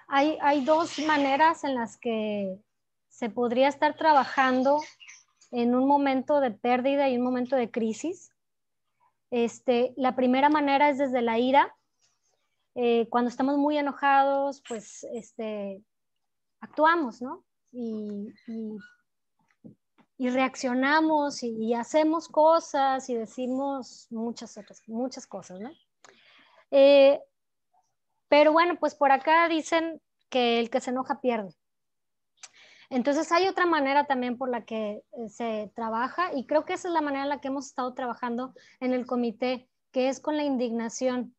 hay, hay, dos maneras en las que se podría estar trabajando en un momento de pérdida y un momento de crisis. Este, la primera manera es desde la ira. Eh, cuando estamos muy enojados, pues este, actuamos, ¿no? y y reaccionamos y, hacemos cosas y decimos muchas otras, muchas cosas, ¿no? Eh, pero bueno, pues por acá dicen que el que se enoja pierde. Entonces hay otra manera también por la que eh, se trabaja y creo que esa es la manera en la que hemos estado trabajando en el comité, que es con la indignación.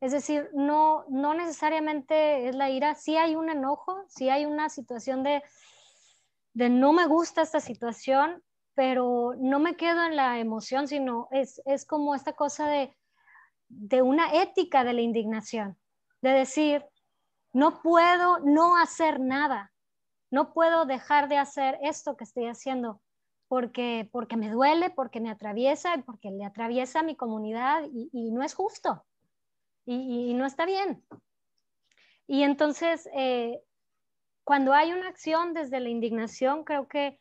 Es decir, no, no necesariamente es la ira, sí hay un enojo, sí hay una situación de, de no me gusta esta situación, pero no me quedo en la emoción, sino es, es como esta cosa de, una ética de la indignación, de decir, no puedo no hacer nada, no puedo dejar de hacer esto que estoy haciendo, porque, porque me duele, porque me atraviesa porque le atraviesa a mi comunidad y, no es justo y, no está bien. Y entonces, eh, cuando hay una acción desde la indignación, creo que,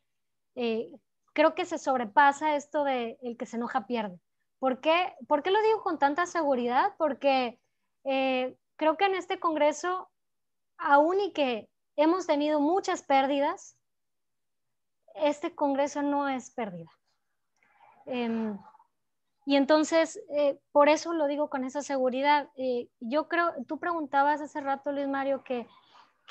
eh, creo que se sobrepasa esto de el que se enoja pierde. ¿Por qué, ¿Por qué lo digo con tanta seguridad? Porque eh, creo que en este Congreso, aún y que hemos tenido muchas pérdidas, este Congreso no es pérdida. Em, y entonces, eh, por eso lo digo con esa seguridad. yo creo, tú preguntabas hace rato, Luis Mario, que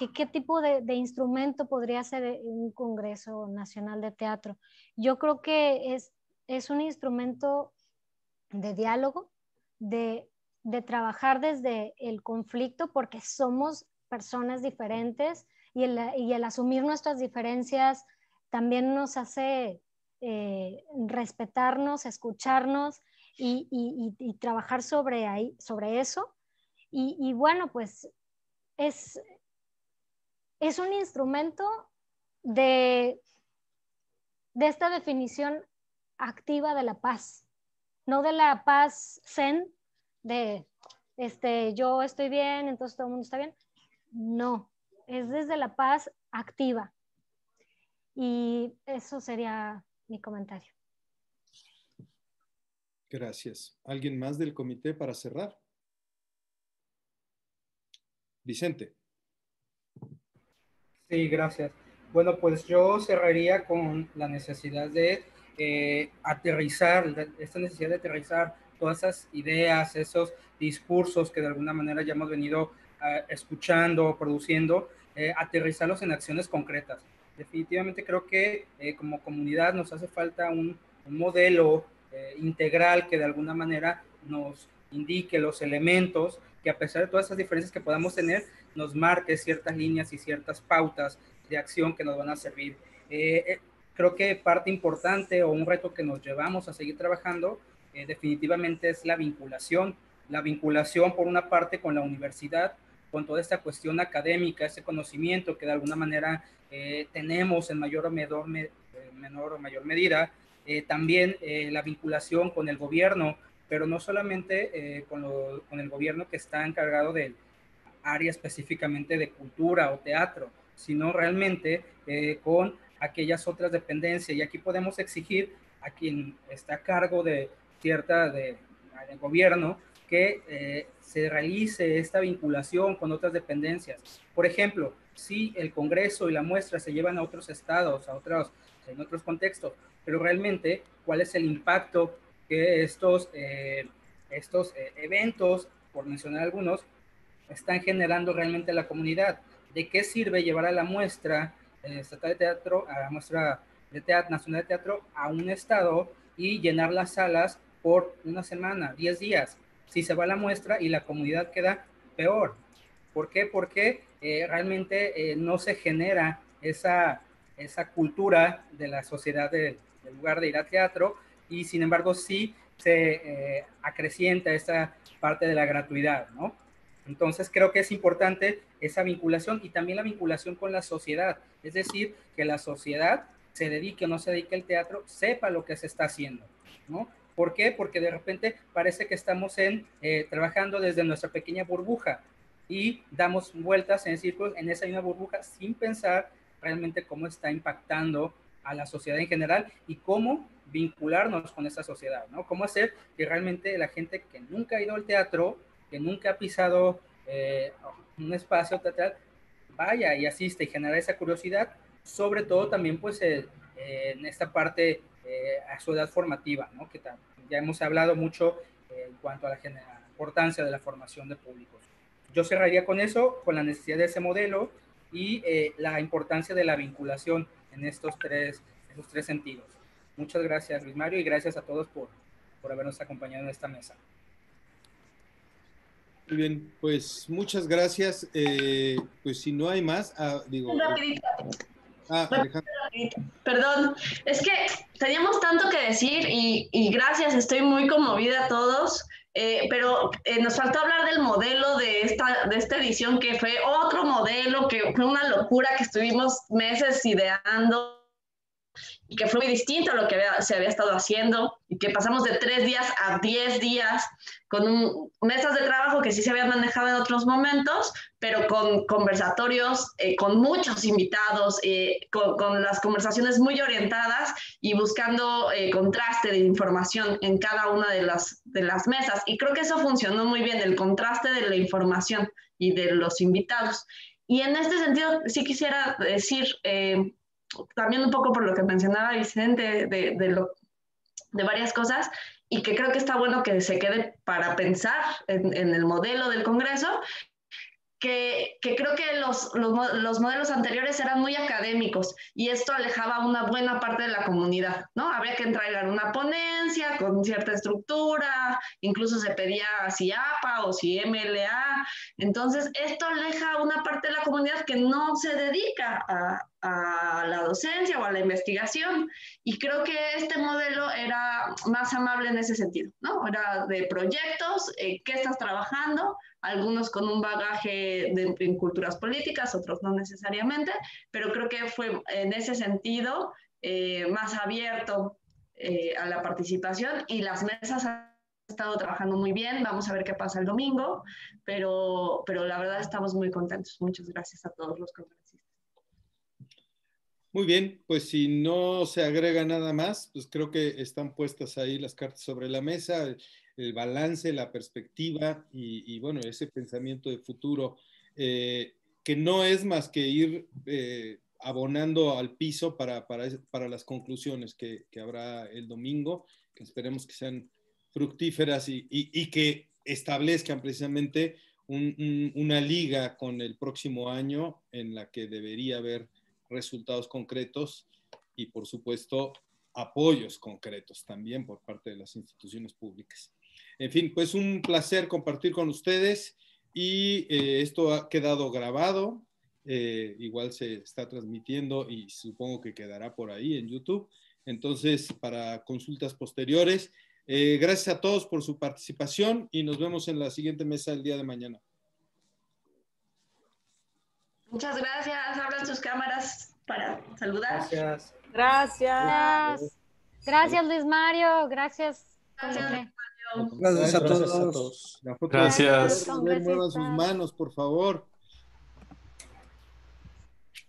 qué tipo de, instrumento podría ser un Congreso Nacional de Teatro. Yo creo que es, es un instrumento de diálogo, de, de trabajar desde el conflicto, porque somos personas diferentes y el, y asumir nuestras diferencias también nos hace eh, respetarnos, escucharnos y, y, trabajar sobre, ahí, sobre eso. y bueno, pues es, es un instrumento de, de esta definición activa de la paz, no de la paz zen, de este, yo estoy bien, entonces todo el mundo está bien. No, es desde la paz activa. Y eso sería mi comentario. Gracias. ¿Alguien más del comité para cerrar? Vicente. Sí, gracias. Bueno, pues yo cerraría con la necesidad de eh, aterrizar, esta necesidad de aterrizar todas esas ideas, esos discursos que de alguna manera ya hemos venido ah, escuchando produciendo, eh, aterrizarlos en acciones concretas. Definitivamente creo que eh, como comunidad nos hace falta un modelo integral que de alguna manera nos indique los elementos que a pesar de todas esas diferencias que podamos tener, nos marque ciertas líneas y ciertas pautas de acción que nos van a servir. Eh, eh, creo que parte importante o un reto que nos llevamos a seguir trabajando eh, definitivamente es la vinculación. La vinculación por una parte con la universidad, con toda esta cuestión académica, ese conocimiento que de alguna manera tenemos en mayor o menor, menor o mayor medida. también la vinculación con el gobierno, pero no solamente con, con, el gobierno que está encargado de, área específicamente de cultura o teatro, sino realmente eh, con aquellas otras dependencias. Y aquí podemos exigir a quien está a cargo de cierta de, gobierno que eh, se realice esta vinculación con otras dependencias. Por ejemplo, si el Congreso y la muestra se llevan a otros estados, a otros, en otros contextos, pero realmente cuál es el impacto que estos, eh, estos eventos, por mencionar algunos, están generando realmente la comunidad. ¿De qué sirve llevar a la muestra eh, estatal de teatro, a la muestra de teatro, nacional de teatro, a un estado y llenar las salas por una semana, 10 días? Si se va la muestra y la comunidad queda peor. ¿Por qué? Porque eh, realmente eh, no se genera esa, cultura de la sociedad del lugar de ir a teatro y sin embargo sí se acrecienta esa parte de la gratuidad, ¿no? Entonces creo que es importante esa vinculación y también la vinculación con la sociedad, es decir, que la sociedad se dedique o no se dedique al teatro, sepa lo que se está haciendo, ¿no? ¿Por qué? Porque de repente parece que estamos en, eh, trabajando desde nuestra pequeña burbuja y damos vueltas en círculos en esa misma burbuja sin pensar realmente cómo está impactando a la sociedad en general y cómo vincularnos con esa sociedad, ¿no? Cómo hacer que realmente la gente que nunca ha ido al teatro que nunca ha pisado eh, un espacio vaya y asiste y genera esa curiosidad, sobre todo también pues eh, eh, en esta parte a su edad formativa, que ya hemos hablado mucho en cuanto a la, importancia de la formación de públicos. Yo cerraría con eso, con la necesidad de ese modelo y la importancia de la vinculación en estos tres, tres sentidos. Muchas gracias, Luis Mario, y gracias a todos por, por habernos acompañado en esta mesa. Muy bien, pues muchas gracias. Eh, pues si no hay más, ah, digo. Ah, Perdón, es que teníamos tanto que decir y, y gracias, estoy muy conmovida a todos, eh, pero eh, nos faltó hablar del modelo de esta, de esta edición que fue otro modelo, que fue una locura que estuvimos meses ideando y que fue muy distinto a lo que se había estado haciendo y que pasamos de tres días a diez días con mesas de trabajo que sí se habían manejado en otros momentos, pero con conversatorios, eh, con muchos invitados, eh, con, las conversaciones muy orientadas y buscando eh, contraste de información en cada una de las, de las mesas. Y creo que eso funcionó muy bien, el contraste de la información y de los invitados. Y en este sentido, sí quisiera decir, también un poco por lo que mencionaba Vicente de, de, varias cosas y que creo que está bueno que se quede para pensar en, en el modelo del Congreso que, creo que los, los, modelos anteriores eran muy académicos y esto alejaba a una buena parte de la comunidad, ¿no? Habría que entregar una ponencia con cierta estructura, incluso se pedía si APA o si MLA, entonces esto aleja a una parte de la comunidad que no se dedica a, la docencia o a la investigación. Y creo que este modelo era más amable en ese sentido, ¿no? Era de proyectos, eh, qué estás trabajando, algunos con un bagaje en culturas políticas, otros no necesariamente, pero creo que fue en ese sentido eh, más abierto eh, a la participación y las mesas han estado trabajando muy bien, vamos a ver qué pasa el domingo, pero, pero la verdad estamos muy contentos. Muchas gracias a todos los conferencistas. Muy bien, pues si no se agrega nada más, pues creo que están puestas ahí las cartas sobre la mesa el balance, la perspectiva y, bueno, ese pensamiento de futuro, eh, que no es más que ir eh, abonando al piso para, las conclusiones que, habrá el domingo, que esperemos que sean fructíferas y, que establezcan precisamente una liga con el próximo año en la que debería haber resultados concretos y, por supuesto, apoyos concretos también por parte de las instituciones públicas. En fin, pues un placer compartir con ustedes y eh, esto ha quedado grabado. Eh, igual se está transmitiendo y supongo que quedará por ahí en YouTube. Entonces, para consultas posteriores, eh, gracias a todos por su participación y nos vemos en la siguiente mesa el día de mañana. Muchas gracias. Abran sus cámaras para saludar. Gracias. Gracias. Gracias, Luis Mario. gracias. Gracias a todos. Gracias. Muevan sus manos, por favor.